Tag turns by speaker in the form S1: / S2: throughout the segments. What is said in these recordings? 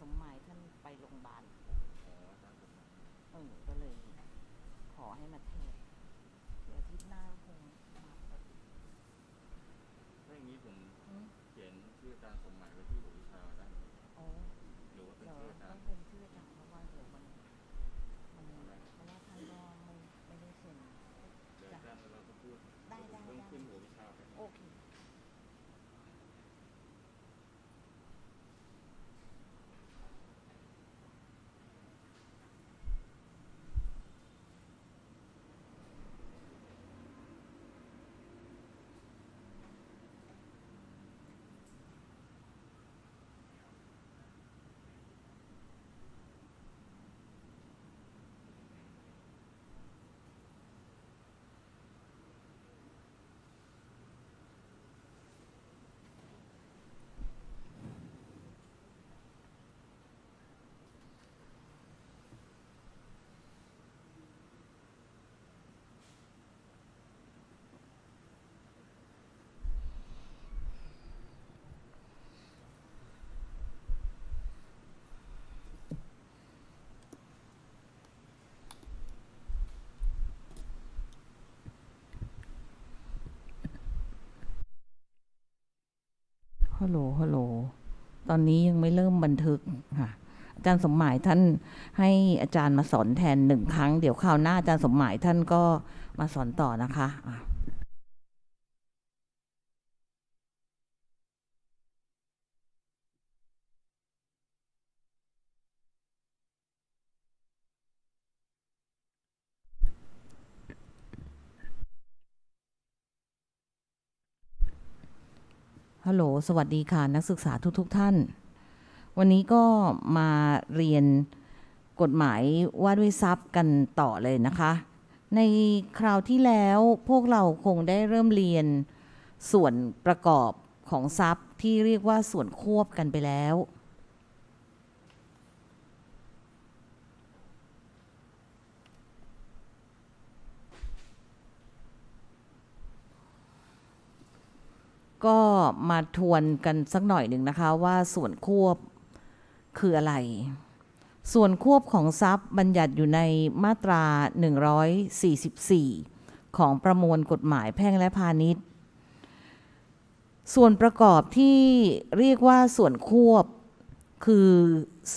S1: สมหมายท่านไปโรงพยาบาลเออก็เลย ขอให้มาเทศเดี๋ยวอาทิตย์หน้าคงมาถ้าอย่างนี้ผมเขียนชื่ออาจารย์สมหมายไว้ที่บุรีชาได้ไหมอหรือว่าเป็นเชื่ออาจารย์นฮัลโหล ฮัลโหล ตอนนี้ยังไม่เริ่มบันทึกค่ะ อาจารย์สมหมายท่านให้อาจารย์มาสอนแทนหนึ่งครั้ง เดี๋ยวคราวหน้าอาจารย์สมหมายท่านก็มาสอนต่อนะคะฮัลโหลสวัสดีค่ะ นักศึกษาทุกๆทท่าน วันนี้ก็มาเรียนกฎหมายว่าด้วยทรัพย์กันต่อเลยนะคะ ในคราวที่แล้วพวกเราคงได้เริ่มเรียน ส่วนประกอบของทรัพย์ที่เรียกว่าส่วนควบกันไปแล้วก็มาทวนกันสักหน่อยหนึ่งนะคะ ว่าส่วนควบคืออะไร ส่วนควบของทรัพย์บัญญัติอยู่ในมาตรา 144 ของประมวลกฎหมายแพ่งและพาณิชย์ ส่วนประกอบที่เรียกว่าส่วนควบคือ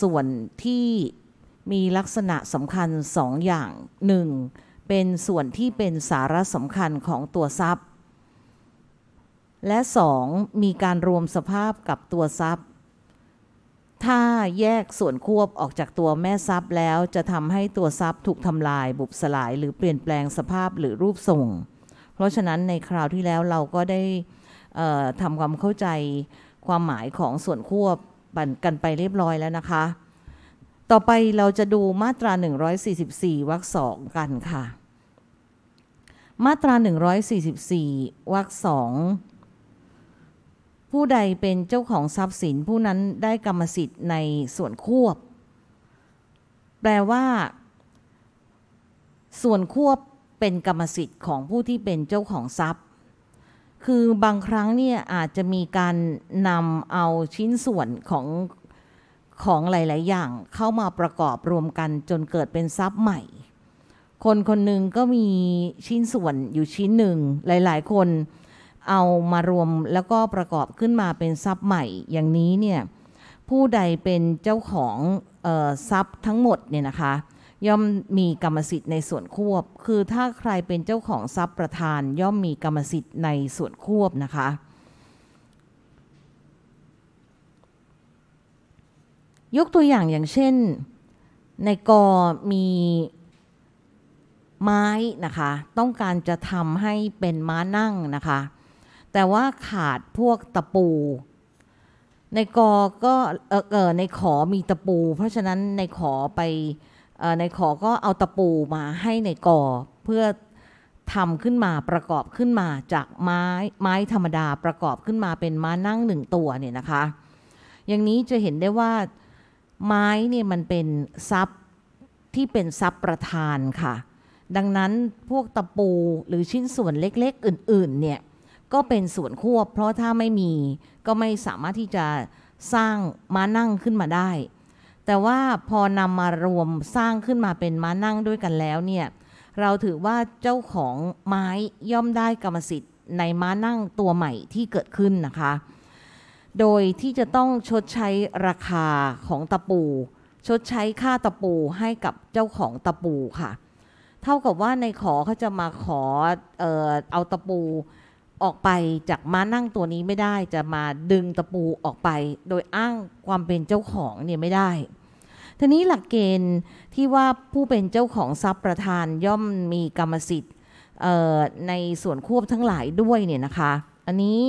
S1: ส่วนที่มีลักษณะสำคัญสองอย่างหนึ่งเป็นส่วนที่เป็นสาระสำคัญของตัวทรัพย์และ 2. มีการรวมสภาพกับตัวทรัพย์ ถ้าแยกส่วนควบออกจากตัวแม่ทรัพย์แล้วจะทำให้ตัวทรัพย์ถูกทำลายบุบสลาย หรือเปลี่ยนแปลงสภาพหรือรูปทรงเพราะฉะนั้นในคราวที่แล้วเราก็ได้ทำความเข้าใจความหมายของส่วนควบบักันไปเรียบร้อยแล้วนะคะ ต่อไปเราจะดูมาตรา 144วรรคสองกันค่ะ มาตรา 144วรรคสองผู้ใดเป็นเจ้าของทรัพย์สิน ผู้นั้นได้กรรมสิทธิ์ในส่วนควบ แปลว่า ส่วนควบเป็นกรรมสิทธิ์ของผู้ที่เป็นเจ้าของทรัพย์ คือบางครั้งเนี่ยอาจจะมีการนำเอาชิ้นส่วนของของหลาย ๆ อย่าง เข้ามาประกอบรวมกันจนเกิดเป็นทรัพย์ใหม่ คนคนหนึ่งก็มีชิ้นส่วนอยู่ชิ้นหนึ่งหลาย ๆ คนเอามารวมแล้วก็ประกอบขึ้นมาเป็นทรัพย์ใหม่อย่างนี้เนี่ยผู้ใดเป็นเจ้าของทรัพย์ทั้งหมดเนี่ยนะคะ ย่อมมีกรรมสิทธิ์ในส่วนควบคือถ้าใครเป็นเจ้าของทรัพย์ประธาน ย่อมมีกรรมสิทธิ์ในส่วนควบนะคะยกตัวอย่างอย่างเช่นในกอมีไม้นะคะ ต้องการจะทำให้เป็นม้านั่งนะคะแต่ว่าขาดพวกตะปู ในกอก็เออเออในขอมีตะปู เพราะฉะนั้นในขอไปออในขอก็เอาตะปูมาให้ในกอเพื่อทำขึ้นมาประกอบขึ้นมาจากไม้ไม้ธรรมดาประกอบขึ้นมาเป็นม้านั่งหนึ่งตัวเนี่ยนะคะ อย่างนี้จะเห็นได้ว่าไม้เนี่ยมันเป็นทรัพย์ที่เป็นทรัพย์ประธานค่ะ ดังนั้นพวกตะปูหรือชิ้นส่วนเล็กๆอื่นๆเนี่ยก็เป็นส่วนควบเพราะถ้าไม่มีก็ไม่สามารถที่จะสร้างม้านั่งขึ้นมาได้ แต่ว่าพอนำมารวมสร้างขึ้นมาเป็นม้านั่งด้วยกันแล้วเนี่ยเราถือว่าเจ้าของไม้ย่อมได้กรรมสิทธิ์ในม้านั่งตัวใหม่ที่เกิดขึ้นนะคะ โดยที่จะต้องชดใช้ราคาของตะปู ชดใช้ค่าตะปูให้กับเจ้าของตะปูค่ะ เท่ากับว่าในขอเขาจะมาขอเออเอาตะปูออกไปจากม้านั่งตัวนี้ไม่ได้จะมาดึงตะปูออกไป โดยอ้างความเป็นเจ้าของเนี่ยไม่ได้ทีนี้หลักเกณฑ์ที่ว่าผู้เป็นเจ้าของทรัพย์ประธานย่อมมีกรรมสิทธิ์ในส่วนควบทั้งหลายด้วยเนี่ยนะคะอันนี้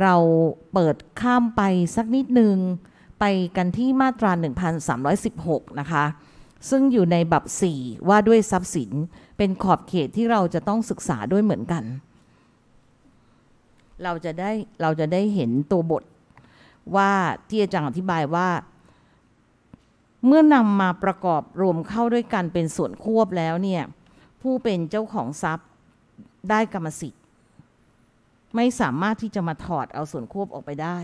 S1: เราเปิดข้ามไปสักนิดนึง ไปกันที่มาตรา1316 นะคะ ซึ่งอยู่ใน บับ 4 ว่าด้วยทรัพย์สินเป็นขอบเขตที่เราจะต้องศึกษาด้วยเหมือนกันเราจะได้เราจะได้เห็นตัวบทว่าที่อาจารย์อธิบายว่า เมื่อนำมาประกอบ รวมเข้าด้วยกันเป็นส่วนควบแล้วเนี่ย ผู้เป็นเจ้าของทรัพย์ได้กรรมสิทธิ์ ไม่สามารถที่จะมาถอดเอาส่วนควบออกไปได้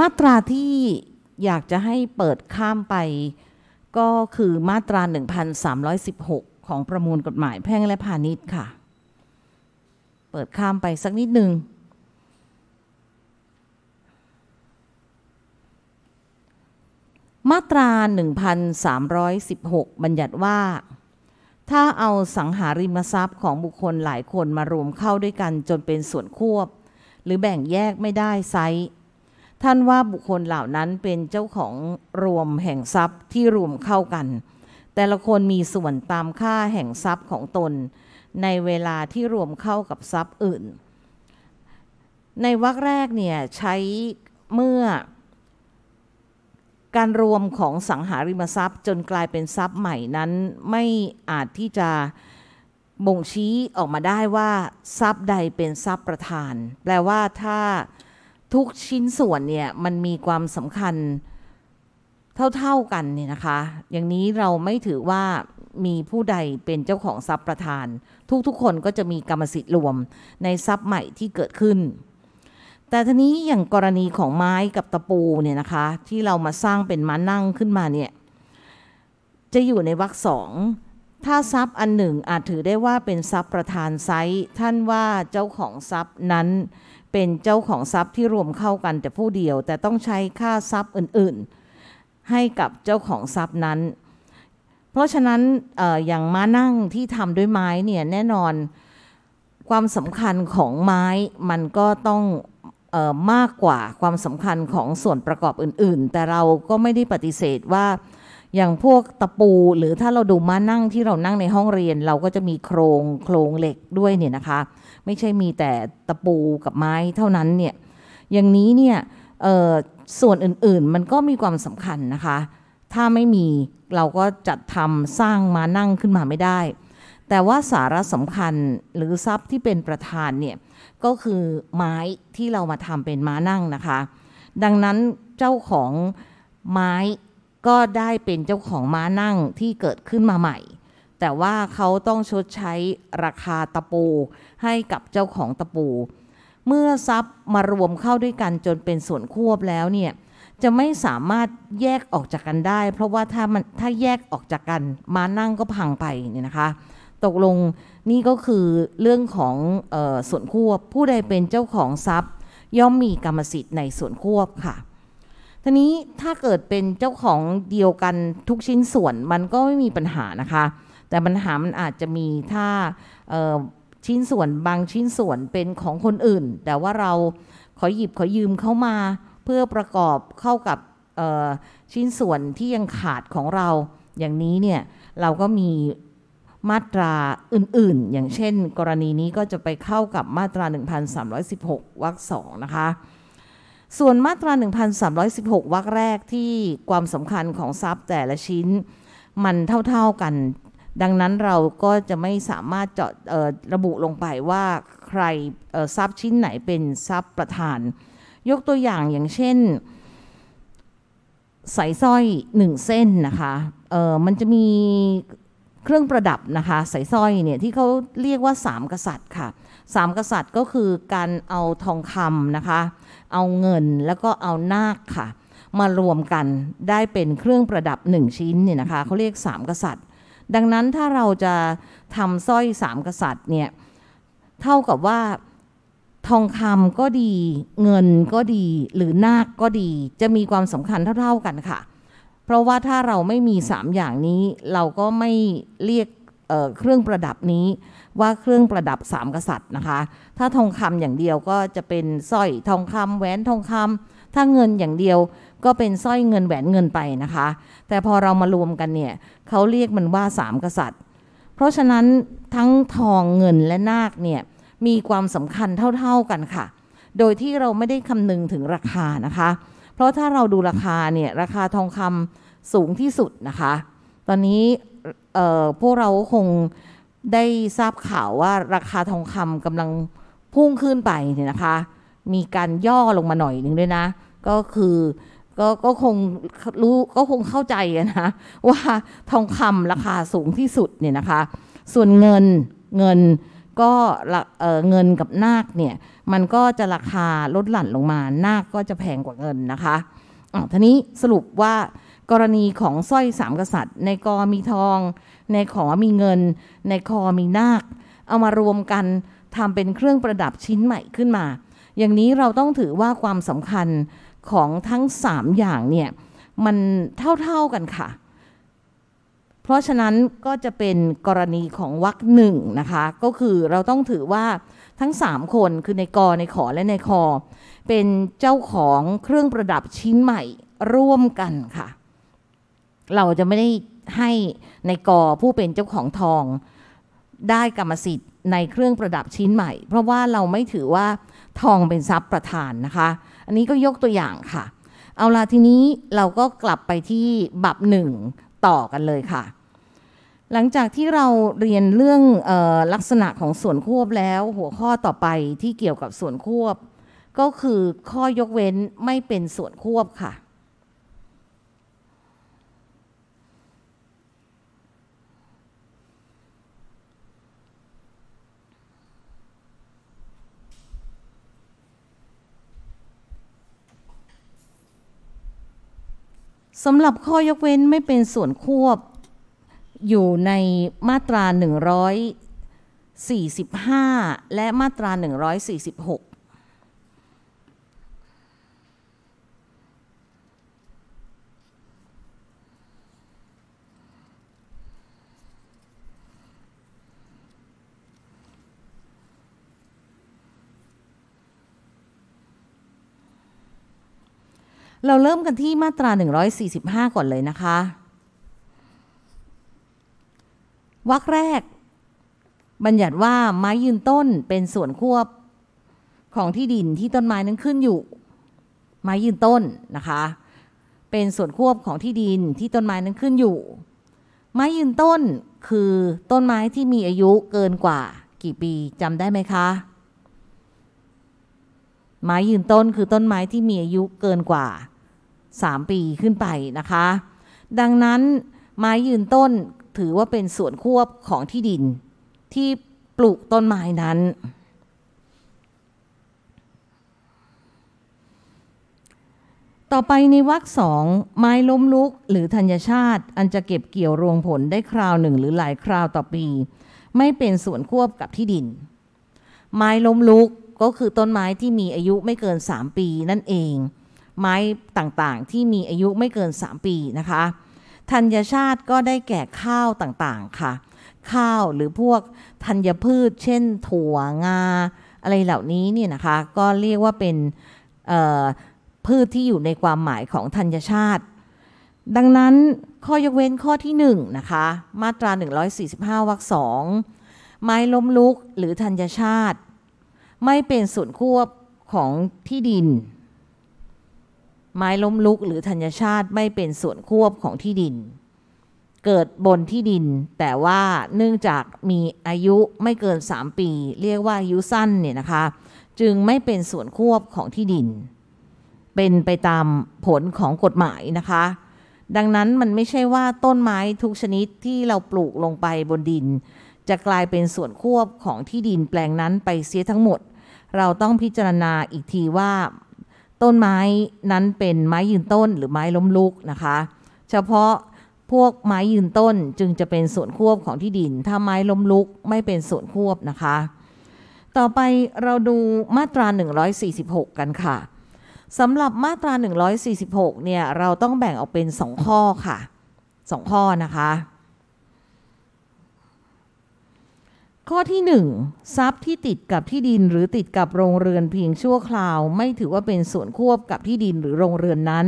S1: มาตราที่อยากจะให้เปิดข้ามไปก็คือมาตรา 1316 ของประมวลกฎหมายแพ่งและพาณิชย์ค่ะ เปิดข้ามไปสักนิดหนึ่ง มาตรา 1316 บัญญัติว่า ถ้าเอาสังหาริมทรัพย์ของบุคคลหลายคนมารวมเข้าด้วยกันจนเป็นส่วนควบ หรือแบ่งแยกไม่ได้ไซท่านว่าบุคคลเหล่านั้นเป็นเจ้าของรวมแห่งทรัพย์ที่รวมเข้ากัน แต่ละคนมีส่วนตามค่าแห่งทรัพย์ของตน ในเวลาที่รวมเข้ากับทรัพย์อื่น ในวรรคแรกเนี่ย ใช้เมื่อการรวมของสังหาริมทรัพย์ จนกลายเป็นทรัพย์ใหม่นั้น ไม่อาจที่จะบ่งชี้ออกมาได้ว่า ทรัพย์ใดเป็นทรัพย์ประธาน แปลว่าถ้าทุกชิ้นส่วนเนี่ยมันมีความสำคัญเท่าๆกันเนี่ยนะคะ อย่างนี้เราไม่ถือว่ามีผู้ใดเป็นเจ้าของทรัพย์ประธาน ทุกๆคนก็จะมีกรรมสิทธิ์รวมในทรัพย์ใหม่ที่เกิดขึ้น แต่ทีนี้อย่างกรณีของไม้กับตะปูเนี่ยนะคะ ที่เรามาสร้างเป็นม้านั่งขึ้นมาเนี่ยจะอยู่ในวรรคสองถ้าทรัพย์อันหนึ่งอาจถือได้ว่าเป็นทรัพย์ประธานไซท่านว่าเจ้าของทรัพย์นั้นเป็นเจ้าของทรัพย์ที่รวมเข้ากันแต่ผู้เดียว แต่ต้องใช้ค่าทรัพย์อื่นๆ ให้กับเจ้าของทรัพย์นั้น เพราะฉะนั้นออย่างม้านั่งที่ทำด้วยไม้เนี่ย แน่นอน ความสำคัญของไม้มันก็ต้องออมากกว่าความสำคัญของส่วนประกอบอื่นๆ แต่เราก็ไม่ได้ปฏิเสธว่าอย่างพวกตะปูหรือถ้าเราดูม้านั่งที่เรานั่งในห้องเรียนเราก็จะมีโครงโครงเหล็กด้วยเนี่ยนะคะไม่ใช่มีแต่ตะปูกับไม้เท่านั้นเนี่ย อย่างนี้เนี่ยส่วนอื่นๆมันก็มีความสำคัญนะคะ ถ้าไม่มีเราก็จัดทำสร้างมานั่งขึ้นมาไม่ได้ แต่ว่าสาระสำคัญหรือทรัพย์ที่เป็นประธานเนี่ยก็คือไม้ที่เรามาทำเป็นม้านั่งนะคะ ดังนั้นเจ้าของไม้ก็ได้เป็นเจ้าของม้านั่งที่เกิดขึ้นมาใหม่แต่ว่าเขาต้องชดใช้ราคาตะปู ให้กับเจ้าของตะปู เมื่อทรัพย์มารวมเข้าด้วยกันจนเป็นส่วนควบแล้วเนี่ยจะไม่สามารถแยกออกจากกันได้ เพราะว่าถ้ามันถ้าแยกออกจากกันมานั่งก็พังไปเนี่ยนะคะ ตกลงนี่ก็คือเรื่องของออส่วนควบ ผู้ใดเป็นเจ้าของทรัพย์ ย่อมมีกรรมสิทธิ์ในส่วนควบค่ะ ทีนี้ถ้าเกิดเป็นเจ้าของเดียวกันทุกชิ้นส่วนมันก็ไม่มีปัญหานะคะแต่ปัญหามันอาจจะมีถ้าชิ้นส่วนบางชิ้นส่วนเป็นของคนอื่น แต่ว่าเราขอหยิบขอยืมเข้ามา เพื่อประกอบเข้ากับชิ้นส่วนที่ยังขาดของเราอย่างนี้เนี่ย เราก็มีมาตราอื่นๆ อย่างเช่นกรณีนี้ก็จะไปเข้ากับมาตรา 1316วรรคสองนะคะ ส่วนมาตรา 1316วรรคแรกที่ความสำคัญของทรัพย์แต่ละชิ้นมันเท่า ๆกันดังนั้นเราก็จะไม่สามารถเจาะระบุลงไปว่าใครทรัพย์ชิ้นไหนเป็นทรัพย์ประธาน ยกตัวอย่างอย่างเช่นสายสร้อยหนึ่งเส้นนะคะเออมันจะมีเครื่องประดับนะคะสายสร้อยเนี่ยที่เขาเรียกว่าสามกษัตริย์ค่ะสามกษัตริย์ก็คือการเอาทองคำนะคะเอาเงินแล้วก็เอานาคค่ะมารวมกันได้เป็นเครื่องประดับหนึ่งชิ้นเนี่ยนะคะเขาเรียกสามกษัตริยดังนั้นถ้าเราจะทำสร้อยสามกษัตริย์เนี่ยเท่ากับว่าทองคำก็ดี เงินก็ดีหรือนาคก็ดีจะมีความสำคัญเท่าๆกันค่ะ เพราะว่าถ้าเราไม่มีสามอย่างนี้ เราก็ไม่เรียกเเครื่องประดับนี้ว่าเครื่องประดับสามกษัตริย์นะคะ ถ้าทองคำอย่างเดียวก็จะเป็นสร้อยทองคำแหวนทองคำถ้าเงินอย่างเดียวก็เป็นสร้อยเงินแหวนเงินไปนะคะ แต่พอเรามารวมกันเนี่ย เขาเรียกมันว่าสามกษัตริย์ เพราะฉะนั้นทั้งทองเงินและนาคเนี่ย มีความสำคัญเท่าๆกันค่ะ โดยที่เราไม่ได้คำนึงถึงราคานะคะ เพราะถ้าเราดูราคาเนี่ยราคาทองคำสูงที่สุดนะคะ ตอนนี้พวกเราคงได้ทราบข่าวว่าราคาทองคำกำลังพุ่งขึ้นไปเนี่ยนะคะ มีการย่อลงมาหน่อยหนึ่งด้วยนะ ก็คือก็ก็คงรู้ก็คงเข้าใจนะว่าทองคำราคาสูงที่สุดเนี่ยนะคะ ส่วนเงินเงินก็เงินกับนาคเนี่ยมันก็จะราคาลดหลั่นลงมา นาคก็จะแพงกว่าเงินนะคะอ๋อทีนี้สรุปว่ากรณีของสร้อยสามกษัตริย์ ในกอมีทอง ในขอมีเงิน ในคอมีนาค เอามารวมกันทำเป็นเครื่องประดับชิ้นใหม่ขึ้นมา อย่างนี้เราต้องถือว่าความสำคัญของทั้ง3อย่างเนี่ยมันเท่าๆกันค่ะ เพราะฉะนั้นก็จะเป็นกรณีของวรรคหนึ่งนะคะ ก็คือเราต้องถือว่าทั้ง3คนคือในกอในขอและในคอ เป็นเจ้าของเครื่องประดับชิ้นใหม่ร่วมกันค่ะ เราจะไม่ได้ให้ในกอผู้เป็นเจ้าของทองได้กรรมสิทธิ์ในเครื่องประดับชิ้นใหม่ เพราะว่าเราไม่ถือว่าทองเป็นทรัพย์ประธานนะคะอันนี้ก็ยกตัวอย่างค่ะ เอาละทีนี้เราก็กลับไปที่บับหนึ่งต่อกันเลยค่ะ หลังจากที่เราเรียนเรื่องออลักษณะของส่วนควบแล้วหัวข้อต่อไปที่เกี่ยวกับส่วนควบ ก็คือข้อยกเว้นไม่เป็นส่วนควบค่ะสำหรับข้อยกเว้นไม่เป็นส่วนควบ อยู่ในมาตรา 145 และมาตรา 146เราเริ่มกันที่มาตรา 145 ก่อนเลยนะคะ วรรคแรก บัญญัติว่าไม้ยืนต้นเป็นส่วนควบของที่ดินที่ต้นไม้นั้นขึ้นอยู่ ไม้ยืนต้นนะคะ เป็นส่วนควบของที่ดินที่ต้นไม้นั้นขึ้นอยู่ ไม้ยืนต้นคือต้นไม้ที่มีอายุเกินกว่า กี่ปีจำได้ไหมคะ ไม้ยืนต้นคือต้นไม้ที่มีอายุเกินกว่า3 ปีขึ้นไปนะคะ ดังนั้นไม้ยืนต้นถือว่าเป็นส่วนควบของที่ดิน ที่ปลูกต้นไม้นั้น ต่อไปในวรรคสองไม้ล้มลุกหรือธัญชาติอันจะเก็บเกี่ยวรวงผลได้คราวหนึ่งหรือหลายคราวต่อปี ไม่เป็นส่วนควบกับที่ดิน ไม้ล้มลุกก็คือต้นไม้ที่มีอายุไม่เกิน 3 ปีนั่นเองไม้ต่างๆที่มีอายุไม่เกิน 3 ปีนะคะ ธัญชาติก็ได้แก่ข้าวต่าง ๆ ค่ะ ข้าวหรือพวกธัญพืชเช่นถั่วงา อะไรเหล่านี้เนี่ยนะคะก็เรียกว่าเป็นพืชที่อยู่ในความหมายของธัญชาติ ดังนั้นข้อยกเว้นข้อที่1นนะคะ มาตรา 145วรรคสองไม้ล้มลุกหรือธัญชาติ ไม่เป็นส่วนควบของที่ดินไม้ล้มลุกหรือธัญชาติไม่เป็นส่วนควบของที่ดิน เกิดบนที่ดิน แต่ว่าเนื่องจากมีอายุไม่เกิน 3 ปี เรียกว่าอายุสั้นเนี่ยนะคะ จึงไม่เป็นส่วนควบของที่ดิน เป็นไปตามผลของกฎหมายนะคะ ดังนั้นมันไม่ใช่ว่าต้นไม้ทุกชนิดที่เราปลูกลงไปบนดิน จะกลายเป็นส่วนควบของที่ดินแปลงนั้นไปเสียทั้งหมด เราต้องพิจารณาอีกทีว่าต้นไม้นั้นเป็นไม้ยืนต้นหรือไม้ล้มลุกนะคะ เฉพาะพวกไม้ยืนต้นจึงจะเป็นส่วนควบของที่ดิน ถ้าไม้ล้มลุกไม่เป็นส่วนควบนะคะ ต่อไปเราดูมาตรา 146 กันค่ะสำหรับมาตรา 146 เนี่ยเราต้องแบ่งออกเป็น 2 ข้อค่ะ 2 ข้อนะคะข้อที่ 1 ทรัพย์ที่ติดกับที่ดินหรือติดกับโรงเรือน เพียงชั่วคราวไม่ถือว่าเป็นส่วนควบกับที่ดินหรือโรงเรือนนั้น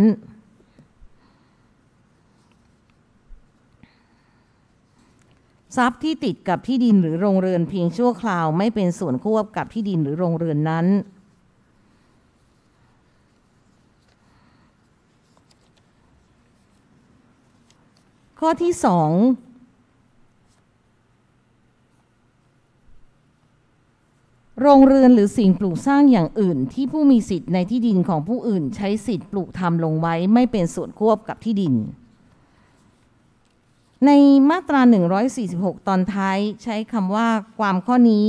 S1: ทรัพย์ที่ติดกับที่ดินหรือโรงเรือน เพียงชั่วคราวไม่เป็นส่วนควบกับที่ดินหรือโรงเรือนนั้น ข้อที่2โรงเรือนหรือสิ่งปลูกสร้างอย่างอื่นที่ผู้มีสิทธิ์ในที่ดินของผู้อื่น ใช้สิทธิ์ปลูกทำลงไว้ไม่เป็นส่วนควบกับที่ดิน ในมาตรา 146 ตอนท้ายใช้คำว่าความข้อนี้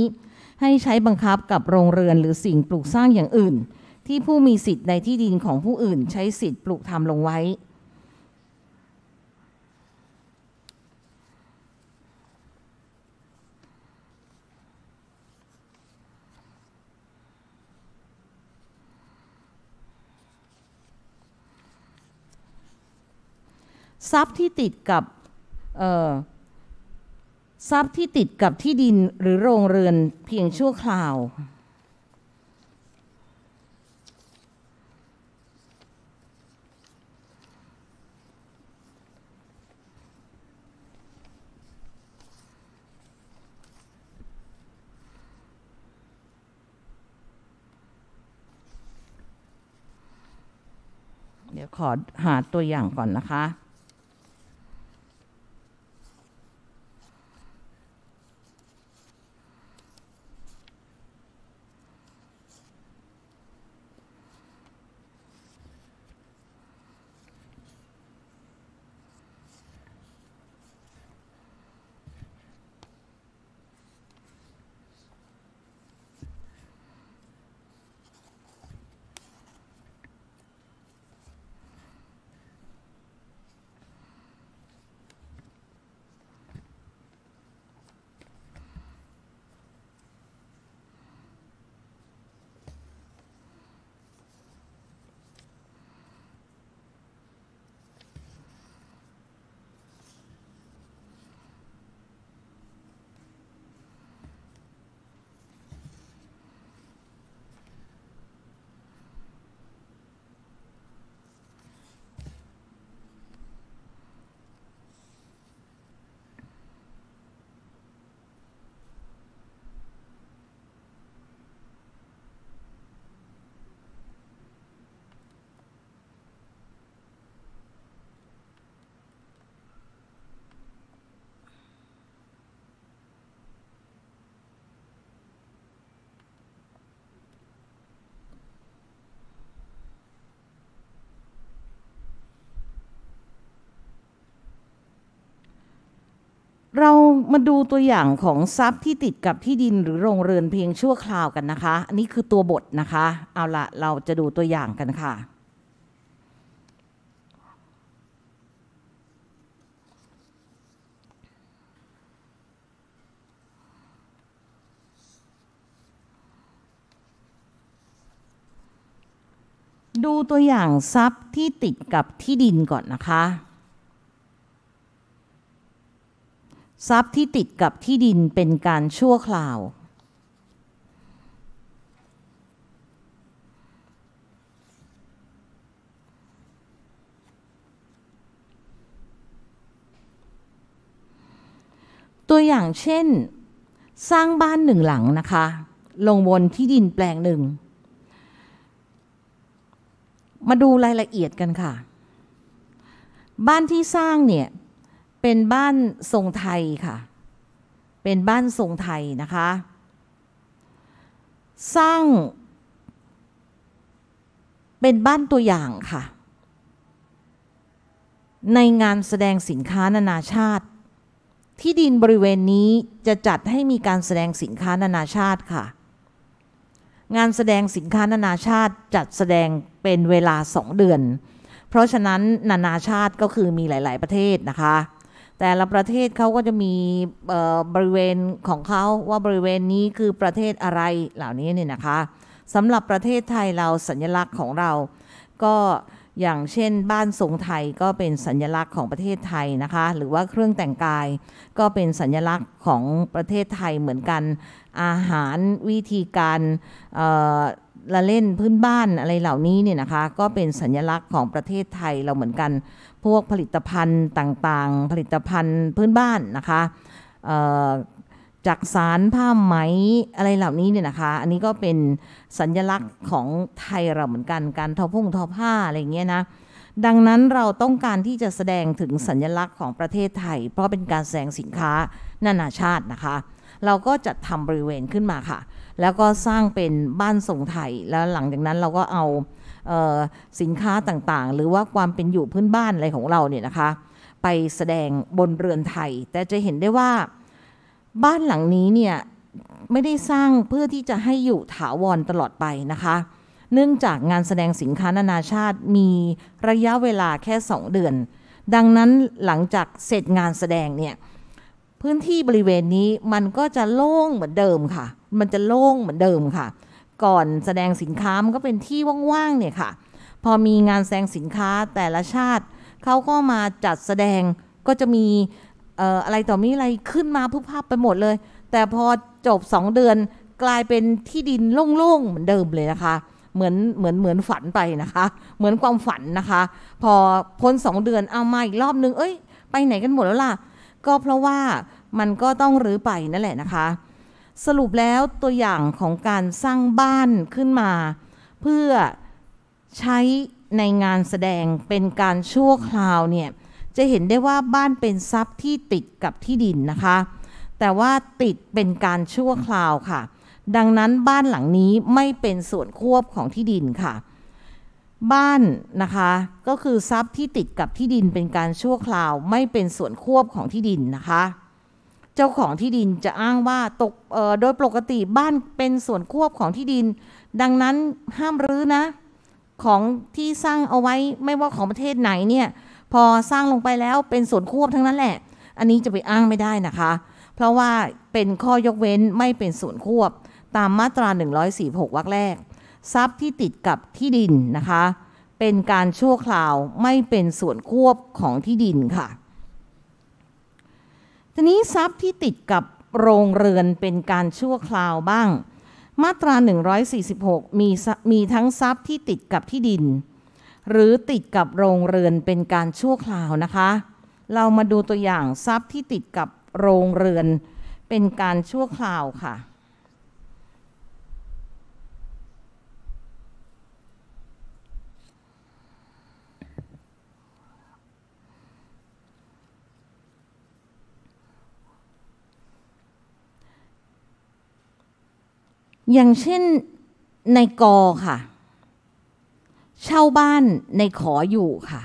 S1: ให้ใช้บังคับกับโรงเรือนหรือสิ่งปลูกสร้างอย่างอื่น ที่ผู้มีสิทธิ์ในที่ดินของผู้อื่น ใช้สิทธิ์ปลูกทำลงไว้ทรัพย์ที่ติดกับทรัพย์ที่ติดกับที่ดินหรือโรงเรือนเพียงชั่วคราว เดี๋ยวขอหาตัวอย่างก่อนนะคะมาดูตัวอย่างของทรัพย์ที่ติดกับที่ดินหรือโรงเรือนเพียงชั่วคราวกันนะคะ อันนี้คือตัวบทนะคะ เอาละเราจะดูตัวอย่างกันค่ะ ดูตัวอย่าง ทรัพย์ที่ติดกับที่ดินก่อนนะคะทรัพย์ที่ติดกับที่ดินเป็นการชั่วคราว ตัวอย่างเช่น สร้างบ้านหนึ่งหลังนะคะ ลงบนที่ดินแปลงหนึ่ง มาดูรายละเอียดกันค่ะ บ้านที่สร้างเนี่ยเป็นบ้านทรงไทยค่ะ เป็นบ้านทรงไทยนะคะ สร้างเป็นบ้านตัวอย่างค่ะ ในงานแสดงสินค้านานาชาติ ที่ดินบริเวณนี้จะจัดให้มีการแสดงสินค้านานาชาติค่ะ งานแสดงสินค้านานาชาติ จัดแสดงเป็นเวลาสองเดือน เพราะฉะนั้นนานาชาติก็คือมีหลาย ๆ ประเทศนะคะแต่ละประเทศเขาก็จะมีบริเวณของเขาว่าบริเวณนี้คือประเทศอะไรเหล่านี้เนี่ยนะคะสำหรับประเทศไทยเราสัญลักษณ์ของเรา ก็อย่างเช่น บ้านทรงไทยก็เป็นสัญลักษณ์ของประเทศไทยนะคะหรือว่าเครื่องแต่งกาย ก็เป็นสัญลักษณ์ของประเทศไทยเหมือนกัน อาหารวิธีการละเล่นพื้นบ้านอะไรเหล่านี้เนี่ยนะคะก็เป็นสัญลักษณ์ของประเทศไทยเราเหมือนกันพวกผลิตภัณฑ์ต่างๆ ผลิตภัณฑ์พื้นบ้านนะคะจากสารผ้าไหมอะไรเหล่านี้เนี่ยนะคะ อันนี้ก็เป็นสัญญลักษณ์ของไทยเราเหมือนกัน การทอพุ่งทอผ้าอะไรเงี้ยนะ ดังนั้นเราต้องการที่จะแสดงถึงสัญญลักษณ์ของประเทศไทย เพราะเป็นการแสดงสินค้านานาชาตินะคะ เราก็จัดทำบริเวณขึ้นมาค่ะ แล้วก็สร้างเป็นบ้านทรงไทย แล้วหลังจากนั้นเราก็เอาสินค้าต่างๆ หรือว่าความเป็นอยู่พื้นบ้านอะไรของเราเนี่ยนะคะ ไปแสดงบนเรือนไทย แต่จะเห็นได้ว่าบ้านหลังนี้เนี่ยไม่ได้สร้างเพื่อที่จะให้อยู่ถาวรตลอดไปนะคะ เนื่องจากงานแสดงสินค้านานาชาติมีระยะเวลาแค่ 2 เดือน ดังนั้นหลังจากเสร็จงานแสดงเนี่ยพื้นที่บริเวณนี้มันก็จะโล่งเหมือนเดิมค่ะ มันจะโล่งเหมือนเดิมค่ะก่อนแสดงสินค้ามันก็เป็นที่ว่างๆ เนี่ยค่ะ พอมีงานแสดงสินค้าแต่ละชาติเขาก็มาจัดแสดงก็จะมีอะไรต่อมีอะไรขึ้นมาพุภาพไปหมดเลย แต่พอจบ 2 เดือนกลายเป็นที่ดินโล่งๆ เหมือนเดิมเลยนะคะ เหมือนเหมือนเหมือนฝันไปนะคะ เหมือนความฝันนะคะ พอพ้น2เดือนเอามาอีกรอบนึงเอ้ยไปไหนกันหมดแล้วล่ะ ก็เพราะว่ามันก็ต้องรื้อไปนั่นแหละนะคะสรุปแล้วตัวอย่างของการสร้างบ้านขึ้นมา เพื่อใช้ในงานแสดงเป็นการชั่วคราวเนี่ยจะเห็นได้ว่าบ้านเป็นทรัพย์ที่ติดกับที่ดินนะคะ แต่ว่าติดเป็นการชั่วคราวค่ะ ดังนั้นบ้านหลังนี้ไม่เป็นส่วนควบของที่ดินค่ะ บ้านนะคะก็คือทรัพย์ที่ติดกับที่ดินเป็นการชั่วคราว ไม่เป็นส่วนควบของที่ดินนะคะเจ้าของที่ดินจะอ้างว่าตกโดยปกติบ้านเป็นส่วนควบของที่ดิน ดังนั้นห้ามรื้อนะ ของที่สร้างเอาไว้ไม่ว่าของประเทศไหนเนี่ย พอสร้างลงไปแล้วเป็นส่วนควบทั้งนั้นแหละ อันนี้จะไปอ้างไม่ได้นะคะ เพราะว่าเป็นข้อยกเว้นไม่เป็นส่วนควบตามมาตรา 146วรรคแรก ทรัพย์ที่ติดกับที่ดินนะคะ เป็นการชั่วคราวไม่เป็นส่วนควบของที่ดินค่ะทีนี้ทรัพย์ที่ติดกับโรงเรือนเป็นการชั่วคราวบ้างมาตรา 146 มีมีทั้งทรัพย์ที่ติดกับที่ดิน หรือติดกับโรงเรือนเป็นการชั่วคราวนะคะ เรามาดูตัวอย่างทรัพย์ที่ติดกับโรงเรือนเป็นการชั่วคราวค่ะอย่างเช่นในกอค่ะ เช่าบ้านในขออยู่ค่ะ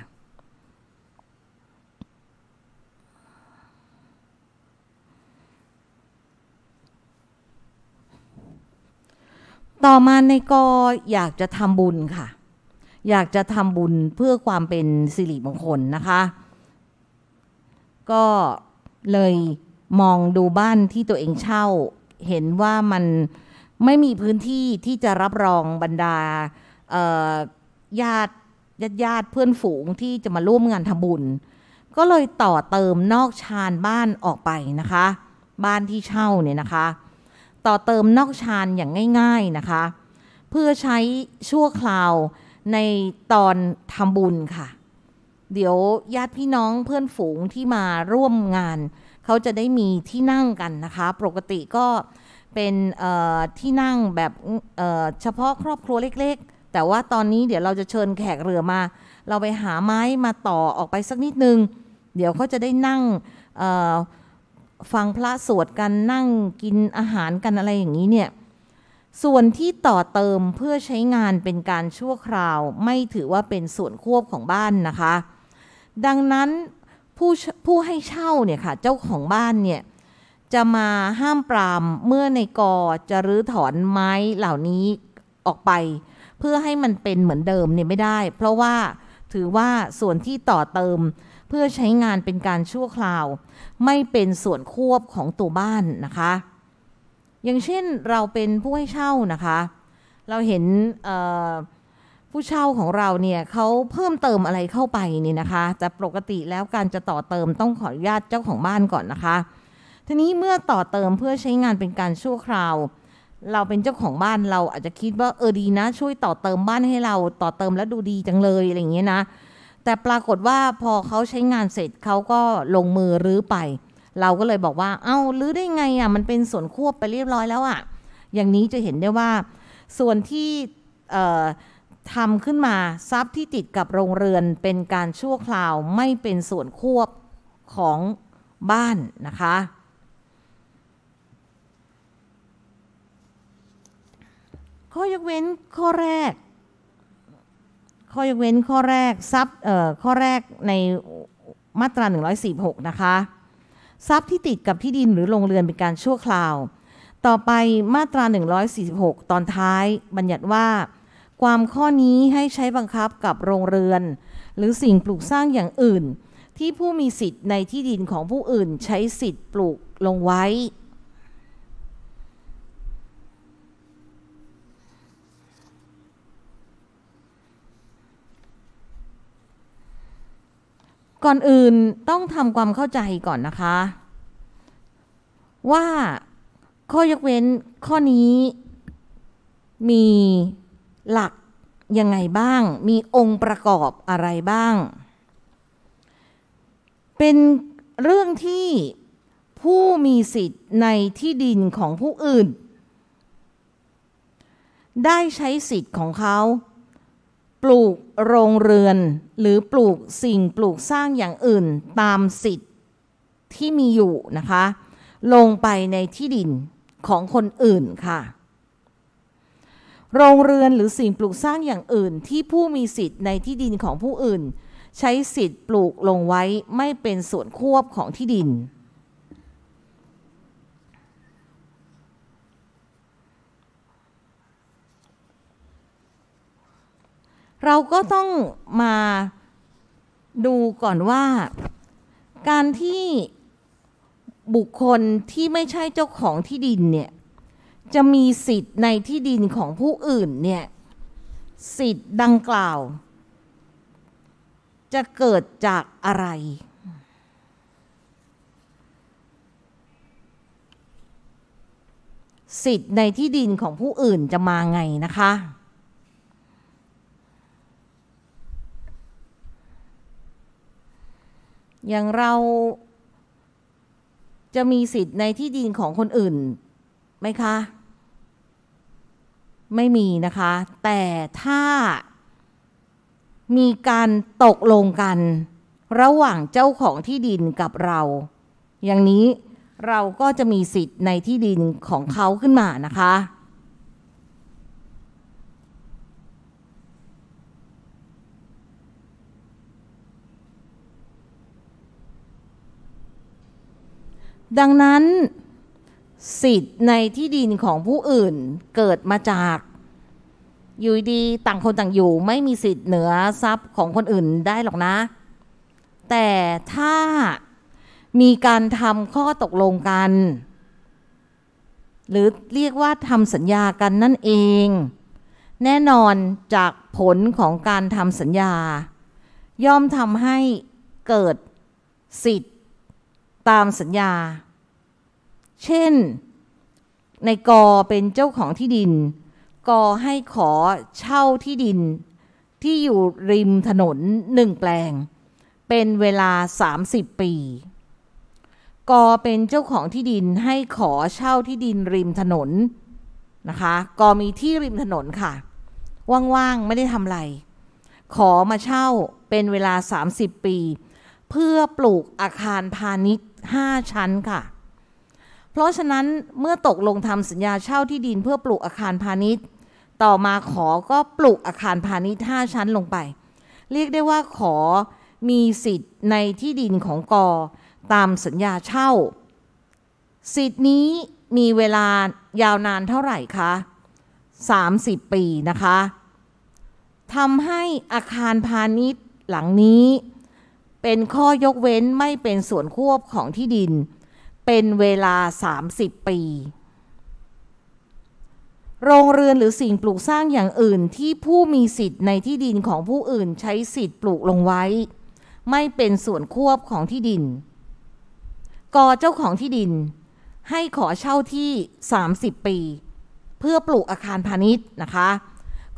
S1: ต่อมาในกออยากจะทำบุญค่ะ อยากจะทำบุญเพื่อความเป็นสิริมงคลนะคะ ก็เลยมองดูบ้านที่ตัวเองเช่าเห็นว่ามันไม่มีพื้นที่ที่จะรับรองบรรดาญาติญาติญาติเพื่อนฝูงที่จะมาร่วมงานทำบุญ ก็เลยต่อเติมนอกชานบ้านออกไปนะคะ บ้านที่เช่าเนี่ยนะคะ ต่อเติมนอกชานอย่างง่ายๆนะคะ เพื่อใช้ชั่วคราวในตอนทำบุญค่ะ เดี๋ยวญาติพี่น้องเพื่อนฝูงที่มาร่วมงาน เขาจะได้มีที่นั่งกันนะคะ ปกติก็เป็นที่นั่งแบบเฉพาะครอบครัวเล็ก ๆ แต่ว่าตอนนี้เดี๋ยวเราจะเชิญแขกเรือมา เราไปหาไม้มาต่อออกไปสักนิดนึง เดี๋ยวเขาจะได้นั่งฟังพระสวดกันนั่งกินอาหารกันอะไรอย่างนี้เนี่ยส่วนที่ต่อเติมเพื่อใช้งานเป็นการชั่วคราวไม่ถือว่าเป็นส่วนควบของบ้านนะคะ ดังนั้นผู้ผู้ให้เช่าเนี่ยค่ะ เจ้าของบ้านเนี่ยจะมาห้ามปรามเมื่อในกอจะรื้อถอนไม้เหล่านี้ออกไป เพื่อให้มันเป็นเหมือนเดิมเนี่ยไม่ได้ เพราะว่าถือว่าส่วนที่ต่อเติมเพื่อใช้งานเป็นการชั่วคราว ไม่เป็นส่วนควบของตัวบ้านนะคะ อย่างเช่นเราเป็นผู้ให้เช่านะคะ เราเห็นผู้เช่าของเราเนี่ยเขาเพิ่มเติมอะไรเข้าไปนี่นะคะ จะปกติแล้วการจะต่อเติมต้องขออนุญาตเจ้าของบ้านก่อนนะคะทีนี้เมื่อต่อเติมเพื่อใช้งานเป็นการชั่วคราว เราเป็นเจ้าของบ้านเราอาจจะคิดว่าเออดีนะช่วยต่อเติมบ้านให้เราต่อเติมแล้วดูดีจังเลยอะไรอย่างเงี้ยนะ แต่ปรากฏว่าพอเขาใช้งานเสร็จเขาก็ลงมือรื้อไป เราก็เลยบอกว่า เอา้ารื้อได้ไงอะ่ะมันเป็นส่วนควบไปเรียบร้อยแล้วอะ่ะ อย่างนี้จะเห็นได้ว่า ส่วนที่ทำขึ้นมาทรัพย์ที่ติดกับโรงเรือนเป็นการชั่วคราวไม่เป็นส่วนควบของบ้านนะคะข้อยกเว้นข้อแรก ข้อยกเว้นข้อแรกทรัพย์ข้อแรกในมาตรา 146 นะคะทรัพย์ที่ติดกับที่ดินหรือโรงเรือนเป็นการชั่วคราว ต่อไปมาตรา 146 ตอนท้าย บัญญัติว่า ความข้อนี้ให้ใช้บังคับกับโรงเรือน หรือสิ่งปลูกสร้างอย่างอื่น ที่ผู้มีสิทธิ์ในที่ดินของผู้อื่นใช้สิทธิ์ปลูกลงไว้ก่อนอื่นต้องทำความเข้าใจก่อนนะคะ ว่าข้อยกเว้นข้อนี้มีหลักยังไงบ้าง มีองค์ประกอบอะไรบ้าง เป็นเรื่องที่ผู้มีสิทธิ์ในที่ดินของผู้อื่น ได้ใช้สิทธิ์ของเขาปลูกโรงเรือนหรือปลูกสิ่งปลูกสร้างอย่างอื่นตามสิทธิ์ที่มีอยู่นะคะ ลงไปในที่ดินของคนอื่นค่ะ โรงเรือนหรือสิ่งปลูกสร้างอย่างอื่น ที่ผู้มีสิทธิ์ในที่ดินของผู้อื่น ใช้สิทธิ์ปลูกลงไว้ไม่เป็นส่วนควบของที่ดินเราก็ต้องมาดูก่อนว่า การที่บุคคลที่ไม่ใช่เจ้าของที่ดินเนี่ย จะมีสิทธิ์ในที่ดินของผู้อื่นเนี่ยสิทธิ์ดังกล่าว จะเกิดจากอะไร สิทธิ์ในที่ดินของผู้อื่นจะมาไงนะคะอย่างเราจะมีสิทธิ์ในที่ดินของคนอื่นไหมคะ ไม่มีนะคะ แต่ถ้ามีการตกลงกัน ระหว่างเจ้าของที่ดินกับเรา อย่างนี้เราก็จะมีสิทธิ์ในที่ดินของเขาขึ้นมานะคะดังนั้นสิทธิ์ ในที่ดินของผู้อื่นเกิดมาจาก อยู่ดี ต่างคนต่างอยู่ไม่มีสิทธิ์เหนือทรัพย์ของคนอื่นได้หรอกนะ แต่ถ้ามีการทำข้อตกลงกัน หรือเรียกว่าทำสัญญากันนั่นเอง แน่นอนจากผลของการทำสัญญา ย่อมทำให้เกิดสิทธิ์ตามสัญญา เช่น ในกอเป็นเจ้าของที่ดิน กอให้ขอเช่าที่ดิน ที่อยู่ริมถนนหนึ่งแปลง เป็นเวลา 30 ปี กอเป็นเจ้าของที่ดินให้ขอเช่าที่ดินริม ถนน นะคะกอมีที่ริมถนนค่ะ ว่าง ๆ ไม่ได้ทำอะไร ขอมาเช่าเป็นเวลา 30 ปี เพื่อปลูกอาคารพาณิชย์้5ชั้นค่ะ เพราะฉะนั้นเมื่อตกลงทำสัญญาเช่าที่ดินเพื่อปลูกอาคารพาณิชย์ ต่อมาขอก็ปลูกอาคารพาณิชย์5 ชั้นลงไป เรียกได้ว่าขอมีสิทธิ์ในที่ดินของกอตามสัญญาเช่า สิทธินี้มีเวลายาวนานเท่าไหร่คะ30 ปีนะคะทำให้อาคารพาณิชย์หลังนี้เป็นข้อยกเว้นไม่เป็นส่วนควบของที่ดิน เป็นเวลา 30 ปี โรงเรือนหรือสิ่งปลูกสร้างอย่างอื่นที่ผู้มีสิทธิ์ในที่ดินของผู้อื่น ใช้สิทธิ์ปลูกลงไว้ ไม่เป็นส่วนควบของที่ดิน ก่อเจ้าของที่ดิน ให้ขอเช่าที่ 30 ปี เพื่อปลูกอาคารพาณิชย์นะคะ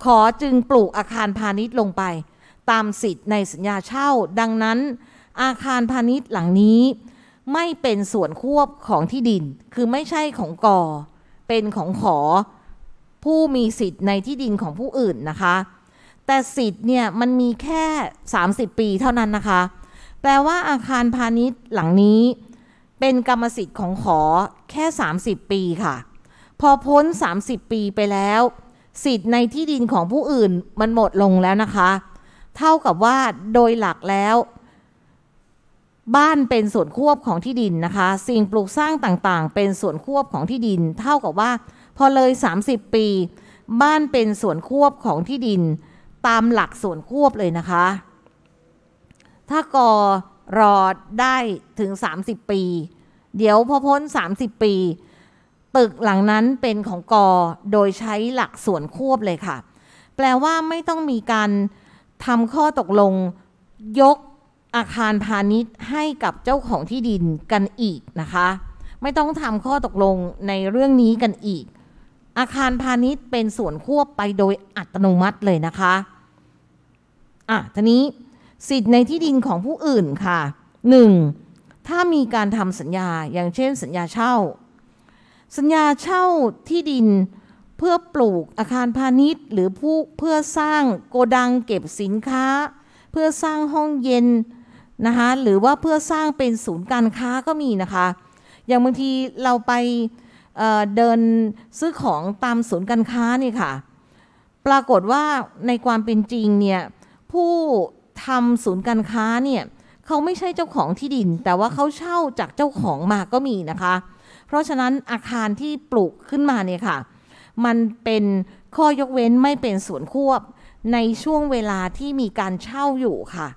S1: ขอจึงปลูกอาคารพาณิชย์ลงไปตามสิทธิ์ในสัญญาเช่า ดังนั้น อาคารพาณิชย์หลังนี้ ไม่เป็นส่วนควบของที่ดินคือไม่ใช่ของกอเป็นของขอ ผู้มีสิทธิ์ในที่ดินของผู้อื่นนะคะ แต่สิทธิ์เนี่ยมันมีแค่ 30 ปีเท่านั้นนะคะ แปลว่าอาคารพาณิชย์หลังนี้ เป็นกรรมสิทธิ์ของขอแค่ 30 ปีค่ะ พอพ้น 30 ปีไปแล้ว สิทธิ์ในที่ดินของผู้อื่นมันหมดลงแล้วนะคะเท่ากับว่าโดยหลักแล้ว บ้านเป็นส่วนควบของที่ดินนะคะ สิ่งปลูกสร้างต่างๆ เป็นส่วนควบของที่ดิน เท่ากับว่า พอเลย30 ปี บ้านเป็นส่วนควบของที่ดิน ตามหลักส่วนควบเลยนะคะ ถ้ากอรอได้ถึง 30 ปี เดี๋ยวพอพ้น 30 ปี ตึกหลังนั้นเป็นของกอโดยใช้หลักส่วนควบเลยค่ะ แปลว่าไม่ต้องมีการทำข้อตกลงยกอาคารพาณิชย์ให้กับเจ้าของที่ดินกันอีกนะคะ ไม่ต้องทำข้อตกลงในเรื่องนี้กันอีก อาคารพาณิชย์เป็นส่วนควบไปโดยอัตโนมัติเลยนะคะอ่ะทีนี้สิทธิ์ในที่ดินของผู้อื่นค่ะ 1. ถ้ามีการทำสัญญาอย่างเช่น สัญญาเช่า สัญญาเช่าที่ดินเพื่อปลูกอาคารพาณิชย์ หรือผู้เพื่อสร้างโกดังเก็บสินค้า เพื่อสร้างห้องเย็นนะคะหรือว่าเพื่อสร้างเป็นศูนย์การค้าก็มีนะคะ อย่างบางทีเราไปเเดินซื้อของตามศูนย์การค้านี่ค่ะปรากฏว่าในความเป็นจริงเนี่ยผู้ทำศูนย์การค้าเนี่ยเขาไม่ใช่เจ้าของที่ดิน แต่ว่าเขาเช่าจากเจ้าของมาก็มีนะคะ เพราะฉะนั้นอาคารที่ปลูกขึ้นมาเนี่ยค่ะมันเป็นข้อยกเว้นไม่เป็นส่วนควบในช่วงเวลาที่มีการเช่าอยู่ค่ะ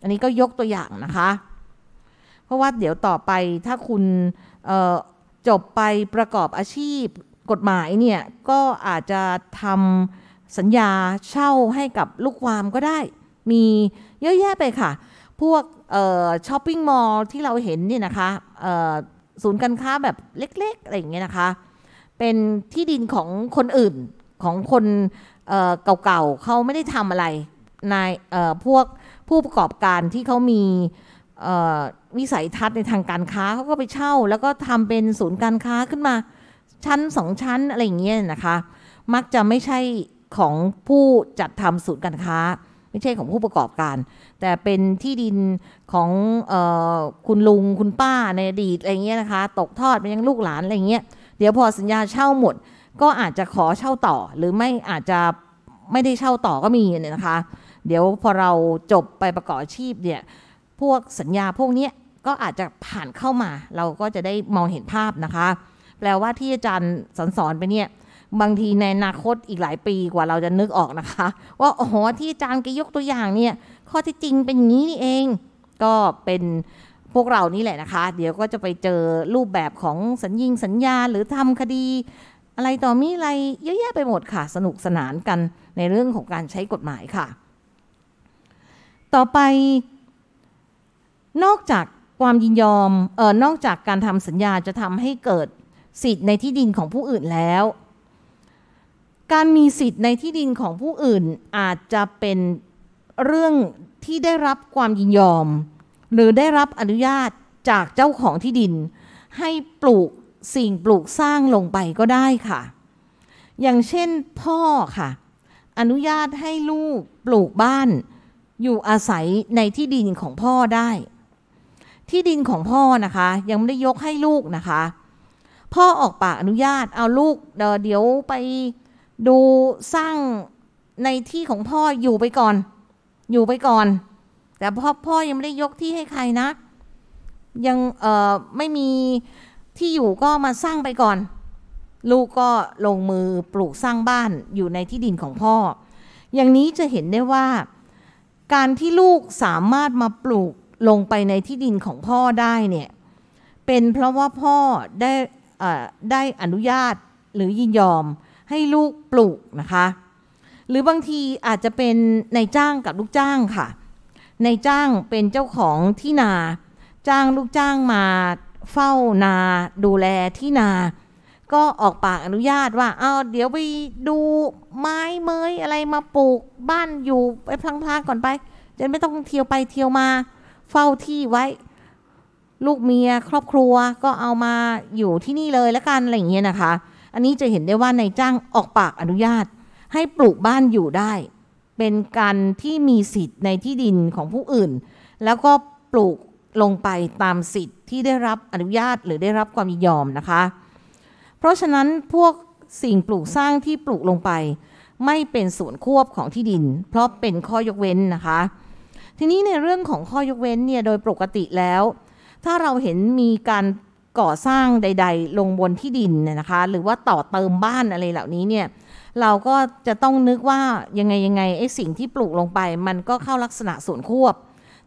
S1: อันนี้ก็ยกตัวอย่างนะคะ เพราะว่าเดี๋ยวต่อไปถ้าคุณจบไปประกอบอาชีพกฎหมายเนี่ย ก็อาจจะทำสัญญาเช่าให้กับลูกความก็ได้ มีเยอะแยะไปค่ะ พวกช้อปปิ้งมอลล์ที่เราเห็นนี่นะคะ ศูนย์การค้าแบบเล็กๆอะไรอย่างเงี้ยนะคะเป็นที่ดินของคนอื่นของคนเก่าๆเขาไม่ได้ทำอะไร นายพวกผู้ประกอบการที่เขามีวิสัยทัศน์ในทางการค้าเขาก็ไปเช่า แล้วก็ทำเป็นศูนย์การค้าขึ้นมา ชั้นสองชั้นอะไรอย่างเงี้ยนะคะมักจะไม่ใช่ของผู้จัดทำศูนย์การค้า ไม่ใช่ของผู้ประกอบการ แต่เป็นที่ดินของออคุณลุงคุณป้าในอดีตอะไรเงี้ยนะคะตกทอดไปยังลูกหลานอะไรเงี้ยเดี๋ยวพอสัญญาเช่าหมดก็อาจจะขอเช่าต่อ หรือไม่อาจจะไม่ได้เช่าต่อก็มีเนี่ยนะคะ เดี๋ยวพอเราจบไปประกอบอาชีพเนี่ยพวกสัญญาพวกนี้ก็อาจจะผ่านเข้ามา เราก็จะได้มองเห็นภาพนะคะแปลว่าที่อาจารย์สอนสอนไปเนี่ยบางทีในอนาคตอีกหลายปีกว่าเราจะนึกออกนะคะว่าอ๋อที่อาจารย์กยกตัวอย่างเนี่ย ข้อที่จริงเป็นอย่างนี้นี่เองก็เป็นพวกเรานี่แหละนะคะ เดี๋ยวก็จะไปเจอรูปแบบของสัญญิงสัญญาหรือทำคดี อะไรต่อมีอะไรเยอะแยะไปหมดค่ะสนุกสนานกันในเรื่องของการใช้กฎหมายค่ะ ต่อไปนอกจากความยินยอมเออนอกจากการทำสัญญาจะทำให้เกิดสิทธิ์ในที่ดินของผู้อื่นแล้ว การมีสิทธิ์ในที่ดินของผู้อื่นอาจจะเป็นเรื่องที่ได้รับความยินยอมหรือได้รับอนุญาตจากเจ้าของที่ดิน ให้ปลูกสิ่งปลูกสร้างลงไปก็ได้ค่ะ อย่างเช่นพ่อค่ะ อนุญาตให้ลูกปลูกบ้าน อยู่อาศัยในที่ดินของพ่อได้ ที่ดินของพ่อนะคะ ยังไม่ได้ยกให้ลูกนะคะ พ่อออก ปาก อนุญาตเอาลูก เดี๋ยวไปดูสร้างในที่ของพ่ออยู่ไปก่อน อยู่ไปก่อนแต่พ่อพ่อยังไม่ได้ยกที่ให้ใครนะยังเอ่อไม่มีที่อยู่ก็มาสร้างไปก่อน ลูกก็ลงมือปลูกสร้างบ้านอยู่ในที่ดินของพ่อ อย่างนี้จะเห็นได้ว่า การที่ลูกสามารถมาปลูกลงไปในที่ดินของพ่อได้เนี่ยเป็นเพราะว่าพ่อได้ได้อนุญาตหรือยินยอมให้ลูกปลูกนะคะ หรือบางทีอาจจะเป็นนายจ้างกับลูกจ้างค่ะในจ้างเป็นเจ้าของที่นาจ้างลูกจ้างมาเฝ้านา ดูแลที่นา ก็ออกปากอนุญาตว่าเอาเดี๋ยวไปดูไม้เมยอะไรมาปลูกบ้านอยู่ไปพลางงก่อนไป จะไม่ต้องเที่ยวไปเที่ยวมา เฝ้าที่ไว้ ลูกเมียครอบครัวก็เอามาอยู่ที่นี่เลยแล้วกันอะไรอย่างเงี้ยนะคะ อันนี้จะเห็นได้ว่านายจ้างออกปากอนุญาตให้ปลูกบ้านอยู่ได้เป็นการที่มีสิทธิ์ในที่ดินของผู้อื่น แล้วก็ปลูกลงไปตามสิทธิ์ที่ได้รับอนุญาตหรือได้รับความยินยอมนะคะ เพราะฉะนั้นพวกสิ่งปลูกสร้างที่ปลูกลงไป ไม่เป็นส่วนควบของที่ดิน เพราะเป็นข้อยกเว้นนะคะ ทีนี้ในเรื่องของข้อยกเว้นเนี่ยโดยปกติแล้ว ถ้าเราเห็นมีการก่อสร้างใด ๆ ลงบนที่ดินนะคะ หรือว่าต่อเติมบ้านอะไรเหล่านี้เนี่ยเราก็จะต้องนึกว่ายังไงยังไงไอ้สิ่งที่ปลูกลงไป มันก็เข้าลักษณะส่วนควบ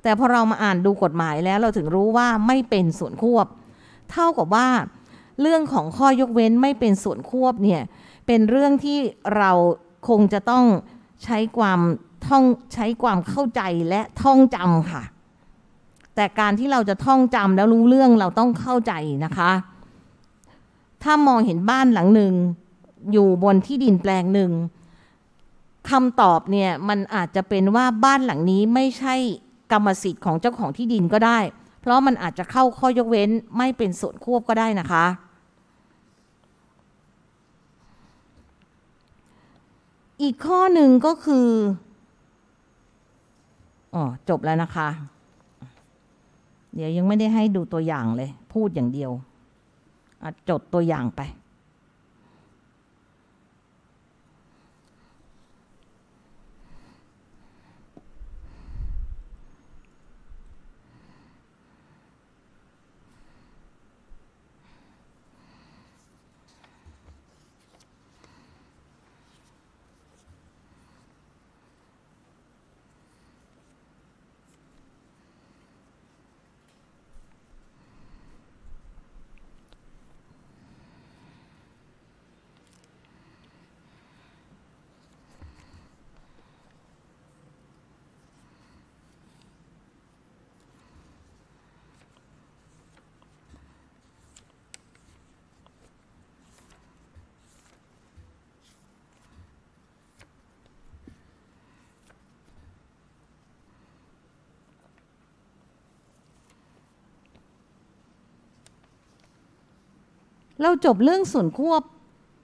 S1: แต่พอเรามาอ่านดูกฎหมายแล้วเราถึงรู้ว่าไม่เป็นส่วนควบ เท่ากับว่าเรื่องของข้อยกเว้นไม่เป็นส่วนควบเนี่ยเป็นเรื่องที่เราคงจะต้องใช้ความท่องใช้ความเข้าใจและท่องจำค่ะ แต่การที่เราจะท่องจำแล้วรู้เรื่องเราต้องเข้าใจนะคะ ถ้ามองเห็นบ้านหลังหนึ่งอยู่บนที่ดินแปลงหนึ่งคำตอบเนี่ย มันอาจจะเป็นว่าบ้านหลังนี้ไม่ใช่กรรมสิทธิ์ของเจ้าของที่ดินก็ได้ เพราะมันอาจจะเข้าข้อยกเว้นไม่เป็นส่วนควบก็ได้นะคะ อีกข้อหนึ่งก็คืออ๋อจบแล้วนะคะ เดี๋ยวยังไม่ได้ให้ดูตัวอย่างเลย พูดอย่างเดียวจดตัวอย่างไปเราจบเรื่องส่วนควบ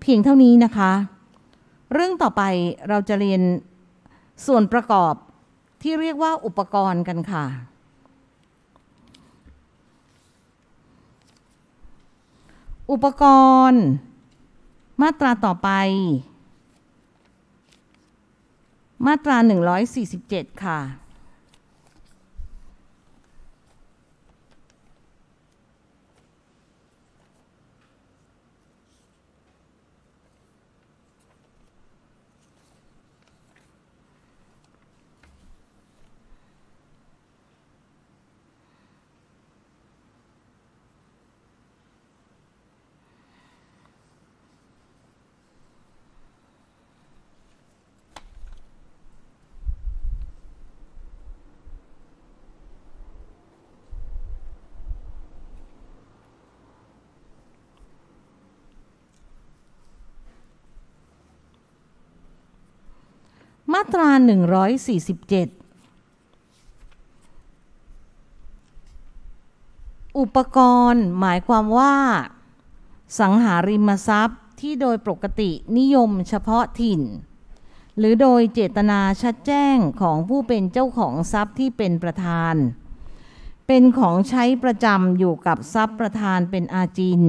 S1: เพียงเท่านี้นะคะ เรื่องต่อไปเราจะเรียนส่วนประกอบที่เรียกว่าอุปกรณ์กันค่ะ อุปกรณ์ มาตราต่อไป มาตรา 147 ค่ะตรา147 อุปกรณ์หมายความว่า สังหาริมทรัพย์ที่โดยปกตินิยมเฉพาะถิ่น หรือโดยเจตนาชัดแจ้งของผู้เป็นเจ้าของทรัพย์ที่เป็นประธาน เป็นของใช้ประจำ อยู่กับทรัพย์ประธานเป็นอาจิน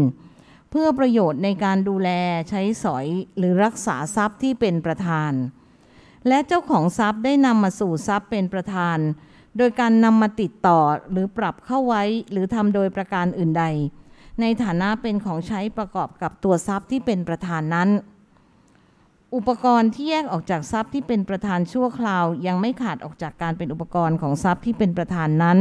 S1: เพื่อประโยชน์ในการดูแลใช้สอยหรือรักษาทรัพย์ที่เป็นประธานและเจ้าของทรัพย์ได้นำมาสู่ทรัพย์เป็นประธาน โดยการนำมาติดต่อหรือปรับเข้าไว้หรือทำโดยประการอื่นใด ในฐานะเป็นของใช้ประกอบกับตัวทรัพย์ที่เป็นประธานนั้น อุปกรณ์ที่แยกออกจากทรัพย์ที่เป็นประธานชั่วคราว ยังไม่ขาดออกจากการเป็นอุปกรณ์ของทรัพย์ที่เป็นประธานนั้น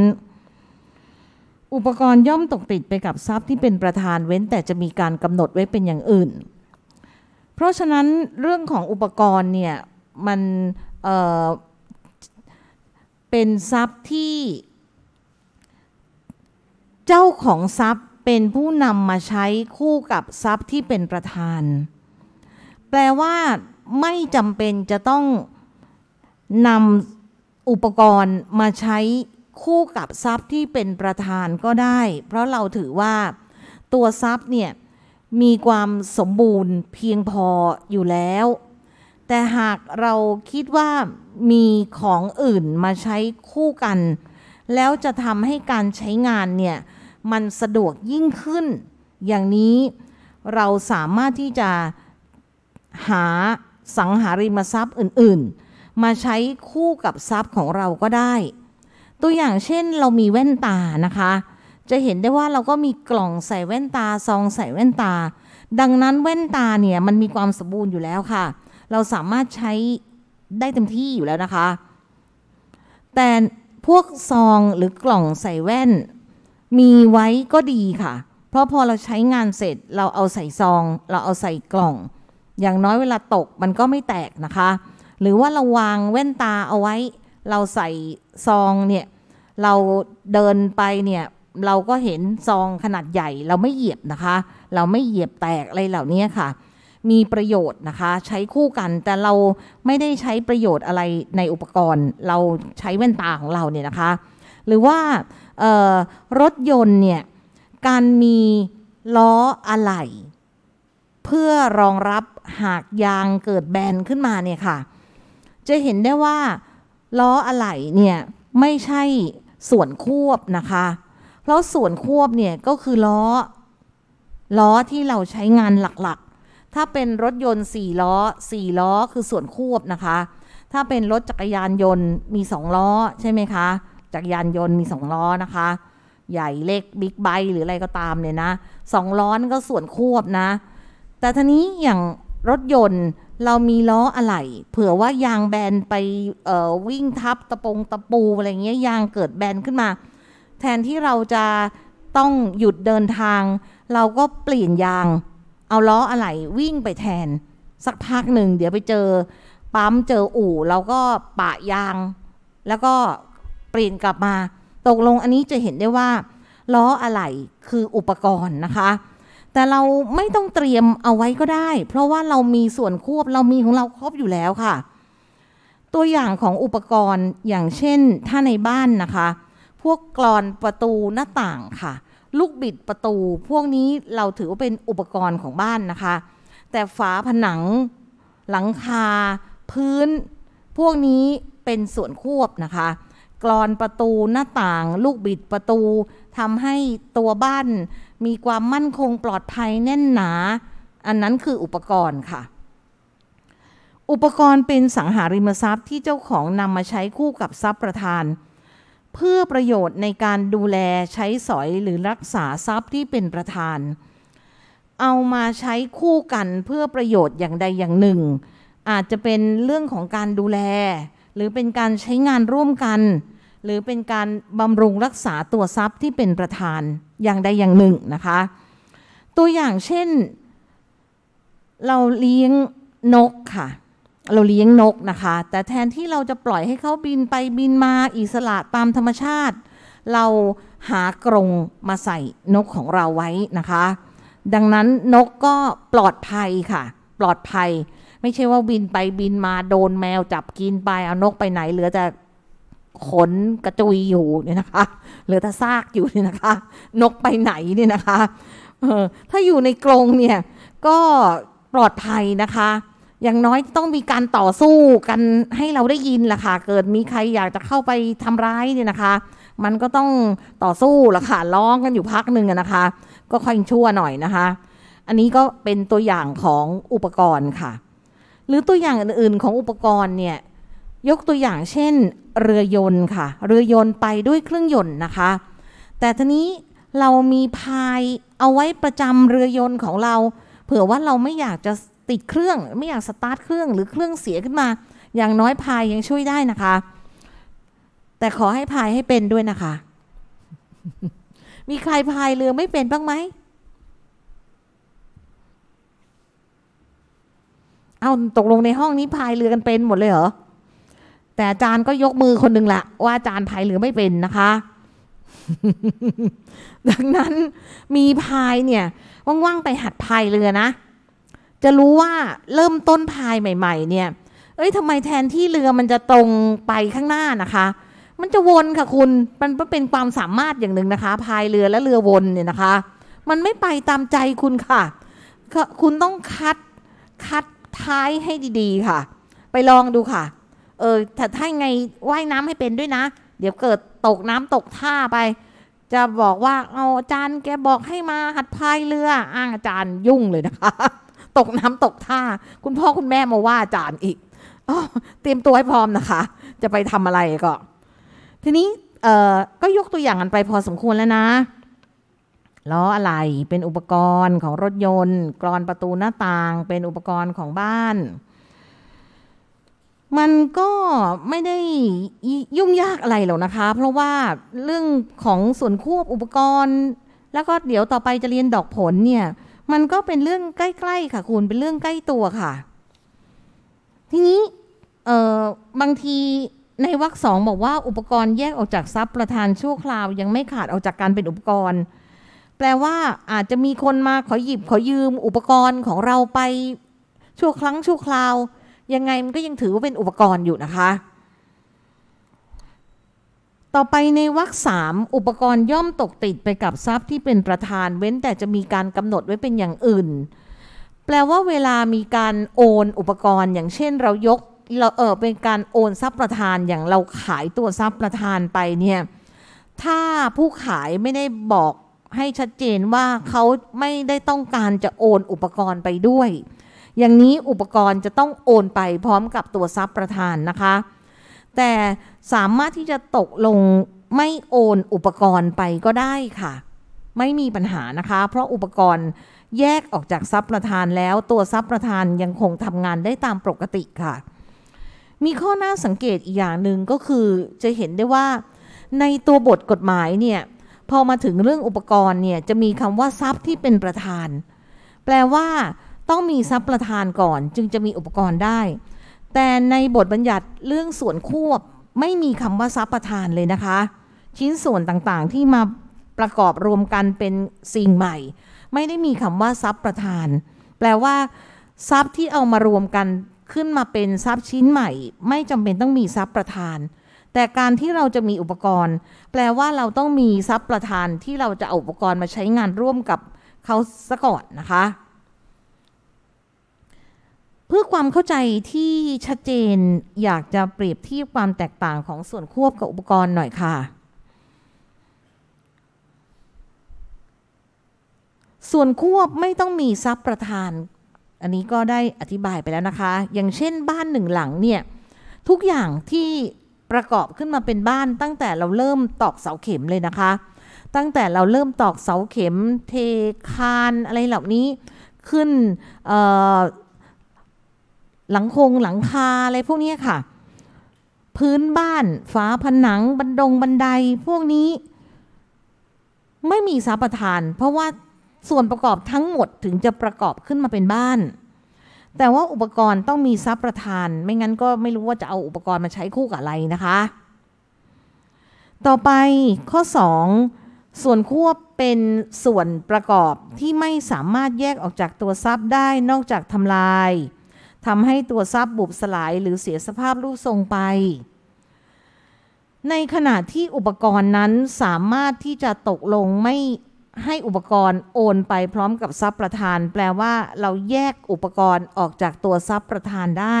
S1: อุปกรณ์ย่อมตกติดไปกับทรัพย์ที่เป็นประธานเว้นแต่จะมีการกำหนดไว้เป็นอย่างอื่น เพราะฉะนั้นเรื่องของอุปกรณ์เนี่ยมันเเป็นทรัพย์ที่ เจ้าของทรัพย์เป็นผู้นำมาใช้คู่กับทรัพย์ที่เป็นประธาน แปลว่าไม่จำเป็นจะต้องนำอุปกรณ์มาใช้คู่กับทรัพย์ที่เป็นประธานก็ได้ เพราะเราถือว่า ตัวทรัพย์เนี่ยมีความสมบูรณ์เพียงพออยู่แล้วแต่หากเราคิดว่ามีของอื่นมาใช้คู่กัน แล้วจะทำให้การใช้งานเนี่ยมันสะดวกยิ่งขึ้น อย่างนี้เราสามารถที่จะหาสังหาริมทรัพย์อื่นๆ มาใช้คู่กับทรัพย์ของเราก็ได้ ตัวอย่างเช่นเรามีแว่นตานะคะ จะเห็นได้ว่าเราก็มีกล่องใส่แว่นตา ซองใส่แว่นตา ดังนั้นแว่นตาเนี่ยมันมีความสมบูรณ์อยู่แล้วค่ะเเราสามารถใช้ได้เต็มที่อยู่แล้วนะคะ แต่พวกซองหรือกล่องใส่แว่น มีไว้ก็ดีค่ะ เพราะพอเราใช้งานเสร็จเราเอาใส่ซอง เราเอาใส่กล่อง อย่างน้อยเวลาตกมันก็ไม่แตกนะคะ หรือว่าเราวางแว่นตาเอาไว้ เราใส่ซองเนี่ยเราเดินไปเนี่ยเราก็เห็นซองขนาดใหญ่ เราไม่เหยียบนะคะ เราไม่เหยียบแตกอะไรเหล่านี้ค่ะมีประโยชน์นะคะ ใช้คู่กันแต่เราไม่ได้ใช้ประโยชน์อะไรในอุปกรณ์ เราใช้แว่นตาของเราเนี่ยนะคะ หรือว่ารถยนต์เนี่ยการมีล้ออะไหล่เพื่อรองรับหากยางเกิดแบนขึ้นมาเนี่ยค่ะจะเห็นได้ว่าล้ออะไหล่เนี่ยไม่ใช่ส่วนควบนะคะเพราะส่วนควบเนี่ย ก็คือล้อล้อที่เราใช้งานหลักถ้าเป็นรถยนต์ 4 ล้อ 4 ล้อคือส่วนควบนะคะ ถ้าเป็นรถจักรยานยนต์มี2ล้อใช่ไหมคะจักรยานยนต์มี2ล้อนะคะใหญ่เล็กบิ๊กไบค์หรืออะไรก็ตามเนี่ยนะสองล้อก็ส่วนควบนะแต่ทีนี้อย่างรถยนต์เรามีล้ออะไหล่เผื่อว่ายางแบนไปวิ่งทับตะปงตะปูอะไรเงี้ยยางเกิดแบนขึ้นมา แทนที่เราจะต้องหยุดเดินทาง เราก็เปลี่ยนยางเอาล้ออะไหล่วิ่งไปแทน สักพักหนึ่งเดี๋ยวไปเจอปั๊มเจออู่เราก็ปะยาง แล้วก็เปลี่ยนกลับมา ตกลงอันนี้จะเห็นได้ว่า ล้ออะไหล่คืออุปกรณ์นะคะ แต่เราไม่ต้องเตรียมเอาไว้ก็ได้ เพราะว่าเรามีส่วนควบเรามีของเราครบอยู่แล้วค่ะ ตัวอย่างของอุปกรณ์อย่างเช่นถ้าในบ้านนะคะ พวกกรอนประตูหน้าต่างค่ะลูกบิดประตูพวกนี้เราถือว่าเป็นอุปกรณ์ของบ้านนะคะ แต่ฝาผนัง หลังคา พื้น พวกนี้เป็นส่วนควบนะคะ กรอนประตูหน้าต่าง ลูกบิดประตูทำให้ตัวบ้านมีความมั่นคงปลอดภัยแน่นหนา อันนั้นคืออุปกรณ์ค่ะ อุปกรณ์เป็นสังหาริมทรัพย์ที่เจ้าของนำมาใช้คู่กับทรัพย์ประทานเพื่อประโยชน์ในการดูแลใช้สอยหรือรักษาทรัพย์ที่เป็นประธาน เอามาใช้คู่กันเพื่อประโยชน์อย่างใดอย่างหนึ่ง อาจจะเป็นเรื่องของการดูแล หรือเป็นการใช้งานร่วมกัน หรือเป็นการบำรุงรักษาตัวทรัพย์ที่เป็นประธานอย่างใดอย่างหนึ่งนะคะ ตัวอย่างเช่น เราเลี้ยงนกค่ะเราเลี้ยงนกนะคะ แต่แทนที่เราจะปล่อยให้เขาบินไปบินมาอิสระตามธรรมชาติ เราหากรงมาใส่นกของเราไว้นะคะ ดังนั้นนกก็ปลอดภัยค่ะ ปลอดภัย ไม่ใช่ว่าบินไปบินมาโดนแมวจับกินไป เอานกไปไหน เหลือแต่ขนกระจุยอยู่เนี่ยนะคะ เหลือแต่ซากอยู่เนี่ยนะคะ นกไปไหนเนี่ยนะคะถ้าอยู่ในกรงเนี่ย ก็ปลอดภัยนะคะอย่างน้อยต้องมีการต่อสู้กันให้เราได้ยินล่ะค่ะ เกิดมีใครอยากจะเข้าไปทำร้ายเนี่ยนะคะ มันก็ต้องต่อสู้ล่ะค่ะร้องกันอยู่พักหนึ่งนะคะ ก็ค่อยชั่วหน่อยนะคะ อันนี้ก็เป็นตัวอย่างของอุปกรณ์ค่ะ หรือตัวอย่างอื่นๆของอุปกรณ์เนี่ย ยกตัวอย่างเช่นเรือยนต์ค่ะ เรือยนต์ไปด้วยเครื่องยนต์นะคะ แต่ทีนี้เรามีพายเอาไว้ประจำเรือยนต์ของเรา เผื่อว่าเราไม่อยากจะติดเครื่อง ไม่อยากสตาร์ทเครื่องหรือเครื่องเสียขึ้นมา อย่างน้อยพายยังช่วยได้นะคะ แต่ขอให้พายให้เป็นด้วยนะคะ มีใครพายเรือไม่เป็นบ้างไหมเอาตกลงในห้องนี้พายเรือกันเป็นหมดเลยเหรอแต่อาจารย์ก็ยกมือคนหนึ่งละว่าอาจารย์พายเรือไม่เป็นนะคะ ดังนั้นมีพายเนี่ย ว่างๆ ไปหัดพายเรือนะจะรู้ว่าเริ่มต้นพายใหม่ๆเนี่ย เอ้ยทำไมแทนที่เรือมันจะตรงไปข้างหน้านะคะ มันจะวนค่ะคุณ มันเป็นความสามารถอย่างหนึ่งนะคะ พายเรือและเรือวนเนี่ยนะคะ มันไม่ไปตามใจคุณค่ะ คุณต้องคัดคัดท้ายให้ดีๆค่ะ ไปลองดูค่ะ เออถ้าไ้ไงว่ายน้ำให้เป็นด้วยนะ เดี๋ยวเกิดตกน้ำตกท่าไป จะบอกว่า เอาอาจารย์แกบอกให้มาหัดพายเรืออ้างอาจารย์ยุ่งเลยนะคะตกน้ำตกท่าคุณพ่อคุณแม่มาว่าจานอีกอเตรียมตัวให้พร้อมนะคะ จะไปทำอะไรก็ ทีนี้เออก็ยกตัวอย่างกันไปพอสมควรแล้วนะล้ออะไรเป็นอุปกรณ์ของรถยนต์กรอนประตูหน้าต่างเป็นอุปกรณ์ของบ้าน มันก็ไม่ได้ยุ่งยากอะไรหรอกนะคะ เพราะว่าเรื่องของส่วนควบอุปกรณ์ แล้วก็เดี๋ยวต่อไปจะเรียนดอกผลเนี่ยมันก็เป็นเรื่องใกล้ๆ ค่ะคุณ เป็นเรื่องใกล้ตัวค่ะ ทีนี้บางทีในวรรคสองบอกว่าอุปกรณ์แยกออกจากทรัพย์ประธานชั่วคราวยังไม่ขาดออกจากการเป็นอุปกรณ์ แปลว่าอาจจะมีคนมาขอหยิบขอยืมอุปกรณ์ของเราไปชั่วครั้งชั่วคราวยังไงมันก็ยังถือว่าเป็นอุปกรณ์อยู่นะคะต่อไปในวรรคสามอุปกรณ์ย่อมตกติดไปกับทรัพย์ที่เป็นประธาน เว้นแต่จะมีการกำหนดไว้เป็นอย่างอื่น แปลว่าเวลามีการโอนอุปกรณ์อย่างเช่นเรายก เราเออเป็นการโอนทรัพย์ประธานอย่างเราขายตัวทรัพย์ประธานไปเนี่ยถ้าผู้ขายไม่ได้บอกให้ชัดเจนว่าเขาไม่ได้ต้องการจะโอนอุปกรณ์ไปด้วย อย่างนี้อุปกรณ์จะต้องโอนไปพร้อมกับตัวทรัพย์ประธานนะคะแต่สามารถที่จะตกลงไม่โอนอุปกรณ์ไปก็ได้ค่ะ ไม่มีปัญหานะคะเพราะอุปกรณ์แยกออกจากซับประธานแล้ว ตัวซับประธานยังคงทำงานได้ตามปกติค่ะ มีข้อน่าสังเกตอีกอย่างหนึ่งก็คือจะเห็นได้ว่า ในตัวบทกฎหมายเนี่ยพอมาถึงเรื่องอุปกรณ์เนี่ยจะมีคำว่าซับที่เป็นประธาน แปลว่าต้องมีซับประธานก่อนจึงจะมีอุปกรณ์ได้แต่ในบทบัญญัติเรื่องส่วนควบ ไม่มีคำว่า ทรัพย์ประทานเลยนะคะ ชิ้นส่วนต่างๆ ที่มาประกอบรวมกันเป็นสิ่งใหม่ ไม่ได้มีคำว่า ทรัพย์ประทาน แปลว่า ทรัพย์ที่เอามารวมกันขึ้นมาเป็นทรัพย์ชิ้นใหม่ ไม่จำเป็นต้องมีทรัพย์ประทาน แต่การที่เราจะมีอุปกรณ์ แปลว่าเราต้องมี ทรัพย์ประทานที่เราจะเอาอุปกรณ์มาใช้งานร่วมกับเขาซะก่อนนะคะพื่อความเข้าใจที่ชัดเจนอยากจะเปรียบเทียบความแตกต่างของส่วนควบกับอุปกรณ์หน่อยค่ะ ส่วนควบไม่ต้องมีซับประธาน อันนี้ก็ได้อธิบายไปแล้วนะคะ อย่างเช่นบ้านหนึ่งหลังเนี่ยทุกอย่างที่ประกอบขึ้นมาเป็นบ้าน ตั้งแต่เราเริ่มตอกเสาเข็มเลยนะคะ ตั้งแต่เราเริ่มตอกเสาเข็มเทคานอะไรเหล่านี้ขึ้นหลังคง หลังคาอะไรพวกนี้ค่ะ พื้นบ้านฝาผนังบันดงบันไดพวกนี้ ไม่มีสาประทาน เพราะว่าส่วนประกอบทั้งหมดถึงจะประกอบขึ้นมาเป็นบ้าน แต่ว่าอุปกรณ์ต้องมีซับประทาน ไม่งั้นก็ไม่รู้ว่าจะเอาอุปกรณ์มาใช้คู่กับอะไรนะคะ ต่อไปข้อ 2 ส่วนควบเป็นส่วนประกอบที่ไม่สามารถแยกออกจากตัวซับได้นอกจากทำลายทำให้ตัวทรัพย์บุบสลายหรือเสียสภาพรูปทรงไป ในขณะที่อุปกรณ์นั้น สามารถที่จะตกลงไม่ให้อุปกรณ์โอนไปพร้อมกับทรัพย์ประธาน แปลว่าเราแยกอุปกรณ์ออกจากตัวทรัพย์ประธานได้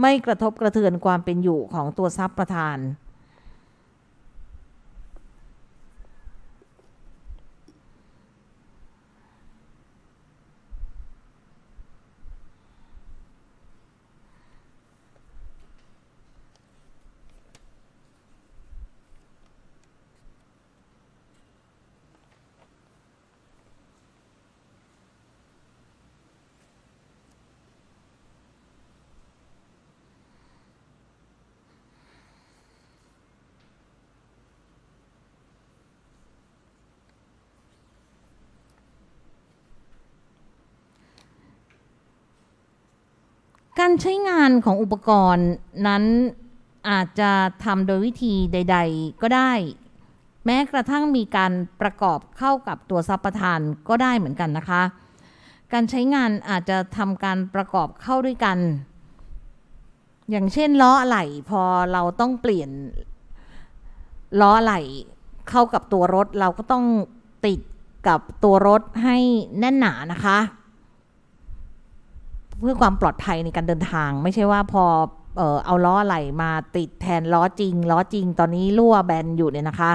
S1: ไม่กระทบกระเทือนความเป็นอยู่ของตัวทรัพย์ประธานการใช้งานของอุปกรณ์นั้นอาจจะทำโดยวิธีใด ๆก็ได้ แม้กระทั่งมีการประกอบเข้ากับตัวซับประทานก็ได้เหมือนกันนะคะ การใช้งานอาจจะทำการประกอบเข้าด้วยกัน อย่างเช่น ล้ออะไหล่พอเราต้องเปลี่ยน ล้ออะไหล่เข้ากับตัวรถเราก็ต้องติดกับตัวรถให้แน่นหนานะคะเพื่อความปลอดภัยในการเดินทาง ไม่ใช่ว่าพอเออเอาล้อไหลมาติดแทนล้อจริงล้อจริงตอนนี้รั่วแบนอยู่เนี่ยนะคะ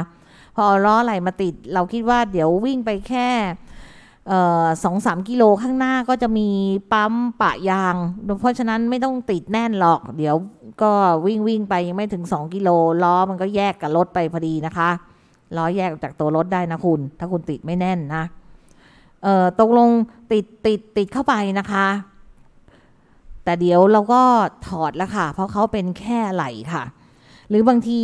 S1: พอเอาล้อไหลมาติด เราคิดว่าเดี๋ยววิ่งไปแค่สองสามกิโลข้างหน้าก็จะมีปั๊มปะยาง เพราะฉะนั้นไม่ต้องติดแน่นหรอก เดี๋ยวก็วิ่งวิ่งไปยังไม่ถึง 2 กิโลล้อมันก็แยกกับรถไปพอดีนะคะล้อแยกจากตัวรถได้นะคุณ ถ้าคุณติดไม่แน่นนะตกลงติดติดติดเข้าไปนะคะแต่เดี๋ยวเราก็ถอดแล้วค่ะเพราะเขาเป็นแค่ไหลค่ะ หรือบางที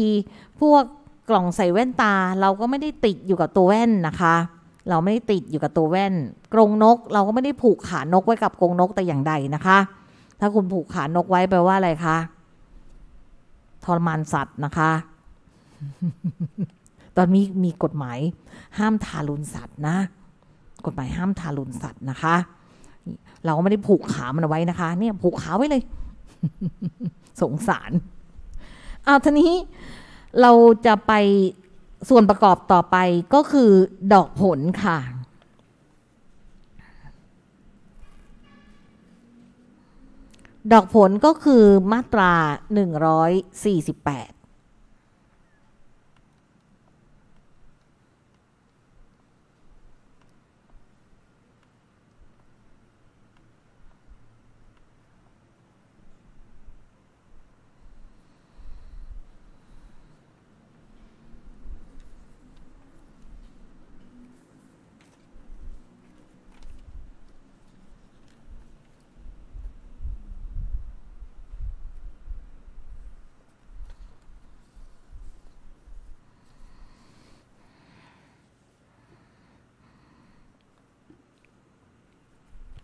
S1: พวกกล่องใส่แว่นตา เราก็ไม่ได้ติดอยู่กับตัวแว่นนะคะ เราไม่ได้ติดอยู่กับตัวแว่นกรงนก เราก็ไม่ได้ผูกขานกไว้กับกรงนกแต่อย่างใดนะคะ ถ้าคุณผูกขานกไว้แปลว่าอะไรคะทรมานสัตว์นะคะ ตอนนี้มีกฎหมายห้ามทารุณสัตว์นะ กฎหมายห้ามทารุณสัตว์นะคะเราไม่ได้ผูกขามันไว้นะคะ เนี่ยผูกขาไว้เลย สงสารเอาทีนี้เราจะไปส่วนประกอบต่อไปก็คือ ดอกผลค่ะ ดอกผลก็คือมาตรา 148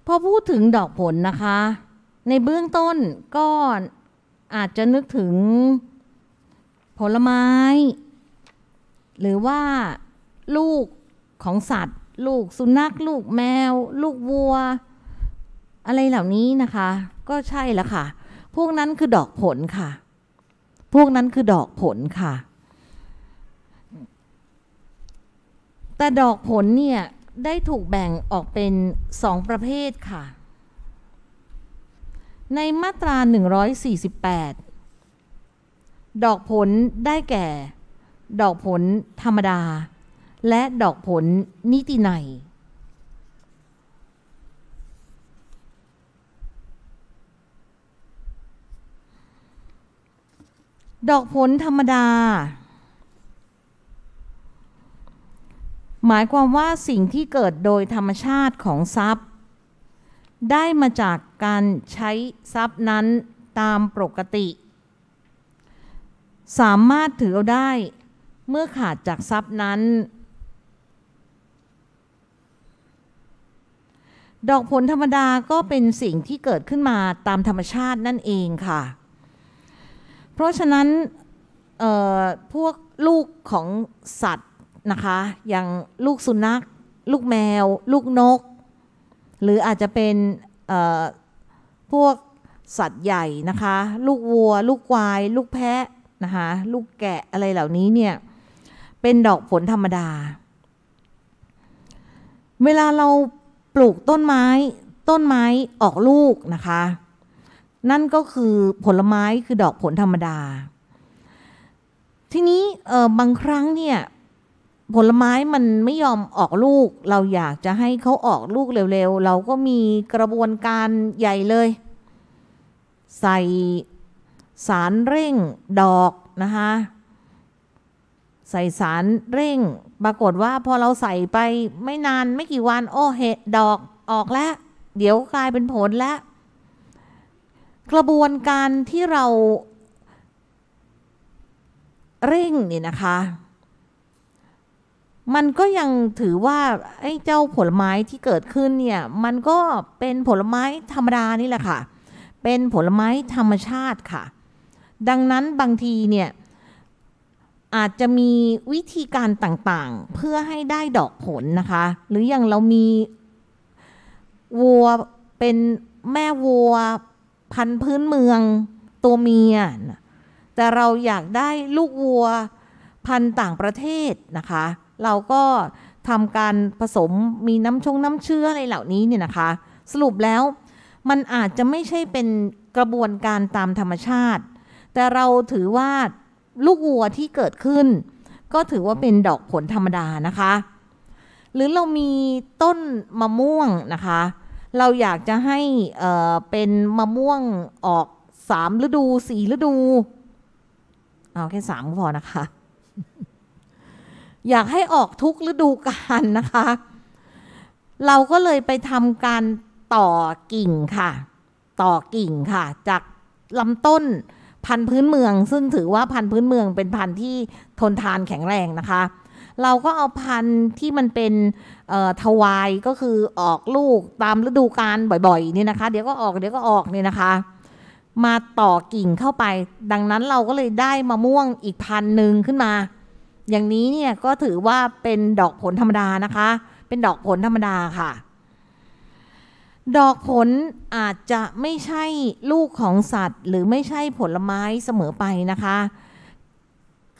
S1: พอพูดถึงดอกผลนะคะ ในเบื้องต้นก็อาจจะนึกถึง ผลไม้ หรือว่าลูกของสัตว์ ลูกสุนัข ลูกแมว ลูกวัว อะไรเหล่านี้นะคะ ก็ใช่ละค่ะ พวกนั้นคือดอกผลค่ะ พวกนั้นคือดอกผลค่ะ แต่ดอกผลเนี่ยได้ถูกแบ่งออกเป็นสองประเภทค่ะ ในมาตรา 148 ดอกผลได้แก่ ดอกผลธรรมดา และดอกผลนิติไนดอกผลธรรมดาหมายความว่าสิ่งที่เกิดโดยธรรมชาติของทรัพย์ ได้มาจากการใช้ทรัพย์นั้นตามปกติ สามารถถือเอาได้เมื่อขาดจากทรัพย์นั้น ดอกผลธรรมดาก็เป็นสิ่งที่เกิดขึ้นมาตามธรรมชาตินั่นเองค่ะ เพราะฉะนั้นพวกลูกของสัตว์นะคะอย่างลูกสุนัขลูกแมว ลูกนก หรืออาจจะเป็นพวกสัตว์ใหญ่นะคะลูกวัว ลูกควาย ลูกแพะนะคะลูกแกะอะไรเหล่านี้เนี่ยเป็นดอกผลธรรมดา เวลาเราปลูกต้นไม้ต้นไม้ออกลูกนะคะนั่นก็คือผลไม้คือดอกผลธรรมดา ทีนี้บางครั้งเนี่ยผลไม้มันไม่ยอมออกลูก เราอยากจะให้เขาออกลูกเร็ว ๆ เราก็มีกระบวนการใหญ่เลย ใส่สารเร่ง ดอกนะคะใส่สารเร่ง ปรากฏว่าพอเราใส่ไปไม่นานไม่กี่วันโอ้เห็ดดอกออกแล้ว เดี๋ยวกลายเป็นผลแล้วกระบวนการที่เรา เร่งนี่นะคะมันก็ยังถือว่าไอ้เจ้าผลไม้ที่เกิดขึ้นเนี่ย มันก็เป็นผลไม้ธรรมดานี่แหละค่ะ เป็นผลไม้ธรรมชาติค่ะ ดังนั้นบางทีเนี่ยอาจจะมีวิธีการต่างๆเพื่อให้ได้ดอกผลนะคะ หรืออย่างเรามีวัวเป็นแม่วัว พันพื้นเมือง ตัวเมีย แต่เราอยากได้ลูกวัวพันต่างประเทศนะคะเราก็ทำการผสมมีน้ำชงน้ำเชื้ออะไร เหล่านี้เนี่ยนะคะ สรุปแล้ว มันอาจจะไม่ใช่เป็นกระบวนการตามธรรมชาติ แต่เราถือว่าลูกวัวที่เกิดขึ้น ก็ถือว่าเป็นดอกผลธรรมดานะคะ หรือเรามีต้นมะม่วงนะคะ เราอยากจะให้เป็นมะม่วงออกสามฤดูสี่ฤดูเอาแค่สามก็พอนะคะอยากให้ออกทุกฤดูกาลนะคะ เราก็เลยไปทำการต่อกิ่งค่ะ ต่อกิ่งค่ะ จากลำต้นพันธุ์พื้นเมือง ซึ่งถือว่าพันธุ์พื้นเมืองเป็นพันธุ์ที่ทนทานแข็งแรงนะคะ เราก็เอาพันธุ์ที่มันเป็นทวายก็คือออกลูกตามฤดูกาลบ่อยๆนี่นะคะ เดี๋ยวก็ออกเดี๋ยวก็ออกเนี่ยนะคะ มาต่อกิ่งเข้าไป ดังนั้นเราก็เลยได้มะม่วงอีกพันธุ์หนึ่งขึ้นมาอย่างนี้เนี่ย ก็ถือว่าเป็นดอกผลธรรมดานะคะ เป็นดอกผลธรรมดาค่ะ ดอกผลอาจจะไม่ใช่ลูกของสัตว์ หรือไม่ใช่ผลไม้เสมอไปนะคะ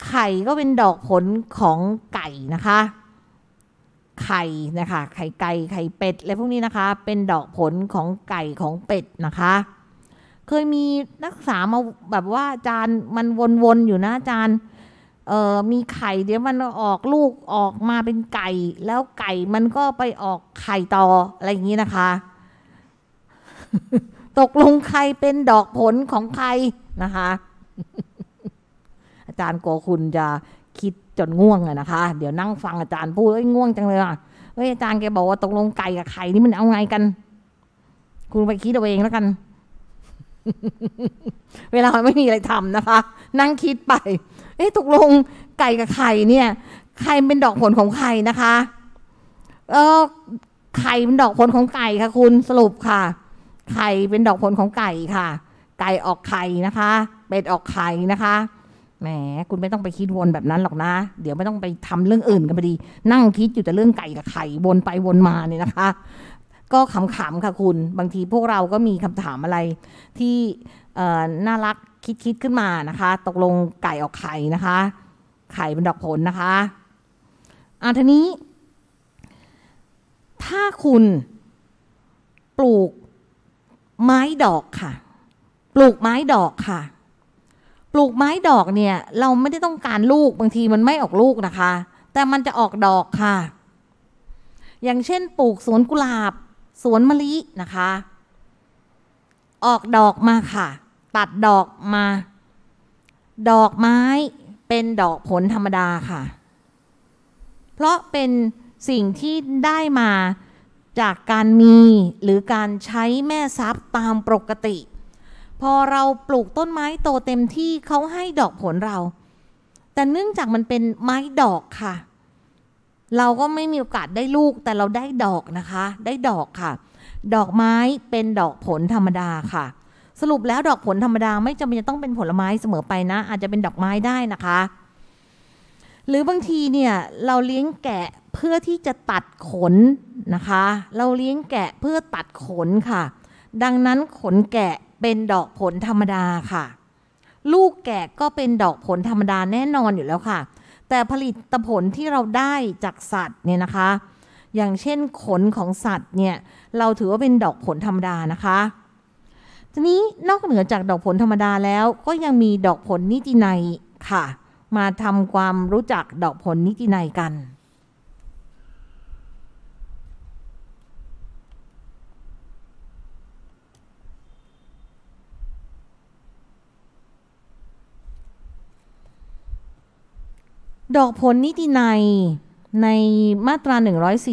S1: ไข่ ก็เป็นดอกผลของไก่นะคะ ไข่นะคะไข่ไก่ไข่เป็ดอะไรพวกนี้นะคะเป็นดอกผลของไก่ของเป็ดนะคะ เคยมีนักศึกษามาแบบว่าอาจารย์มันวนๆอยู่นะอาจารย์เออมีไข่ เดี๋ยวมันออกลูกออกมาเป็นไก่ แล้วไก่มันก็ไปออกไข่ต่ออะไรอย่างนี้นะคะ ตกลงใครเป็นดอกผลของใครนะคะ อาจารย์โกคุณจะคิดจนง่วงอะนะคะ เดี๋ยวนั่งฟังอาจารย์พูดเอ้ยง่วงจังเลยอ่ะเอ้ยอาจารย์แก บอกว่าตกลงไก่กับไข่นี่มันเอาไงกัน คุณไปคิดเอาเองแล้วกัน เวลาไม่มีอะไรทำนะคะ นั่งคิดไปอ๊ะตกลงไก่กับไข่เนี่ยไข่เป็นดอกผลของไข่นะคะ เออไข่เป็นดอกผลของไก่ค่ะคุณสรุปค่ะไข่เป็นดอกผลของไก่ค่ะ ไก่ออกไข่นะคะเป็ดออกไข่นะคะแหมคุณไม่ต้องไปคิดวนแบบนั้นหรอกนะ เดี๋ยวไม่ต้องไปทำเรื่องอื่นกันพอดี นั่งคิดอยู่แต่เรื่องไก่กับไข่วนไปวนมาเนี่ยนะคะ ก็ขำๆค่ะคุณ บางทีพวกเราก็มีคำถามอะไร ที่น่ารักคิดคิดขึ้นมานะคะ ตกลงไก่ออกไข่นะคะ ไข่เป็นดอกผลนะคะอ่นทีนี้ ถ้าคุณปลูกไม้ดอกค่ะ ปลูกไม้ดอกค่ะ ปลูกไม้ดอกเนี่ย เราไม่ได้ต้องการลูกบางทีมันไม่ออกลูกนะคะ แต่มันจะออกดอกค่ะ อย่างเช่นปลูกสวนกุหลาบสวนมะลินะคะ ออกดอกมาค่ะตัดดอกมา ดอกไม้เป็นดอกผลธรรมดาค่ะ เพราะเป็นสิ่งที่ได้มาจากการมีหรือการใช้แม่ทรัพย์ตามปกติ พอเราปลูกต้นไม้โตเต็มที่เขาให้ดอกผลเรา แต่เนื่องจากมันเป็นไม้ดอกค่ะ เราก็ไม่มีโอกาสได้ลูกแต่เราได้ดอกนะคะ ได้ดอกค่ะ ดอกไม้เป็นดอกผลธรรมดาค่ะสรุปแล้วดอกผลธรรมดาไม่จำเป็นจะต้องเป็นผลไม้เสมอไปนะอาจจะเป็นดอกไม้ได้นะคะ หรือบางทีเนี่ยเราเลี้ยงแกะเพื่อที่จะตัดขนนะคะ เราเลี้ยงแกะเพื่อตัดขนค่ะ ดังนั้นขนแกะเป็นดอกผลธรรมดาค่ะ ลูกแกะก็เป็นดอกผลธรรมดาแน่นอนอยู่แล้วค่ะ แต่ผลิตผลที่เราได้จากสัตว์เนี่ยนะคะ อย่างเช่นขนของสัตว์เนี่ยเราถือ ว่าเป็นดอกผลธรรมดานะคะทีนี้นอกเหนือจากดอกผลธรรมดาแล้วก็ยังมีดอกผลนิตินัยค่ะ มาทำความรู้จักดอกผลนิตินัยกัน ดอกผลนิตินในมาตรา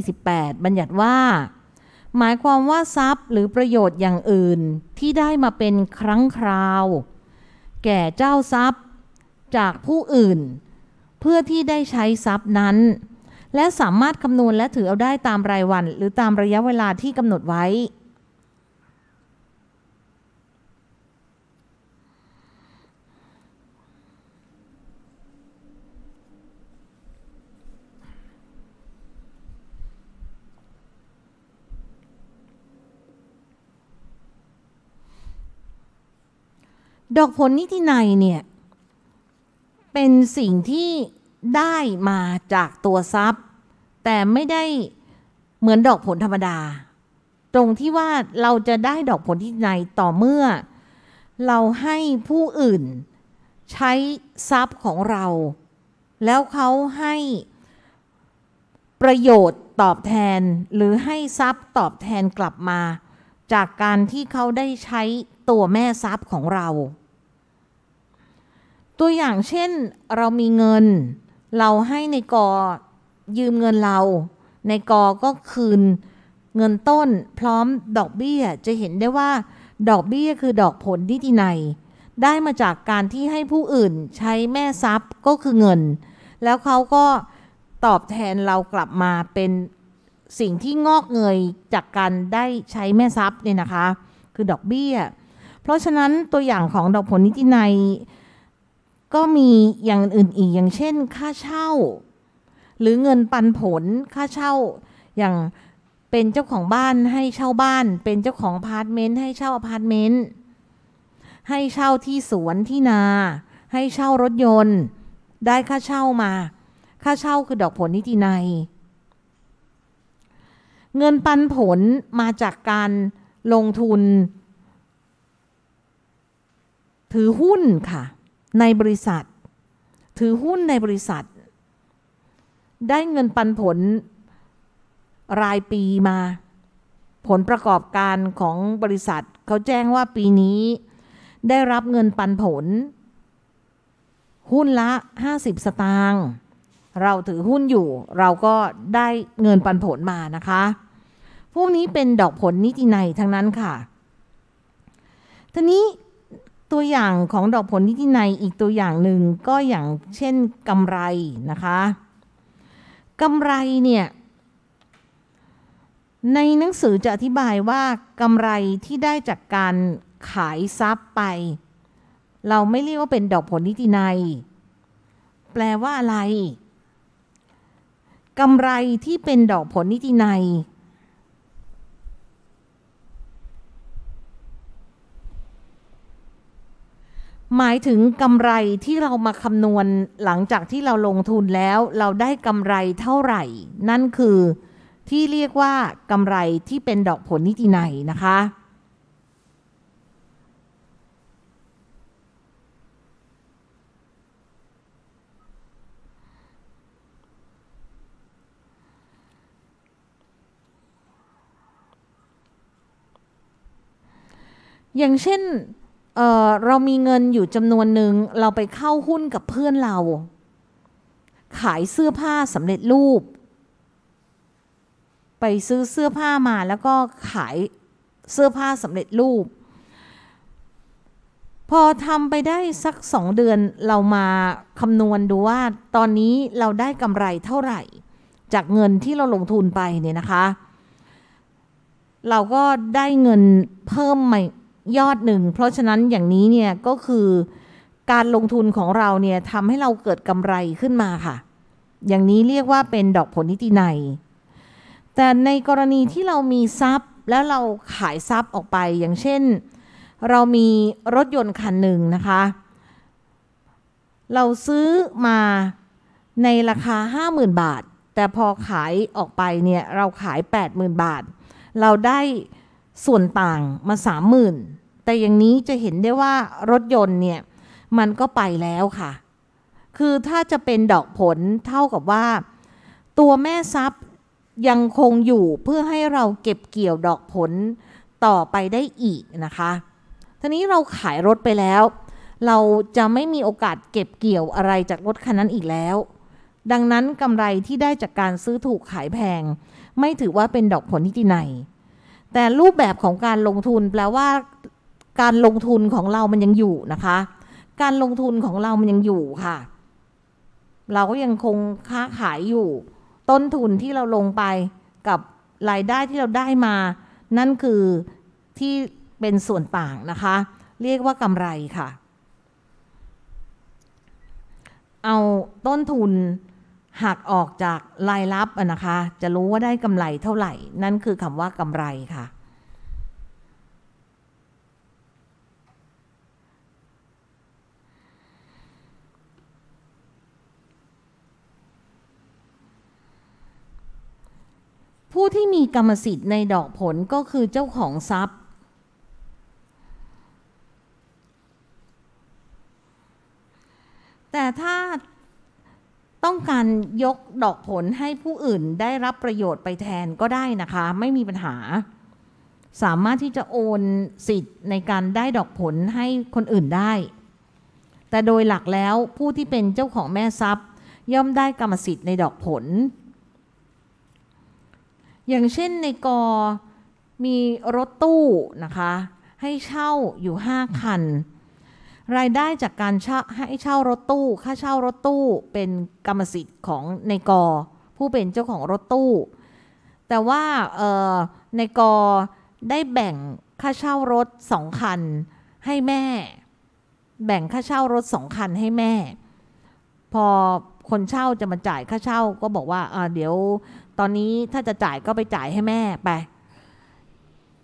S1: 148 บัญญัติว่าหมายความว่าทรัพย์หรือประโยชน์อย่างอื่น ที่ได้มาเป็นครั้งคราว แก่เจ้าทรัพย์จากผู้อื่น เพื่อที่ได้ใช้ทรัพย์นั้น และสามารถคำนวณและถือเอาได้ตามรายวัน หรือตามระยะเวลาที่กำหนดไว้ดอกผลนิตินัยเนี่ยเป็นสิ่งที่ได้มาจากตัวทรัพย์ แต่ไม่ได้เหมือนดอกผลธรรมดา ตรงที่ว่าเราจะได้ดอกผลนิตินัยต่อเมื่อ เราให้ผู้อื่นใช้ทรัพย์ของเรา แล้วเขาให้ประโยชน์ตอบแทนหรือให้ทรัพย์ตอบแทนกลับมา จากการที่เขาได้ใช้ตัวแม่ทรัพย์ของเรา ตัวอย่างเช่นเรามีเงิน เราให้ในกอยืมเงินเรา ในกอก็คืนเงินต้นพร้อมดอกเบี้ย จะเห็นได้ว่าดอกเบี้ยคือดอกผลที่ดีใน ได้มาจากการที่ให้ผู้อื่นใช้แม่ทรัพย์ก็คือเงิน แล้วเขาก็ตอบแทนเรากลับมาเป็นสิ่งที่งอกเงยจากการได้ใช้แม่ทรัพย์เนี่ยนะคะ คือดอกเบี้ยเพราะฉะนั้นตัวอย่างของดอกผลนิติในก็มีอย่างอื่นอีกอย่างเช่นค่าเช่า หรือเงินปันผลค่าเช่าอย่างเป็นเจ้าของบ้านให้เช่าบ้านเป็นเจ้าของอพาร์ตเมนต์ให้เช่าอพาร์ตเมนต์ให้เช่าที่สวนที่นา ให้เช่ารถยนต์ ได้ค่าเช่ามา ค่าเช่าคือดอกผลนิติในเงินปันผลมาจากการลงทุนถือหุ้นค่ะ ในบริษัท ถือหุ้นในบริษัท ได้เงินปันผล รายปีมาผลประกอบการของบริษัทเขาแจ้งว่าปีนี้ได้รับเงินปันผล หุ้นละ 50สตางค์เราถือหุ้นอยู่เราก็ได้เงินปันผลมานะคะพวกนี้เป็นดอกผลนิติในทั้งนั้นค่ะทีนี้ตัวอย่างของดอกผลนิติในอีกตัวอย่างหนึ่งก็อย่างเช่นกำไรนะคะกำไรเนี่ย ในหนังสือจะอธิบายว่ากำไรที่ได้จากการขายทรัพย์ไป เราไม่เรียกว่าเป็นดอกผลนิติในแปลว่าอะไรกำไรที่เป็นดอกผลนิติในหมายถึงกำไรที่เรามาคำนวณหลังจากที่เราลงทุนแล้วเราได้กำไรเท่าไหร่ นั่นคือที่เรียกว่ากำไรที่เป็นดอกผลนิติไนนะคะ อย่างเช่นเออเรามีเงินอยู่จำนวนหนึ่งเราไปเข้าหุ้นกับเพื่อนเรา ขายเสื้อผ้าสำเร็จรูป ไปซื้อเสื้อผ้ามาแล้วก็ขายเสื้อผ้าสำเร็จรูป พอทำไปได้สักสองเดือนเรามาคำนวณดูว่าตอนนี้เราได้กำไรเท่าไหร่ จากเงินที่เราลงทุนไป เนี่ยนะคะ เราก็ได้เงินเพิ่มใหม่ยอดหนึ่ง เพราะฉะนั้นอย่างนี้เนี่ยก็คือการลงทุนของเราเนี่ยทำให้เราเกิดกำไรขึ้นมาค่ะ อย่างนี้เรียกว่าเป็นดอกผลนิติใน แต่ในกรณีที่เรามีทรัพย์แล้วเราขายทรัพย์ออกไปอย่างเช่น เรามีรถยนต์คันหนึ่งนะคะ เราซื้อมาในราคา 50,000 บาท แต่พอขายออกไปเนี่ย เราขาย 80,000 บาท เราได้ส่วนต่างมา30,000แต่อย่างนี้จะเห็นได้ว่า รถยนต์ เนี่ย มันก็ไปแล้วค่ะ คือถ้าจะเป็นดอกผลเท่ากับว่า ตัวแม่ทรัพย์ยังคงอยู่เพื่อให้เราเก็บเกี่ยวดอกผลต่อไปได้อีกนะคะ ทีนี้เราขายรถไปแล้ว เราจะไม่มีโอกาสเก็บเกี่ยวอะไรจากรถคันนั้นอีกแล้ว ดังนั้นกำไรที่ได้จากการซื้อถูกขายแพง ไม่ถือว่าเป็นดอกผลที่ดีใน แต่รูปแบบของการลงทุนแปลว่าการลงทุนของเรามันยังอยู่นะคะ การลงทุนของเรามันยังอยู่ค่ะ เราก็ยังคงค้าขายอยู่ ต้นทุนที่เราลงไปกับ รายได้ที่เราได้มา นั่นคือที่เป็นส่วนต่างนะคะ เรียกว่ากำไรค่ะ เอาต้นทุนหักออกจากรายรับนะคะ จะรู้ว่าได้กำไรเท่าไหร่ นั่นคือคำว่ากำไรค่ะผู้ที่มีกรรมสิทธิ์ในดอกผลก็คือเจ้าของทรัพย์ แต่ถ้าต้องการยกดอกผลให้ผู้อื่นได้รับประโยชน์ไปแทนก็ได้นะคะ ไม่มีปัญหา สามารถที่จะโอนสิทธิ์ในการได้ดอกผลให้คนอื่นได้ แต่โดยหลักแล้วผู้ที่เป็นเจ้าของแม่ทรัพย์ ย่อมได้กรรมสิทธิ์ในดอกผลอย่างเช่นในกอมีรถตู้นะคะ ให้เช่าอยู่5คัน รายได้จากการเช่าให้เช่ารถตู้ ค่าเช่ารถตู้เป็นกรรมสิทธิ์ของในกอผู้เป็นเจ้าของรถตู้ แต่ว่าในกอได้แบ่งค่าเช่ารถสองคันให้แม่ แบ่งค่าเช่ารถสองคันให้แม่ พอคนเช่าจะมาจ่ายค่าเช่าก็บอกว่าเดี๋ยวตอนนี้ถ้าจะจ่ายก็ไปจ่ายให้แม่ไป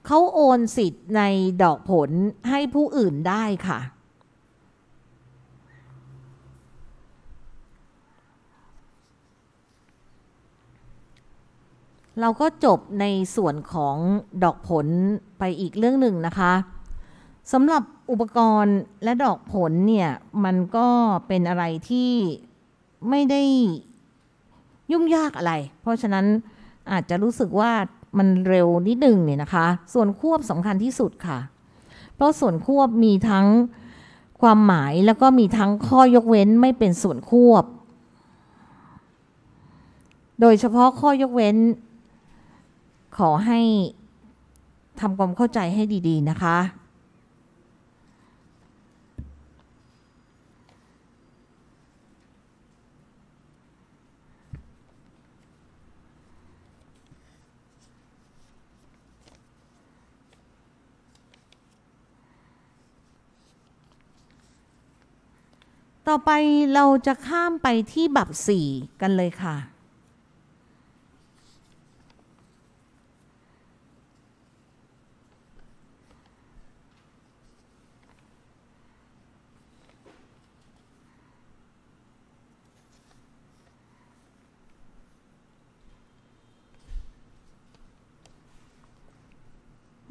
S1: เขาโอนสิทธิ์ในดอกผลให้ผู้อื่นได้ค่ะ เราก็จบในส่วนของดอกผลไปอีกเรื่องหนึ่งนะคะ สำหรับอุปกรณ์และดอกผลเนี่ย มันก็เป็นอะไรที่ไม่ได้ยุ่งยากอะไร เพราะฉะนั้นอาจจะรู้สึกว่ามันเร็วนิดหนึ่งเนี่ยนะคะ ส่วนควบสำคัญที่สุดค่ะ เพราะส่วนควบมีทั้งความหมาย แล้วก็มีทั้งข้อยกเว้นไม่เป็นส่วนควบ โดยเฉพาะข้อยกเว้น ขอให้ทำความเข้าใจให้ดีๆนะคะต่อไปเราจะข้ามไปที่บับสี่กันเลยค่ะ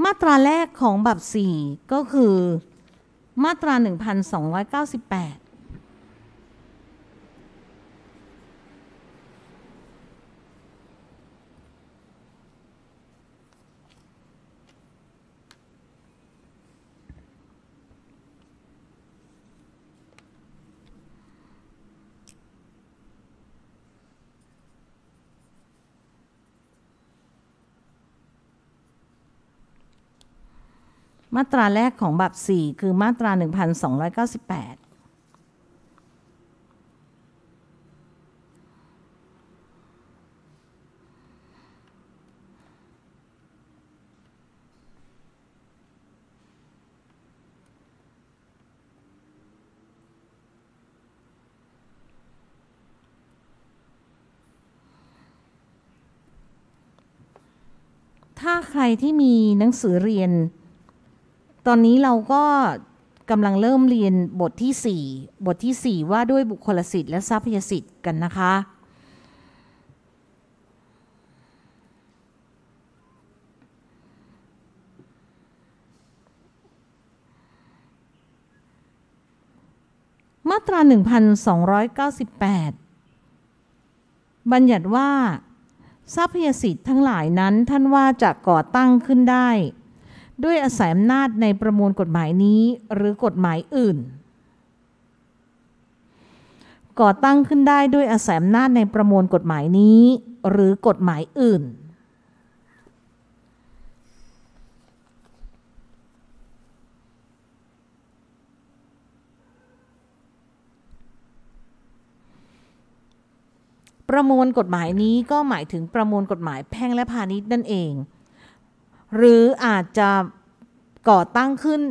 S1: มาตราแรกของบับสี่ก็คือมาตรา 1298มาตราแรกของบับสี่คือมาตรา 1298 ถ้าใครที่มีหนังสือเรียนตอนนี้เราก็กำลังเริ่มเรียนบทที่ 4 บทที่ 4 ว่าด้วยบุคคลสิทธิและทรัพยสิทธิ์กันนะคะ มาตรา 1298 บัญญัติว่า ทรัพยสิทธิ์ทั้งหลายนั้นท่านว่าจะก่อตั้งขึ้นได้ด้วยอาศัยอำนาจในประมวลกฎหมายนี้หรือกฎหมายอื่น ก่อตั้งขึ้นได้ด้วยอาศัยอำนาจในประมวลกฎหมายนี้ หรือกฎหมายอื่น ประมวลกฎหมายนี้ก็หมายถึงประมวลกฎหมายแพ่งและพาณิชย์นั่นเองหรืออาจจะก่อตั้งขึ้น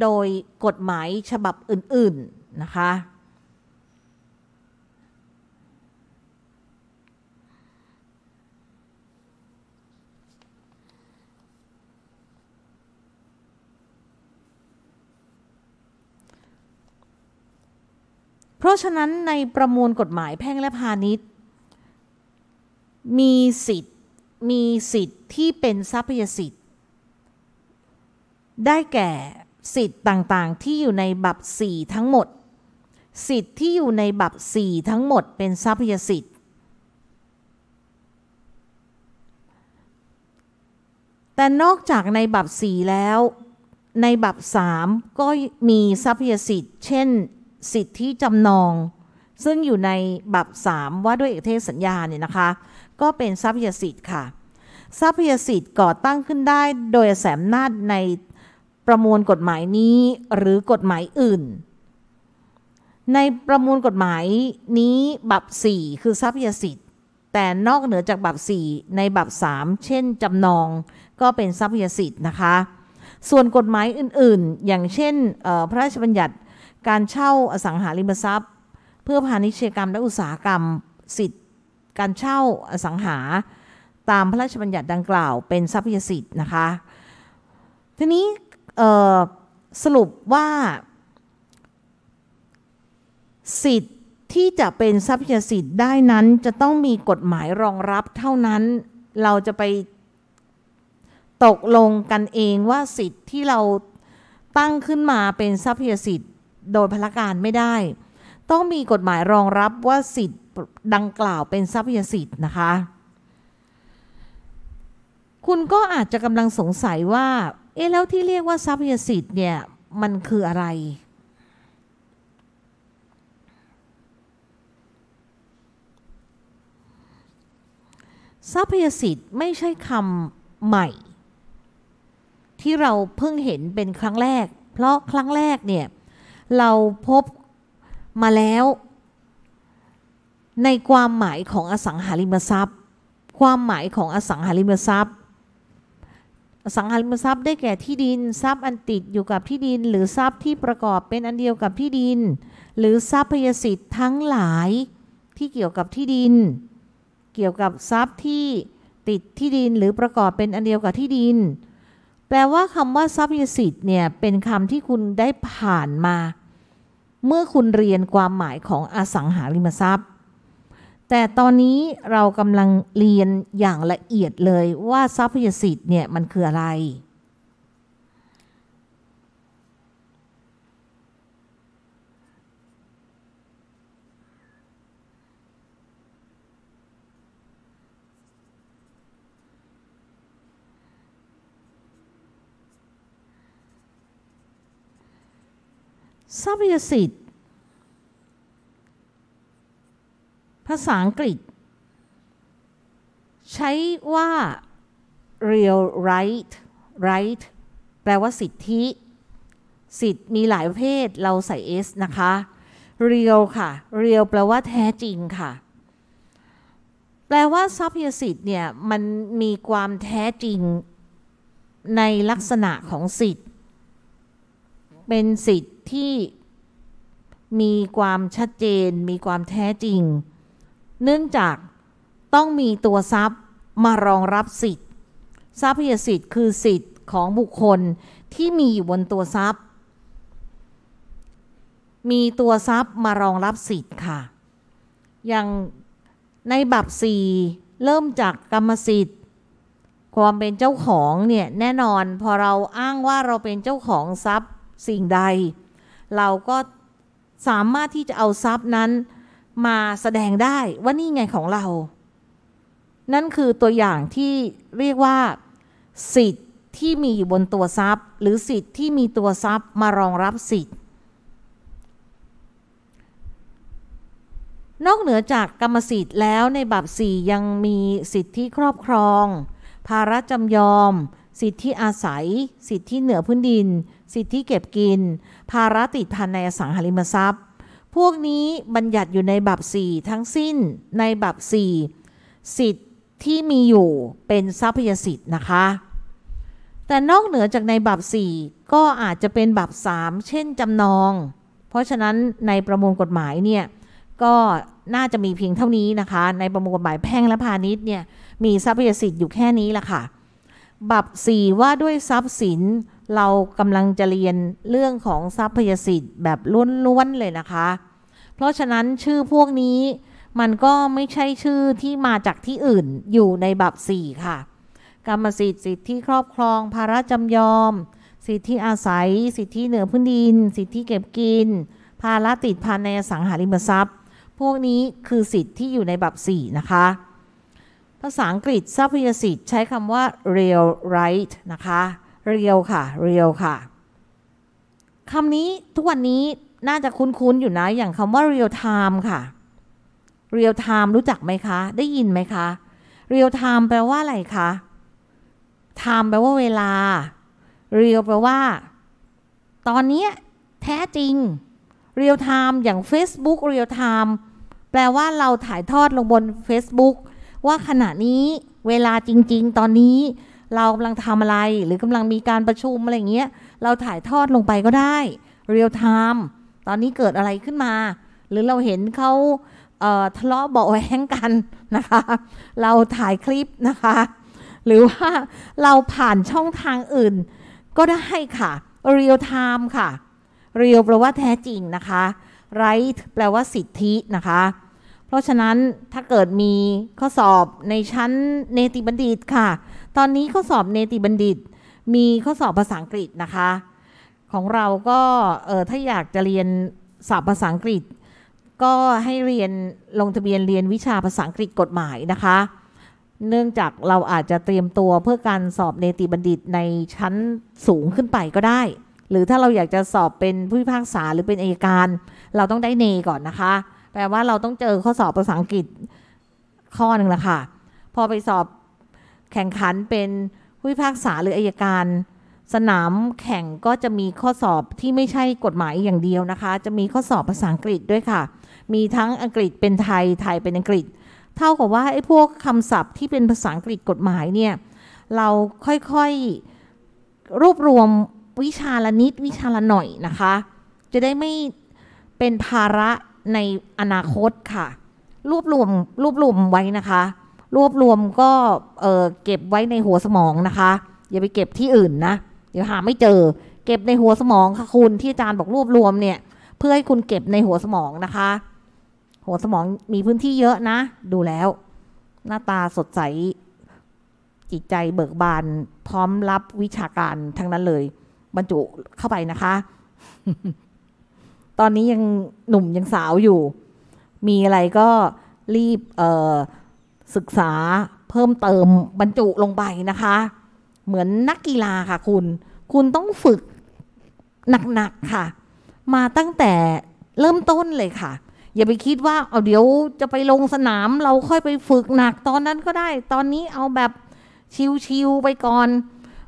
S1: โดยกฎหมายฉบับอื่นๆ นะคะ เพราะฉะนั้นในประมวลกฎหมายแพ่งและพาณิชย์ มีสิทธิมีสิทธิ์ที่เป็นทรัพยสิทธิ์ได้แก่สิทธิ์ต่างๆที่อยู่ในบับสี่ทั้งหมด สิทธิ์ที่อยู่ในบับสี่ทั้งหมดเป็นทรัพยสิทธิ์ แต่นอกจากในบับสี่แล้ว ในบับสามก็มีทรัพยสิทธิ์เช่นสิทธิ์ที่จำนอง ซึ่งอยู่ในบับสามว่าด้วยเอกเทศสัญญาเนี่ยนะคะก็เป็นทรัพยสิทธิ์ค่ะ ทรัพยสิทธิ์ก่อตั้งขึ้นได้โดยแสมนาจในประมวลกฎหมายนี้หรือกฎหมายอื่น ในประมวลกฎหมายนี้ บับ 4 คือทรัพยสิทธิ์แต่นอกเหนือจากบับ 4 ในบับ 3 เช่นจำนอง ก็เป็นทรัพยสิทธิ์นะคะ ส่วนกฎหมายอื่นๆ อย่างเช่นพระราชบัญญัติการเช่าอสังหาริมทรัพย์ เพื่อพาณิชยกรรมและอุตสาหกรรมสิทธิการเช่าอสังหาตามพระราชบัญญัติดังกล่าวเป็นทรัพยสิทธิ์นะคะทีนี้สรุปว่าสิทธิ์ที่จะเป็นทรัพยสิทธิ์ได้นั้น จะต้องมีกฎหมายรองรับเท่านั้นเราจะไปตกลงกันเองว่าสิทธิ์ที่เราตั้งขึ้นมาเป็นทรัพยสิทธิ์โดยพละการไม่ได้ต้องมีกฎหมายรองรับว่าสิทธิ์ดังกล่าวเป็นทรัพยสิทธิ์นะคะ คุณก็อาจจะกำลังสงสัยว่า เอ๊ะ แล้วที่เรียกว่าทรัพยสิทธิ์เนี่ย มันคืออะไร ทรัพยสิทธิ์ไม่ใช่คำใหม่ ที่เราเพิ่งเห็นเป็นครั้งแรก เพราะครั้งแรกเนี่ยเราพบมาแล้ว ในความหมายของอสังหาริมทรัพย์ ความหมายของอสังหาริมทรัพย์ อสังหาริมทรัพย์ได้แก่ที่ดิน ทรัพย์อันติดอยู่กับที่ดิน หรือทรัพย์ที่ประกอบเป็นอันเดียวกับที่ดิน หรือทรัพยสิทธิ์ทั้งหลาย ที่เกี่ยวกับที่ดิน เกี่ยวกับทรัพย์ที่ติดที่ดินหรือประกอบเป็นอันเดียวกับที่ดิน แปลว่าคำว่าทรัพยสิทธิ์เนี่ยเป็นคำที่คุณได้ผ่านมาเมื่อคุณเรียนความหมายของอสังหาริมทรัพย์ แต่ตอนนี้เรากำลังเรียนอย่างละเอียดเลย ว่าทรัพยสิทธิ์เนี่ยมันคืออะไรทรัพยสิทธิ์ภาษาอังกฤษ ใช้ว่า real right right แปลว่าสิทธิสิทธิ์มีหลายประเภทเราใส่ s นะคะ real ค่ะ real แปลว่าแท้จริงค่ะแปลว่าทรัพยสิทธิ์เนี่ยมันมีความแท้จริงในลักษณะของสิทธิ์เป็นสิทธิที่มีความชัดเจนมีความแท้จริง เนื่องจากต้องมีตัวทรัพย์มารองรับสิทธิ์ทรัพยสิทธิ์คือสิทธิ์ของบุคคลที่มีอยู่บนตัวทรัพย์ มีตัวทรัพย์มารองรับสิทธิ์ค่ะ อย่างในบับสี่เริ่มจากกรรมสิทธิ์ ความเป็นเจ้าของเนี่ยแน่นอนพอเราอ้างว่าเราเป็นเจ้าของทรัพย์สิ่งใดเราก็สามารถที่จะเอาทรัพย์นั้นมาแสดงได้ว่านี่ไงของเรา นั่นคือตัวอย่างที่เรียกว่าสิทธิ์ที่มีอยู่บนตัวทรัพย์ หรือสิทธิ์ที่มีตัวทรัพย์มารองรับสิทธิ์นอกเหนือจากกรรมสิทธิ์แล้วในบับสี่ยังมีสิทธิ์ที่ครอบครอง ภาระจำยอมสิทธิอาศัย สิทธิเหนือพื้นดิน สิทธิเก็บกิน ภาระติดพันในอสังหาริมทรัพย์ พวกนี้บัญญัติอยู่ในบับสี่ทั้งสิ้นในบับสี่สิทธิที่มีอยู่เป็นทรัพยสิทธิ์นะคะ แต่นอกเหนือจากในบับสี่ก็อาจจะเป็นบับสามเช่นจำนอง เพราะฉะนั้นในประมวลกฎหมายเนี่ยก็น่าจะมีเพียงเท่านี้นะคะ ในประมวลกฎหมายแพ่งและพาณิชย์เนี่ยมีทรัพยสิทธิ์อยู่แค่นี้ละค่ะบับสี่ว่าด้วยทรัพย์สินเรากำลังจะเรียนเรื่องของทรัพยสิทธิ์แบบล้วนๆเลยนะคะ เพราะฉะนั้นชื่อพวกนี้มันก็ไม่ใช่ชื่อที่มาจากที่อื่นอยู่ในบับสี่ค่ะ กรรมสิทธิ์สิทธิครอบครอง ภาระจำยอม สิทธิอาศัย สิทธิเหนือพื้นดิน สิทธิเก็บกิน ภาระติดพันในสังหาริมทรัพย์ พวกนี้คือสิทธิ์ที่อยู่ในบับสี่นะคะภาษาอังกฤษทรัพยทธิ์ ใช้คำว่า real right นะคะ real ค่ะ real ค่ะ คำนี้ทุกวันนี้น่าจะคุ้นๆ อยู่นะ อย่างคำว่า real time ค่ะ real time รู้จักไหมคะ ได้ยินไหมคะ real time แปลว่าอะไรคะ time แปลว่าเวลา real แปลว่า ตอนนี้แท้จริง real time อย่าง Facebook real time แปลว่าเราถ่ายทอดลงบน Facebook ว่าขณะนี้เวลาจริงๆ ตอนนี้เรากำลังทำอะไร หรือกำลังมีการประชุมอะไรเงี้ย เราถ่ายทอดลงไปก็ได้เรียลไทม์ตอนนี้เกิดอะไรขึ้นมา หรือเราเห็นเขาทะเลาะเบาแหวงกันนะคะ เราถ่ายคลิปนะคะ หรือว่าเราผ่านช่องทางอื่นก็ได้ค่ะ เรียลไทม์ค่ะเรียลแปลว่าแท้จริงนะคะไรท์แปลว่าสิทธินะคะเพราะฉะนั้นถ้าเกิดมีข้อสอบในชั้นเนติบัณฑิตค่ะ ตอนนี้ข้อสอบเนติบัณฑิต มีข้อสอบภาษาอังกฤษนะคะ ของเราก็เออถ้าอยากจะเรียนสอบภาษาอังกฤษ ก็ให้เรียนลงทะเบียนเรียนวิชาภาษาอังกฤษกฎหมายนะคะ เนื่องจากเราอาจจะเตรียมตัวเพื่อการสอบเนติบัณฑิตในชั้นสูงขึ้นไปก็ได้ หรือถ้าเราอยากจะสอบเป็นผู้พิพากษาหรือเป็นอัยการ เราต้องได้เนก่อนนะคะแปลว่าเราต้องเจอข้อสอบภาษาอังกฤษข้อหนึ่งละค่ะ พอไปสอบแข่งขันเป็นผู้พิพากษาหรืออายการสนามแข่งก็จะมีข้อสอบที่ไม่ใช่กฎหมายอย่างเดียวนะคะ จะมีข้อสอบภาษาอังกฤษด้วยค่ะ มีทั้งอังกฤษเป็นไทยไทยเป็นอังกฤษ เท่ากับว่าไอ้พวกคำศัพท์ที่เป็นภาษาอังกฤษกฎหมายเนี่ยเราค่อยๆรวบรวมวิชาละนิดวิชาละหน่อยนะคะ จะได้ไม่เป็นภาระในอนาคตค่ะ รวบรวมรวบรวมไว้นะคะ รวบรวมก็เเก็บไว้ในหัวสมองนะคะ อย่าไปเก็บที่อื่นนะเดี๋ยวหาไม่เจอ เก็บในหัวสมองค่ะคุณที่อาจารย์บอกรวบรวมเนี่ย เพื่อให้คุณเก็บในหัวสมองนะคะ หัวสมองมีพื้นที่เยอะนะ ดูแล้ว หน้าตาสดใสจิตใจเบิกบานพร้อมรับวิชาการทั้งนั้นเลย บรรจุเข้าไปนะคะตอนนี้ยังหนุ่มยังสาวอยู่ มีอะไรก็รีบศึกษาเพิ่มเติมบรรจุลงไปนะคะ เหมือนนักกีฬาค่ะคุณ คุณต้องฝึก หนัก ๆ ค่ะ มาตั้งแต่เริ่มต้นเลยค่ะ อย่าไปคิดว่าเอาเดี๋ยวจะไปลงสนามเราค่อยไปฝึกหนักตอนนั้นก็ได้ ตอนนี้เอาแบบชิวๆไปก่อน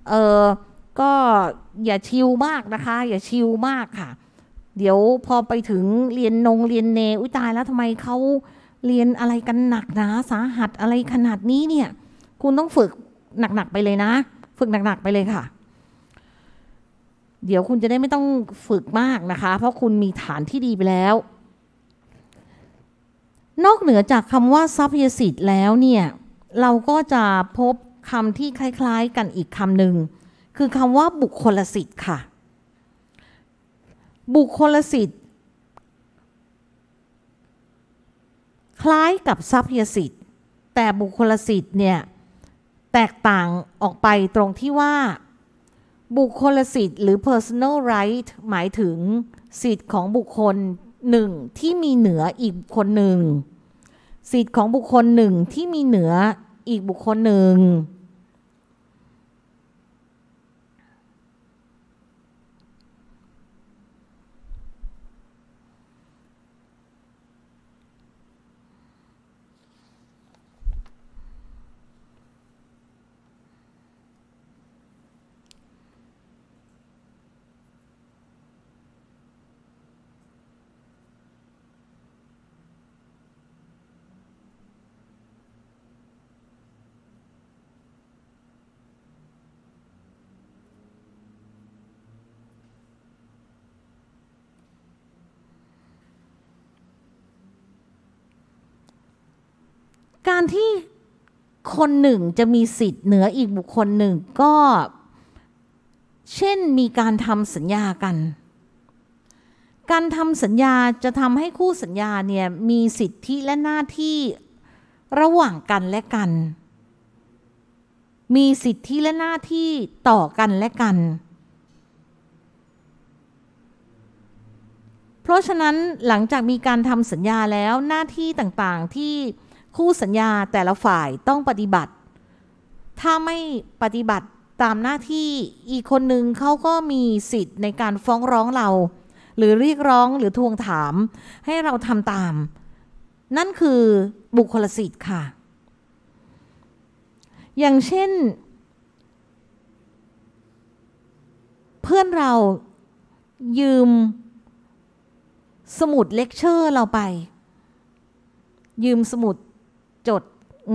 S1: เออก็อย่าชิวมากนะคะ อย่าชิวมากค่ะเดี๋ยวพอไปถึงเรียนนงเรียนเนอุ้ยตายแล้วทำไมเขาเรียนอะไรกันหนักนะ สาหัสอะไรขนาดนี้เนี่ย คุณต้องฝึกหนักๆ ไปเลยนะ ฝึกหนักๆ ไปเลยค่ะ เดี๋ยวคุณจะได้ไม่ต้องฝึกมากนะคะเพราะคุณมีฐานที่ดีไปแล้ว นอกเหนือจากคำว่าทรัพยสิทธิ์แล้วเนี่ยเราก็จะพบคำที่คล้ายๆกันอีกคำหนึ่งคือคำว่าบุคคลสิทธิ์ค่ะบุคคลสิทธิ์ คล้ายกับทรัพยสิทธิ์ แต่บุคคลสิทธิ์เนี่ย แตกต่างออกไปตรงที่ว่า บุคคลสิทธิ์หรือ personal right หมายถึงสิทธิ์ของบุคคลหนึ่งที่มีเหนืออีกคนหนึ่ง สิทธิ์ของบุคคลหนึ่งที่มีเหนืออีกบุคคลหนึ่งที่คนหนึ่งจะมีสิทธิ์เหนืออีกบุคคลหนึ่งก็ เช่นมีการทำสัญญากัน การทำสัญญาจะทำให้คู่สัญญาเนี่ยมีสิทธิและหน้าที่ระหว่างกันและกัน มีสิทธิและหน้าที่ต่อกันและกัน เพราะฉะนั้นหลังจากมีการทำสัญญาแล้วหน้าที่ต่างๆที่คู่สัญญาแต่ละฝ่ายต้องปฏิบัติ ถ้าไม่ปฏิบัติตามหน้าที่อีกคนหนึ่งเขาก็มีสิทธิ์ในการฟ้องร้องเราหรือเรียกร้องหรือทวงถามให้เราทำตาม นั่นคือบุคคลสิทธิ์ค่ะ อย่างเช่นเพื่อนเรายืมสมุดเลคเชอร์เราไป ยืมสมุดจด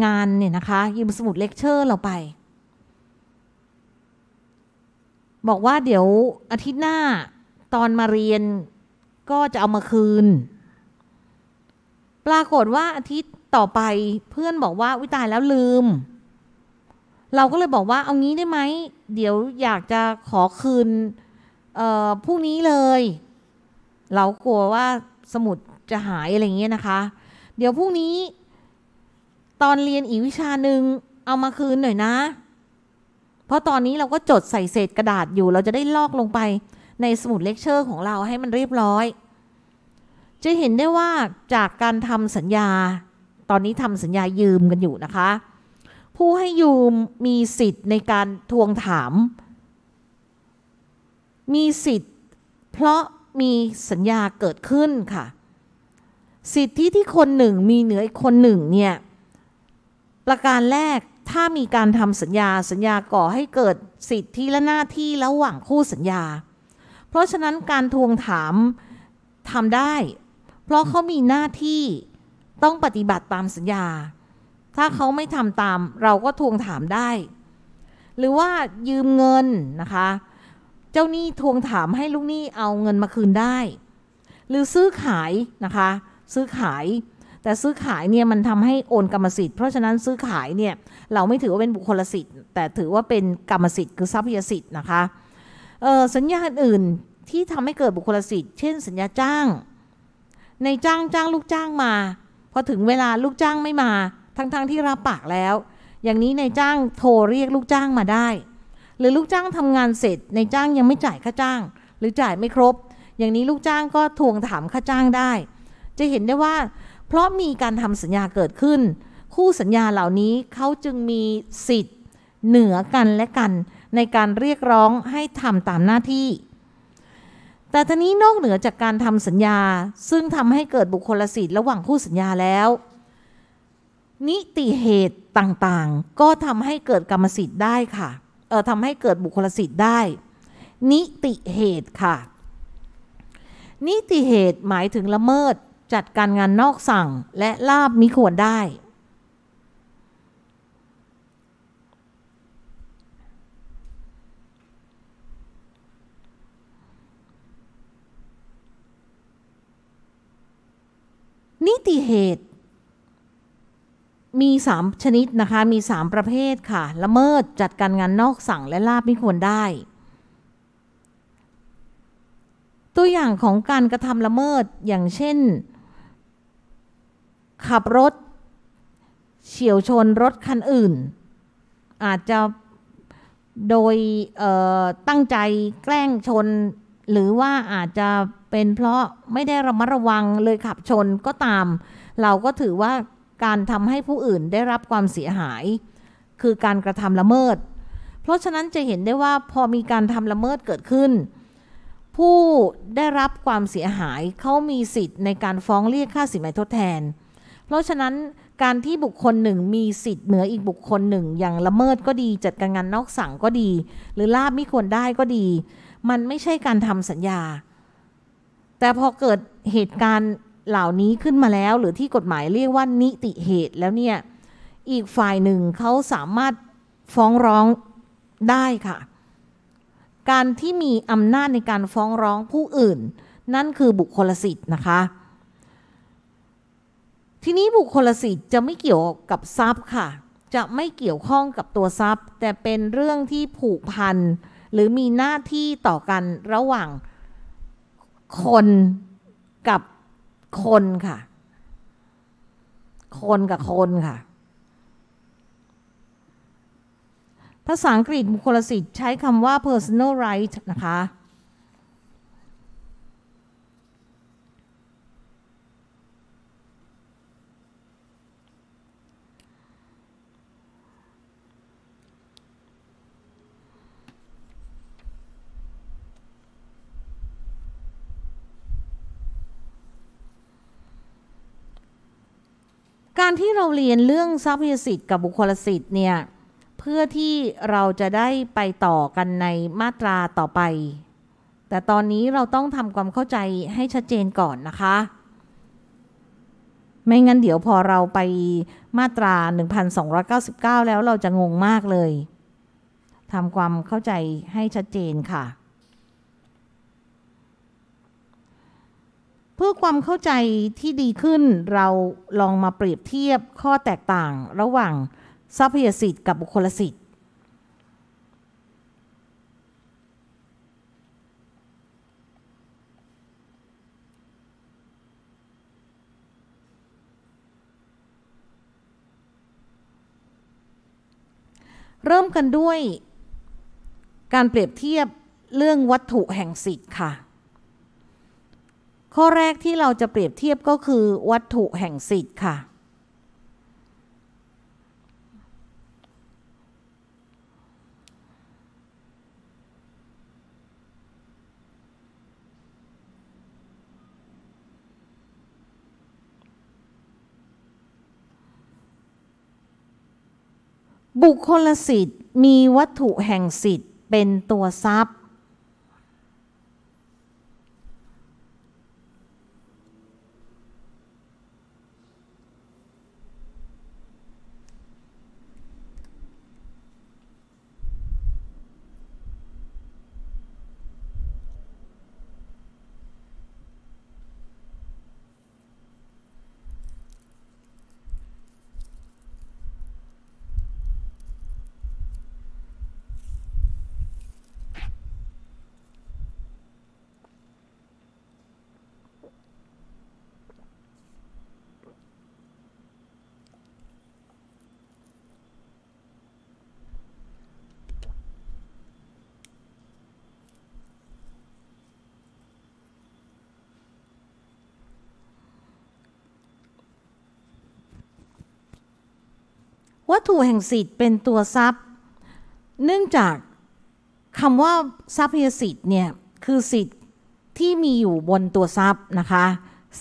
S1: งานเนี่ยนะคะยืมสมุดเลคเชอร์เราไป บอกว่าเดี๋ยวอาทิตย์หน้าตอนมาเรียนก็จะเอามาคืน ปรากฏว่าอาทิตย์ต่อไปเพื่อนบอกว่าวิตายแล้วลืม เราก็เลยบอกว่าเอางี้ได้ไหมเดี๋ยวอยากจะขอคืนพรุ่งนี้เลย เรากลัวว่าสมุดจะหายอะไรเงี้ยนะคะ เดี๋ยวพรุ่งนี้ตอนเรียนอีกวิชาหนึ่งเอามาคืนหน่อยนะ เพราะตอนนี้เราก็จดใส่เศษกระดาษอยู่เราจะได้ลอกลงไปในสมุดเลคเชอร์ของเราให้มันเรียบร้อย จะเห็นได้ว่าจากการทำสัญญา ตอนนี้ทำสัญญายืมกันอยู่นะคะ ผู้ให้ยืมมีสิทธิ์ในการทวงถาม มีสิทธิ์ เพราะมีสัญญาเกิดขึ้นค่ะ สิทธิที่คนหนึ่งมีเหนืออีกคนหนึ่งเนี่ยประการแรกถ้ามีการทำสัญญาสัญญาก่อให้เกิดสิทธิและหน้าที่ระหว่างคู่สัญญา เพราะฉะนั้นการทวงถามทำได้ เพราะเขามีหน้าที่ต้องปฏิบัติตามสัญญา ถ้าเขาไม่ทำตาม เราก็ทวงถามได้ หรือว่ายืมเงินนะคะ เจ้าหนี้ทวงถามให้ลูกหนี้เอาเงินมาคืนได้ หรือซื้อขายนะคะ ซื้อขายแต่ซื้อขายเนี่ยมันทำให้โอนกรรมสิทธิ์ เพราะฉะนั้นซื้อขายเนี่ยเราไม่ถือว่าเป็นบุคคลสิทธิ์ แต่ถือว่าเป็นกรรมสิทธิ์คือทรัพยสิทธิ์นะคะสัญญาอื่นที่ทำให้เกิดบุคคลสิทธิ์ เช่นสัญญาจ้างในจ้างจ้างลูกจ้างมาพอถึงเวลาลูกจ้างไม่มา ทั้งๆทที่รับปากแล้ว อย่างนี้ในจ้างโทรเรียกลูกจ้างมาได้ หรือลูกจ้างทำงานเสร็จในจ้างยังไม่จ่ายค่าจ้าง หรือจ่ายไม่ครบ อย่างนี้ลูกจ้างก็ทวงถามค่าจ้างได้ จะเห็นได้ว่าเพราะมีการทำสัญญาเกิดขึ้น คู่สัญญาเหล่านี้เขาจึงมีสิทธิ์ เหนือกันและกันในการเรียกร้องให้ทำตามหน้าที่ แต่ทีนี้นอกเหนือจากการทำสัญญาซึ่งทำให้เกิดบุคคลสิทธิ์ระหว่างคู่สัญญาแล้ว นิติเหตุต่างๆ ก็ทำให้เกิดกรรมสิทธิ์ได้ค่ะ เออทำให้เกิดบุคคลสิทธิ์ได้ นิติเหตุค่ะ นิติเหตุหมายถึงละเมิดจัดการงานนอกสั่งและลาบมิควรได้ นิติเหตุ มี 3 ชนิดนะคะ มี 3 ประเภทค่ะ ละเมิดจัดการงานนอกสั่งและลาบไม่ควรได้ ตัวอย่างของการกระทำละเมิด อย่างเช่นขับรถเฉียวชนรถคันอื่น อาจจะโดยตั้งใจแกล้งชนหรือว่าอาจจะเป็นเพราะไม่ได้ระมัดระวังเลยขับชนก็ตาม เราก็ถือว่าการทำให้ผู้อื่นได้รับความเสียหาย คือการกระทำละเมิด เพราะฉะนั้นจะเห็นได้ว่าพอมีการทำละเมิดเกิดขึ้น ผู้ได้รับความเสียหายเขามีสิทธิ์ในการฟ้องเรียกค่าสินไหมทดแทนเพราะฉะนั้นการที่บุคคลหนึ่งมีสิทธิ์เหนืออีกบุคคลหนึ่งอย่างละเมิดก็ดีจัดการงานนอกสั่งก็ดี หรือลาบไม่ควรได้ก็ดี มันไม่ใช่การทำสัญญา แต่พอเกิดเหตุการณ์เหล่านี้ขึ้นมาแล้วหรือที่กฎหมายเรียกว่านิติเหตุแล้วเนี่ยอีกฝ่ายหนึ่งเขาสามารถฟ้องร้องได้ค่ะ การที่มีอำนาจในการฟ้องร้องผู้อื่น นั่นคือบุคคลสิทธิ์นะคะทีนี้บุคคลสิทธิ์จะไม่เกี่ยวกับทรัพย์ค่ะ จะไม่เกี่ยวข้องกับตัวทรัพย์ แต่เป็นเรื่องที่ผูกพันหรือมีหน้าที่ต่อกันระหว่าง คนกับคนค่ะ คนกับคนค่ะ ภาษาอังกฤษบุคคลสิทธิ์ใช้คำว่า personal right นะคะการที่เราเรียนเรื่องทรัพยสิทธิ์กับบุคคลสิทธิ์เนี่ยเพื่อที่เราจะได้ไปต่อกันในมาตราต่อไป แต่ตอนนี้เราต้องทำความเข้าใจให้ชัดเจนก่อนนะคะ ไม่งั้นเดี๋ยวพอเราไปมาตรา 1299 แล้วเราจะงงมากเลยทำความเข้าใจให้ชัดเจนค่ะเพื่อความเข้าใจที่ดีขึ้นเราลองมาเปรียบเทียบข้อแตกต่างระหว่างทรัพยสิทธิ์กับบุคคลสิทธิ์ เริ่มกันด้วย การเปรียบเทียบเรื่องวัตถุแห่งสิทธิ์ค่ะข้อแรกที่เราจะเปรียบเทียบก็คือวัตถุแห่งสิทธิ์ค่ะ บุคคลสิทธิ์มีวัตถุแห่งสิทธิ์เป็นตัวทรัพย์วัตถุแห่งสิทธิ์เป็นตัวทรัพย์ เนื่องจากคำว่าทรัพยสิทธิ์เนี่ยคือสิทธิ์ที่มีอยู่บนตัวทรัพย์นะคะ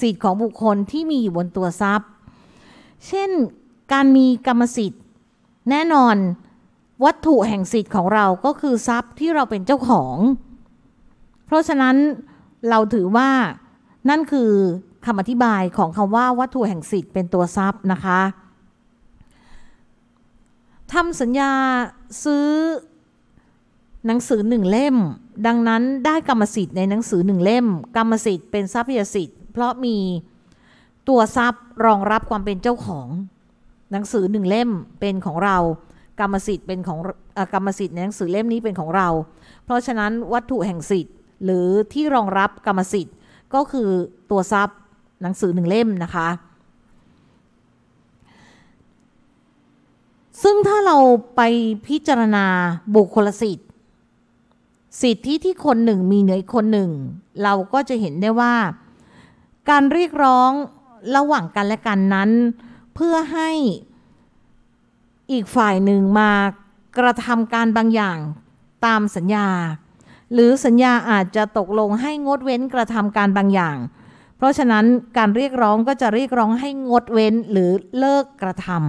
S1: สิทธิ์ของบุคคลที่มีอยู่บนตัวทรัพย์ เช่น การมีกรรมสิทธิ์แน่นอน วัตถุแห่งสิทธิ์ของเราก็คือทรัพย์ที่เราเป็นเจ้าของ เพราะฉะนั้นเราถือว่านั่นคือคำอธิบายของคำว่าวัตถุแห่งสิทธิ์เป็นตัวทรัพย์นะคะทำสัญญาซื้อหนังสือหนึ่งเล่ม ดังนั้นได้กรรมสิทธิ์ในหนังสือหนึ่งเล่ม กรรมสิทธิ์เป็นทรัพยสิทธิ์เพราะมีตัวทรัพย์รองรับความเป็นเจ้าของ หนังสือหนึ่งเล่มเป็นของเรา กรรมสิทธิ์เป็นของกรรมสิทธิ์ในหนังสือเล่มนี้เป็นของเรา เพราะฉะนั้นวัตถุแห่งสิทธิ์ หรือที่รองรับกรรมสิทธิ์ก็คือตัวทรัพย์หนังสือหนึ่งเล่มนะคะซึ่งถ้าเราไปพิจารณาบุคคลสิทธิสิทธิที่คนหนึ่งมีเหนืออีกคนหนึ่ง เราก็จะเห็นได้ว่า การเรียกร้องระหว่างกันและกันนั้น เพื่อให้อีกฝ่ายหนึ่งมา กระทำการบางอย่างตามสัญญา หรือสัญญาอาจจะตกลงให้งดเว้นกระทำการบางอย่าง เพราะฉะนั้นการเรียกร้องก็จะเรียกร้องให้งดเว้นหรือเลิกกระทำ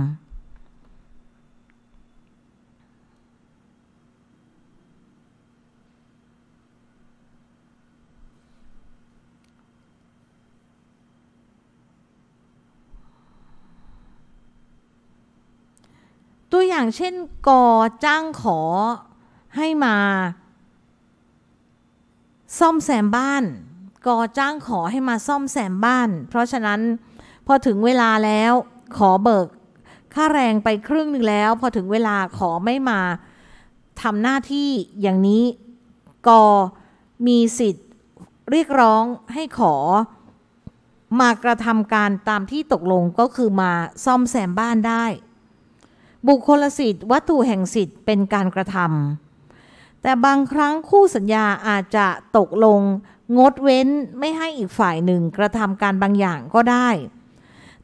S1: ตัวอย่างเช่นกอจ้างขอให้มา ซ่อมแซมบ้านกอจ้างขอให้มาซ่อมแซมบ้าน เพราะฉะนั้นพอถึงเวลาแล้ว ขอเบิก ค่าแรงไปครึ่งหนึ่งแล้ว พอถึงเวลาขอไม่มาทำหน้าที่อย่างนี้กอมีสิทธิ์เรียกร้องให้ขอ มากระทำการตามที่ตกลงก็คือมาซ่อมแซมบ้านได้บุคคลสิทธิ์วัตถุแห่งสิทธิ์เป็นการกระทำ แต่บางครั้งคู่สัญญาอาจจะตกลงงดเว้นไม่ให้อีกฝ่ายหนึ่งกระทำการบางอย่างก็ได้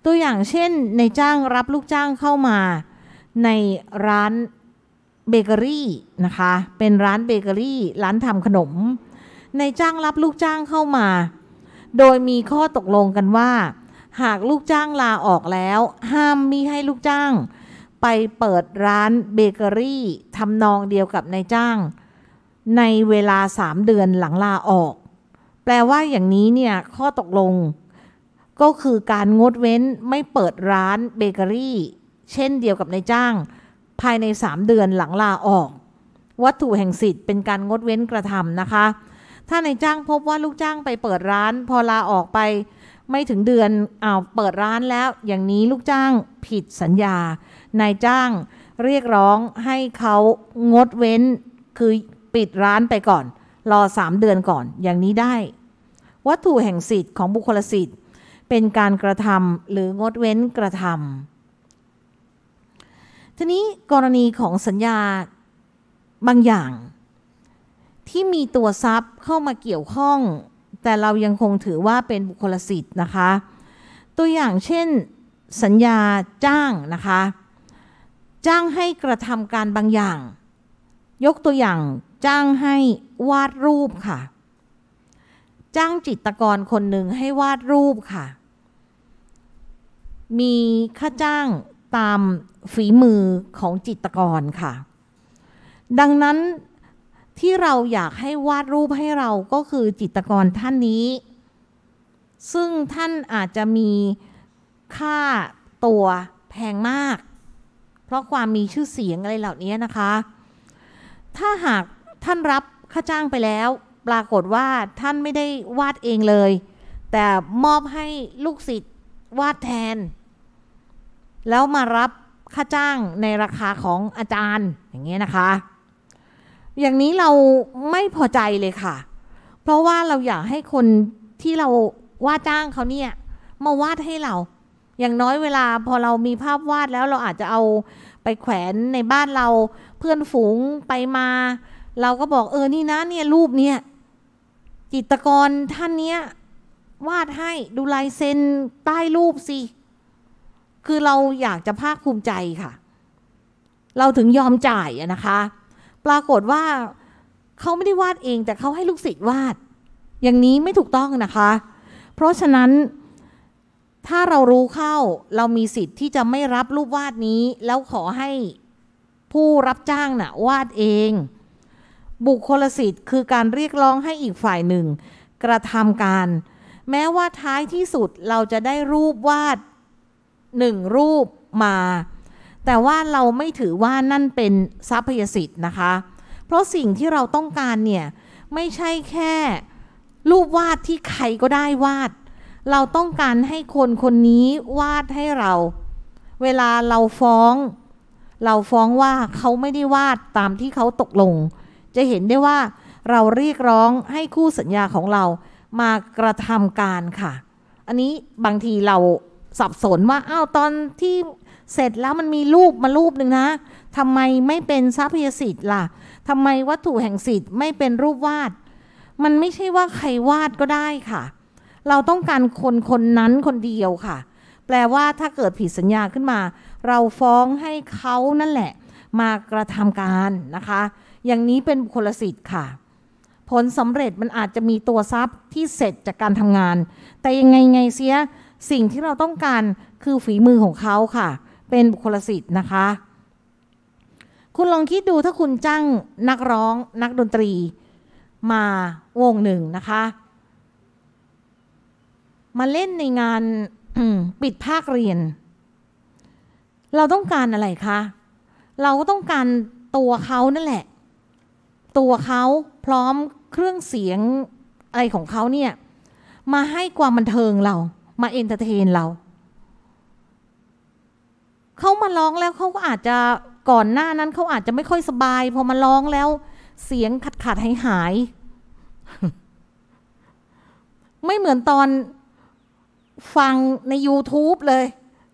S1: ตัวอย่างเช่นในจ้างรับลูกจ้างเข้ามา ในร้านเบเกอรี่นะคะ เป็นร้านเบเกอรี่ ร้านทำขนม ในจ้างรับลูกจ้างเข้ามา โดยมีข้อตกลงกันว่า หากลูกจ้างลาออกแล้ว ห้ามมิให้ลูกจ้างไปเปิดร้านเบเกอรี่ทำนองเดียวกับนายจ้าง ในเวลาสามเดือนหลังลาออก แปลว่าอย่างนี้เนี่ยข้อตกลง ก็คือการงดเว้นไม่เปิดร้านเบเกอรี่ เช่นเดียวกับนายจ้าง ภายในสามเดือนหลังลาออก วัตถุแห่งสิทธิ์เป็นการงดเว้นกระทำนะคะ ถ้านายจ้างพบว่าลูกจ้างไปเปิดร้านพอลาออกไป ไม่ถึงเดือนอา้าวเปิดร้านแล้วอย่างนี้ลูกจ้างผิดสัญญานายจ้างเรียกร้องให้เขางดเว้นคือปิดร้านไปก่อน รอสามเดือนก่อน อย่างนี้ได้ วัตถุแห่งสิทธิ์ของบุคคลสิทธิ์เป็นการกระทำหรือ งดเว้นกระทำทีนี้กรณีของสัญญาบางอย่าง ที่มีตัวทรัพย์เข้ามาเกี่ยวข้อง แต่เรายังคงถือว่าเป็นบุคคลสิทธิ์นะคะ ตัวอย่างเช่น สัญญาจ้างนะคะจ้างให้กระทำการบางอย่าง ยกตัวอย่างจ้างให้วาดรูปค่ะ จ้างจิตรกรคนหนึ่งให้วาดรูปค่ะ มีค่าจ้างตามฝีมือของจิตรกรค่ะ ดังนั้นที่เราอยากให้วาดรูปให้เราก็คือจิตรกรท่านนี้ ซึ่งท่านอาจจะมีค่าตัวแพงมากเพราะความมีชื่อเสียงอะไรเหล่านี้นะคะ ถ้าหากท่านรับค่าจ้างไปแล้ว ปรากฏว่าท่านไม่ได้วาดเองเลย แต่มอบให้ลูกศิษย์วาดแทน แล้วมารับค่าจ้างในราคาของอาจารย์อย่างเงี้ยนะคะ อย่างนี้เราไม่พอใจเลยค่ะ เพราะว่าเราอยากให้คนที่เราว่าจ้างเขาเนี่ยมาวาดให้เราอย่างน้อยเวลาพอเรามีภาพวาดแล้วเราอาจจะเอาไปแขวนในบ้านเราเพื่อนฝูงไปมา เราก็บอกเออนี่นะ เนี่ยรูปเนี่ยจิตรกรท่านเนี้ย วาดให้ดูลายเซ็นใต้รูปสิคือเราอยากจะภาคภูมิใจค่ะ เราถึงยอมจ่ายนะคะ ปรากฏว่าเขาไม่ได้วาดเองแต่เขาให้ลูกศิษย์วาด อย่างนี้ไม่ถูกต้องนะคะ เพราะฉะนั้นถ้าเรารู้เข้าเรามีสิทธิ์ที่จะไม่รับรูปวาดนี้แล้วขอให้ผู้รับจ้างนะ่ะวาดเอง บุคคลสิทธิ์คือการเรียกร้องให้อีกฝ่ายหนึ่งกระทำการ แม้ว่าท้ายที่สุดเราจะได้รูปวาดหนึ่งรูปมา แต่ว่าเราไม่ถือว่านั่นเป็นทรัพยสิทธิ์นะคะ เพราะสิ่งที่เราต้องการเนี่ยไม่ใช่แค่รูปวาดที่ใครก็ได้วาดเราต้องการให้คนคนนี้วาดให้เรา เวลาเราฟ้อง เราฟ้องว่าเขาไม่ได้วาดตามที่เขาตกลง จะเห็นได้ว่าเราเรียกร้องให้คู่สัญญาของเรามากระทำการค่ะ อันนี้บางทีเราสับสนว่าอ้าวตอนที่เสร็จแล้วมันมีรูปมารูปหนึ่งนะทำไมไม่เป็นทรัพยสิทธิ์ล่ะทำไมวัตถุแห่งสิทธิ์ไม่เป็นรูปวาด มันไม่ใช่ว่าใครวาดก็ได้ค่ะเราต้องการคนคนนั้นคนเดียวค่ะ แปลว่าถ้าเกิดผิดสัญญาขึ้นมา เราฟ้องให้เขานั่นแหละ มากระทำการนะคะ อย่างนี้เป็นบุคลสิทธิ์ค่ะ ผลสำเร็จมันอาจจะมีตัวทรัพย์ที่เสร็จจากการทำงาน แต่ยังไงไงเสียสิ่งที่เราต้องการคือฝีมือของเขาค่ะ เป็นบุคลสิทธิ์นะคะ คุณลองคิดดูถ้าคุณจ้างนักร้อง นักดนตรี มาวงหนึ่งนะคะมาเล่นในงานปิดภาคเรียน เราต้องการอะไรคะ เราก็ต้องการตัวเขานั่นแหละ ตัวเขาพร้อมเครื่องเสียงอะไรของเขาเนี่ย มาให้ความบันเทิงเรา มาเอนเตอร์เทนเรา เขามาร้องแล้ว เขาก็อาจจะก่อนหน้านั้นเขาอาจจะไม่ค่อยสบายพอมาร้องแล้ว เสียงขาดขาดหายหาย ไม่เหมือนตอนฟังใน YouTube เลย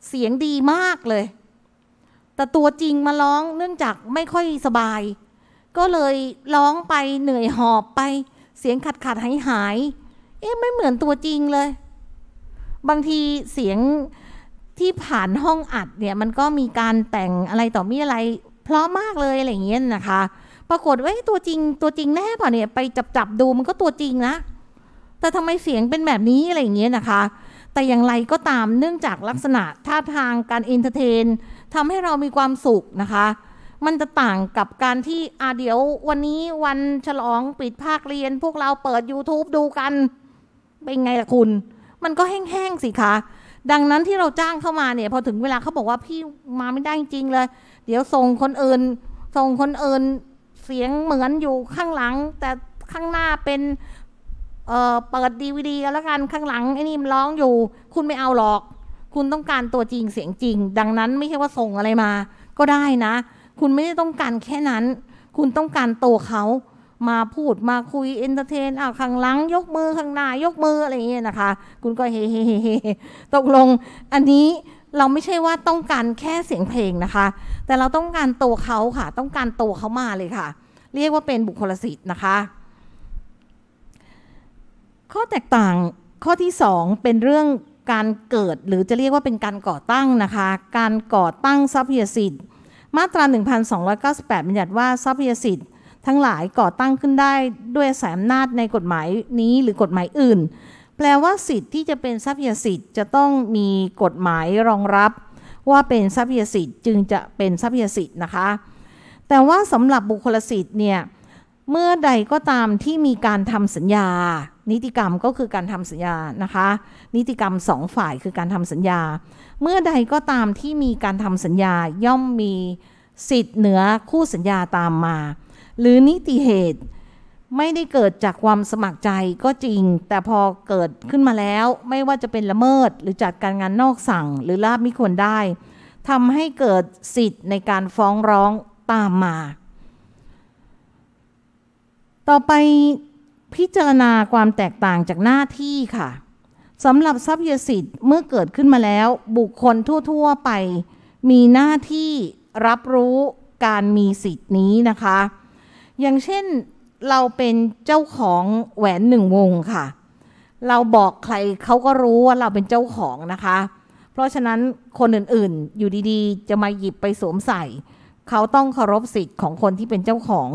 S1: เสียงดีมากเลย แต่ตัวจริงมาร้องเนื่องจากไม่ค่อยสบาย ก็เลยร้องไปเหนื่อยหอบไป เสียงขัดขัดหายหายเอ๊ะไม่เหมือนตัวจริงเลย บางทีเสียงที่ผ่านห้องอัดเนี่ยมันก็มีการแต่งอะไรต่อมีอะไร เพราะมากเลย อะไรเงี้ยนะคะ ปรากฏว่าตัวจริงตัวจริงแน่ป่ะเนี่ย ไปจับจับดูมันก็ตัวจริงนะแต่ทำไมเสียงเป็นแบบนี้อะไรเงี้ยนะคะแต่อย่างไรก็ตามเนื่องจากลักษณะท่าทางการเอนเตอร์เทนทำให้เรามีความสุขนะคะ มันจะต่างกับการที่อาเดี๋ยววันนี้วันฉลองปิดภาคเรียนพวกเราเปิด YouTube ดูกัน เป็นไงล่ะคุณ มันก็แห้งๆสิคะ ดังนั้นที่เราจ้างเข้ามาเนี่ย พอถึงเวลาเขาบอกว่าพี่มาไม่ได้จริงเลย เดี๋ยวส่งคนอื่นส่งคนอื่นเสียงเหมือนอยู่ข้างหลัง แต่ข้างหน้าเป็นเออเปิดดีวดีแล้วกัน ข้างหลังไอ้นี่มันร้องอยู่ คุณไม่เอาหรอก คุณต้องการตัวจริงเสียงจริง ดังนั้นไม่ใช่ว่าส่งอะไรมา ก็ได้นะ คุณไม่ได้ต้องการแค่นั้น คุณต้องการตัวเขามาพูดมาคุยเอนเตอร์เทนอ้าวข้างหลัง ยกมือข้างหน้ายก มือ อะไรอย่างเงี้ยนะคะ คุณก็เฮ่เฮ่เฮ่ตกลง อันนี้เราไม่ใช่ว่าต้องการแค่เสียงเพลงนะคะ แต่เราต้องการตัวเขาค่ะ ต้องการตัวเขามาเลยค่ะ เรียกว่าเป็นบุคลสิทธิ์นะคะข้อแตกต่างข้อที่ 2 เป็นเรื่องการเกิดหรือจะเรียกว่าเป็นการก่อตั้งนะคะการก่อตั้งทรัพยสิทธิ์มาตรา 1298บัญญัติว่าทรัพยสิทธิ์ ทั้งหลายก่อตั้งขึ้นได้ด้วยสายอำนาจในกฎหมายนี้หรือกฎหมายอื่น แปลว่าสิทธิ์ที่จะเป็นทรัพยสิทธิ์จะต้องมีกฎหมายรองรับ ว่าเป็นทรัพยสิทธิ์จึงจะเป็นทรัพยสิทธิ์นะคะ แต่ว่าสำหรับบุคคลสิทธิ์เนี่ยเมื่อใดก็ตามที่มีการทำสัญญานิติกรรมก็คือการทำสัญญานะคะ นิติกรรมสองฝ่ายคือการทำสัญญา เมื่อใดก็ตามที่มีการทำสัญญาย่อมมีสิทธิ์เหนือคู่สัญญาตามมา หรือนิติเหตุ ไม่ได้เกิดจากความสมัครใจก็จริง แต่พอเกิดขึ้นมาแล้วไม่ว่าจะเป็นละเมิดหรือจัดการงานนอกสั่งหรือลาบมิควรได้ทำให้เกิดสิทธิ์ ในการฟ้องร้องตามมา ต่อไปพิจารณาความแตกต่างจากหน้าที่ค่ะสำหรับทรัพยสิทธิ์เมื่อเกิดขึ้นมาแล้วบุคคลทั่วๆไป มีหน้าที่รับรู้การมีสิทธินี้นะคะ อย่างเช่นเราเป็นเจ้าของแหวนหนึ่งวงค่ะ เราบอกใครเขาก็รู้ว่าเราเป็นเจ้าของนะคะ เพราะฉะนั้นคนอื่นๆอยู่ดีๆ จะมาหยิบไปสวมใส่ เขาต้องเคารพสิทธิ์ของคนที่เป็นเจ้าของ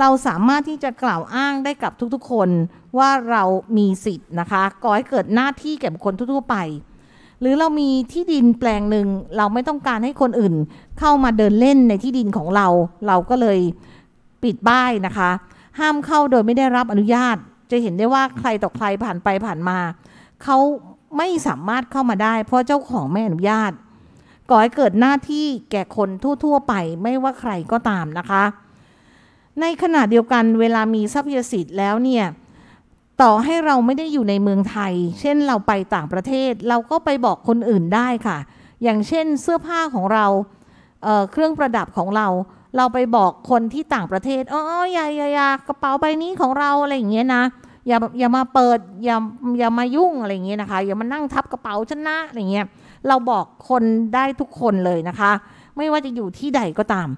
S1: เราสามารถที่จะกล่าวอ้างได้กับทุกๆ คนว่าเรามีสิทธิ์นะคะก่อให้เกิดหน้าที่แก่บุคคลทั่วไป หรือเรามีที่ดินแปลงหนึ่ง เราไม่ต้องการให้คนอื่นเข้ามาเดินเล่นในที่ดินของเรา เราก็เลยปิดป้ายนะคะ ห้ามเข้าโดยไม่ได้รับอนุญาต จะเห็นได้ว่าใครต่อใครผ่านไปผ่านมา เขาไม่สามารถเข้ามาได้เพราะเจ้าของไม่อนุญาตก่อให้เกิดหน้าที่แก่คนทั่ว ๆ ไปไม่ว่าใครก็ตามนะคะในขณะเดียวกันเวลามีทรัพยสิทธิ์แล้วเนี่ยต่อให้เราไม่ได้อยู่ในเมืองไทย เช่นเราไปต่างประเทศ เราก็ไปบอกคนอื่นได้ค่ะ อย่างเช่นเสื้อผ้าของเราเเครื่องประดับของเรา เราไปบอกคนที่ต่างประเทศอ๋อยายายากระเป๋าใบนี้ของเราอะไรอย่างเงี้ยนะอย่าอย่ามาเปิด อย่าอย่ามายุ่งอะไรอย่างเงี้ยนะคะอย่ามานั่งทับกระเป๋าฉันนะอะไรเงี้ยเราบอกคนได้ทุกคนเลยนะคะ ไม่ว่าจะอยู่ที่ใดก็ตาม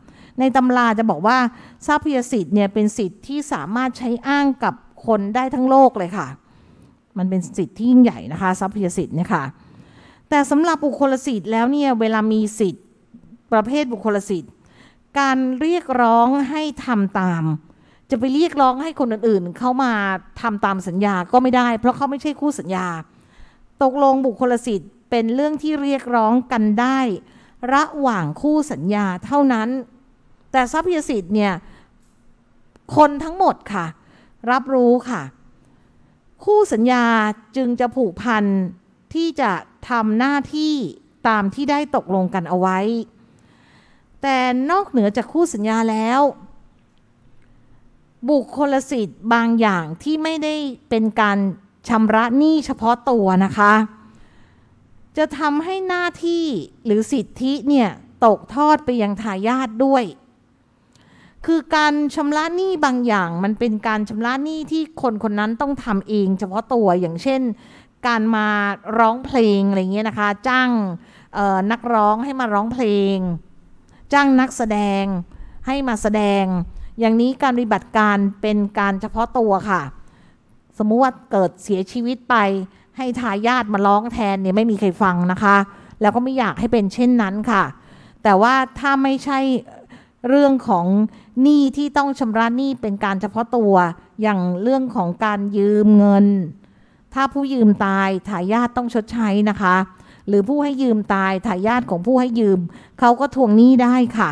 S1: ในตำราจะบอกว่าทรัพยสิทธิ์เนี่ย เป็นสิทธิ์ที่สามารถใช้อ้างกับคนได้ทั้งโลกเลยค่ะ มันเป็นสิทธิ์ที่ยิ่งใหญ่นะคะ ทรัพยสิทธิ์เนี่ยค่ะ แต่สำหรับบุคคลสิทธิ์แล้วเนี่ย เวลามีสิทธิ์ ประเภทบุคคลสิทธิ์ การเรียกร้องให้ทำตาม จะไปเรียกร้องให้คนอื่นๆเข้ามาทำตามสัญญาก็ไม่ได้ เพราะเขาไม่ใช่คู่สัญญา ตกลงบุคคลสิทธิ์ เป็นเรื่องที่เรียกร้องกันได้ ระหว่างคู่สัญญาเท่านั้นแต่ทรัพยสิทธิ์เนี่ย คนทั้งหมดค่ะ รับรู้ค่ะ คู่สัญญาจึงจะผูกพันที่จะทำหน้าที่ตามที่ได้ตกลงกันเอาไว้ แต่นอกเหนือจากคู่สัญญาแล้ว บุคคลสิทธิ์บางอย่างที่ไม่ได้เป็นการชำระหนี้เฉพาะตัวนะคะ จะทำให้หน้าที่หรือสิทธิเนี่ย ตกทอดไปยังทายาทด้วยคือการชำระหนี้บางอย่างมันเป็นการชำระหนี้ที่คนคนนั้นต้องทำเอง เฉพาะตัวอย่างเช่น การมาร้องเพลงอะไรเงี้ยนะคะ จ้างนักร้องให้มาร้องเพลง จ้างนักแสดงให้มาแสดง อย่างนี้การปฏิบัติการเป็นการเฉพาะตัวค่ะ สมมุติว่าเกิดเสียชีวิตไป ให้ทายาทมาร้องแทนเนี่ยไม่มีใครฟังนะคะ แล้วก็ไม่อยากให้เป็นเช่นนั้นค่ะ แต่ว่าถ้าไม่ใช่เรื่องของหนี้ที่ต้องชำระหนี้เป็นการเฉพาะตัว อย่างเรื่องของการยืมเงิน ถ้าผู้ยืมตายทายาทต้องชดใช้นะคะ หรือผู้ให้ยืมตายทายาทของผู้ให้ยืมเขาก็ทวงหนี้ได้ค่ะ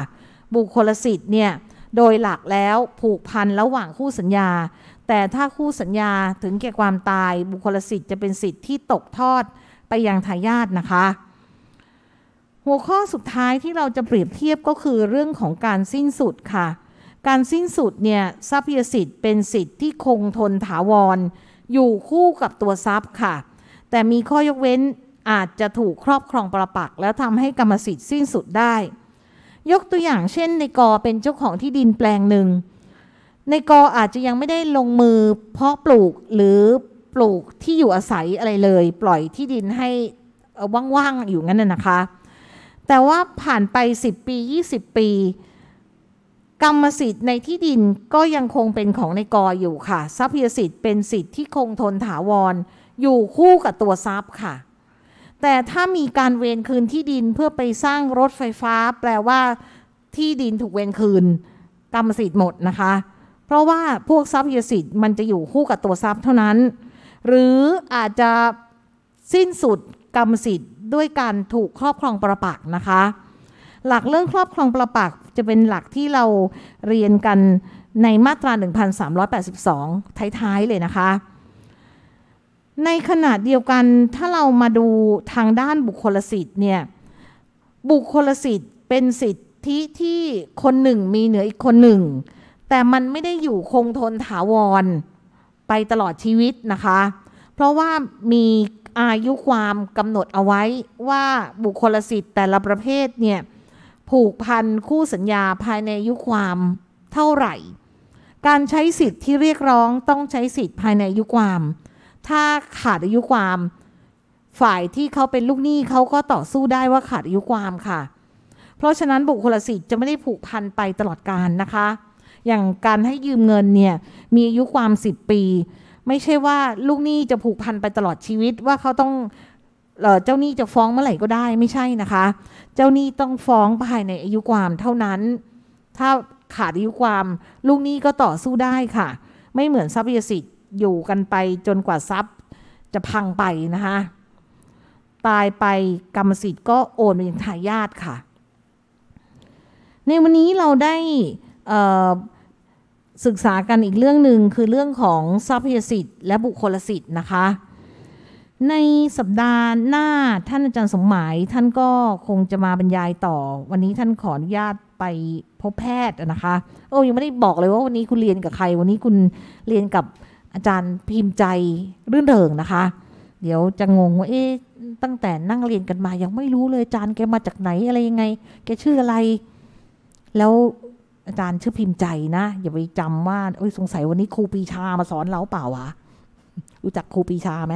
S1: บุคคลสิทธิ์เนี่ยโดยหลักแล้วผูกพันระหว่างคู่สัญญา แต่ถ้าคู่สัญญาถึงแก่ความตายบุคคลสิทธิ์จะเป็นสิทธิ์ที่ตกทอดไปยังทายาทนะคะัวข้อสุดท้ายที่เราจะเปรียบเทียบก็คือเรื่องของการสิ้นสุดค่ะ การสิ้นสุดเนี่ยทรัพยสิทธิ์เป็นสิทธิ์ที่คงทนถาวร อยู่คู่กับตัวทรัพย์ค่ะ แต่มีข้อยกเว้นอาจจะถูกครอบครองประปักแล้วทำให้กรรมสิทธิ์สิ้นสุดได้ ยกตัวอย่างเช่นในกอเป็นเจ้าของที่ดินแปลงหนึ่งในกออาจจะยังไม่ได้ลงมือเพาะปลูกหรือปลูกที่อยู่อาศัยอะไรเลย ปล่อยที่ดินให้ว่างๆอยู่งั้นน่ะนะคะแต่ว่าผ่านไป 10 ปี 20 ปี กรรมสิทธิ์ในที่ดินก็ยังคงเป็นของในกออยู่ค่ะทรัพยสิทธิ์เป็นสิทธิ์ที่คงทนถาวร อยู่คู่กับตัวทรัพย์ค่ะ แต่ถ้ามีการเวนคืนที่ดินเพื่อไปสร้างรถไฟฟ้าแปลว่าที่ดินถูกเวนคืน กรรมสิทธิ์หมดนะคะ เพราะว่าพวกทรัพยสิทธิ์มันจะอยู่คู่กับตัวทรัพย์เท่านั้น หรืออาจจะสิ้นสุดกรรมสิทธิ์ด้วยการถูกครอบครองประปักนะคะ หลักเรื่องครอบครองประปักจะเป็นหลักที่เราเรียนกันในมาตรา 1382 ท้ายๆเลยนะคะ ในขณะเดียวกันถ้าเรามาดูทางด้านบุคคลสิทธิ์เนี่ยบุคคลสิทธิ์เป็นสิทธิที่คนหนึ่งมีเหนืออีกคนหนึ่ง แต่มันไม่ได้อยู่คงทนถาวรไปตลอดชีวิตนะคะ เพราะว่ามีอายุความกำหนดเอาไว้ว่าบุคคลสิทธิ์แต่ละประเภทเนี่ยผูกพันคู่สัญญาภายในอายุความเท่าไหร่ การใช้สิทธิ์ที่เรียกร้องต้องใช้สิทธิ์ภายในอายุความ ถ้าขาดอายุความฝ่ายที่เขาเป็นลูกหนี้เขาก็ต่อสู้ได้ว่าขาดอายุความค่ะ เพราะฉะนั้นบุคคลสิทธิ์จะไม่ได้ผูกพันไปตลอดการนะคะ อย่างการให้ยืมเงินเนี่ยมีอายุความ10ปีไม่ใช่ว่าลูกหนี้จะผูกพัน ไปตลอดชีวิตว่าเขาต้องเจ้าหนี้จะฟ้องเมื่อไหร่ก็ได้ไม่ใช่นะคะ เจ้าหนี้ต้องฟ้องภายในอายุความเท่านั้น ถ้าขาดอายุความลูกหนี้ก็ต่อสู้ได้ค่ะ ไม่เหมือนทรัพย์สิทธิ์อยู่กันไปจนกว่าทรัพย์จะพังไปนะคะ ตายไปกรรมสิทธิ์ก็โอนไปยังทายาทค่ะ ในวันนี้เราได้ศึกษากันอีกเรื่องหนึ่งคือเรื่องของทรัพยสิทธิ์และบุคคลสิทธิ์นะคะ ในสัปดาห์หน้าท่านอาจารย์สมหมายท่านก็คงจะมาบรรยายต่อวันนี้ท่านขออนุญาตไปพบแพทย์นะคะโอ้ยังไม่ได้บอกเลยว่าวันนี้คุณเรียนกับใคร วันนี้คุณเรียนกับอาจารย์พิมพ์ใจรื่นเริงนะคะ เดี๋ยวจะงงว่าเอ๊ะตั้งแต่นั่งเรียนกันมา ยังไม่รู้เลยอาจารย์แกมาจากไหนอะไรยังไง แกชื่ออะไร แล้วอาจารย์ชื่อพิมพ์ใจนะ อย่าไปจำว่าโอ้ยสงสัยวันนี้ครูปีชามาสอนเราเปล่าวะรู้จักครูปีชาไหม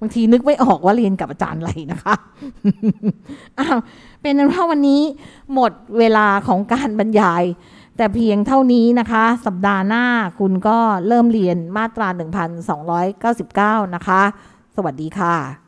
S1: บางทีนึกไม่ออกว่าเรียนกับอาจารย์อะไรนะคะอ้าวเป็นนั้นว่าวันนี้หมดเวลาของการบรรยาย แต่เพียงเท่านี้นะคะ สัปดาห์หน้าคุณก็เริ่มเรียนมาตรา1299 นะคะ สวัสดีค่ะ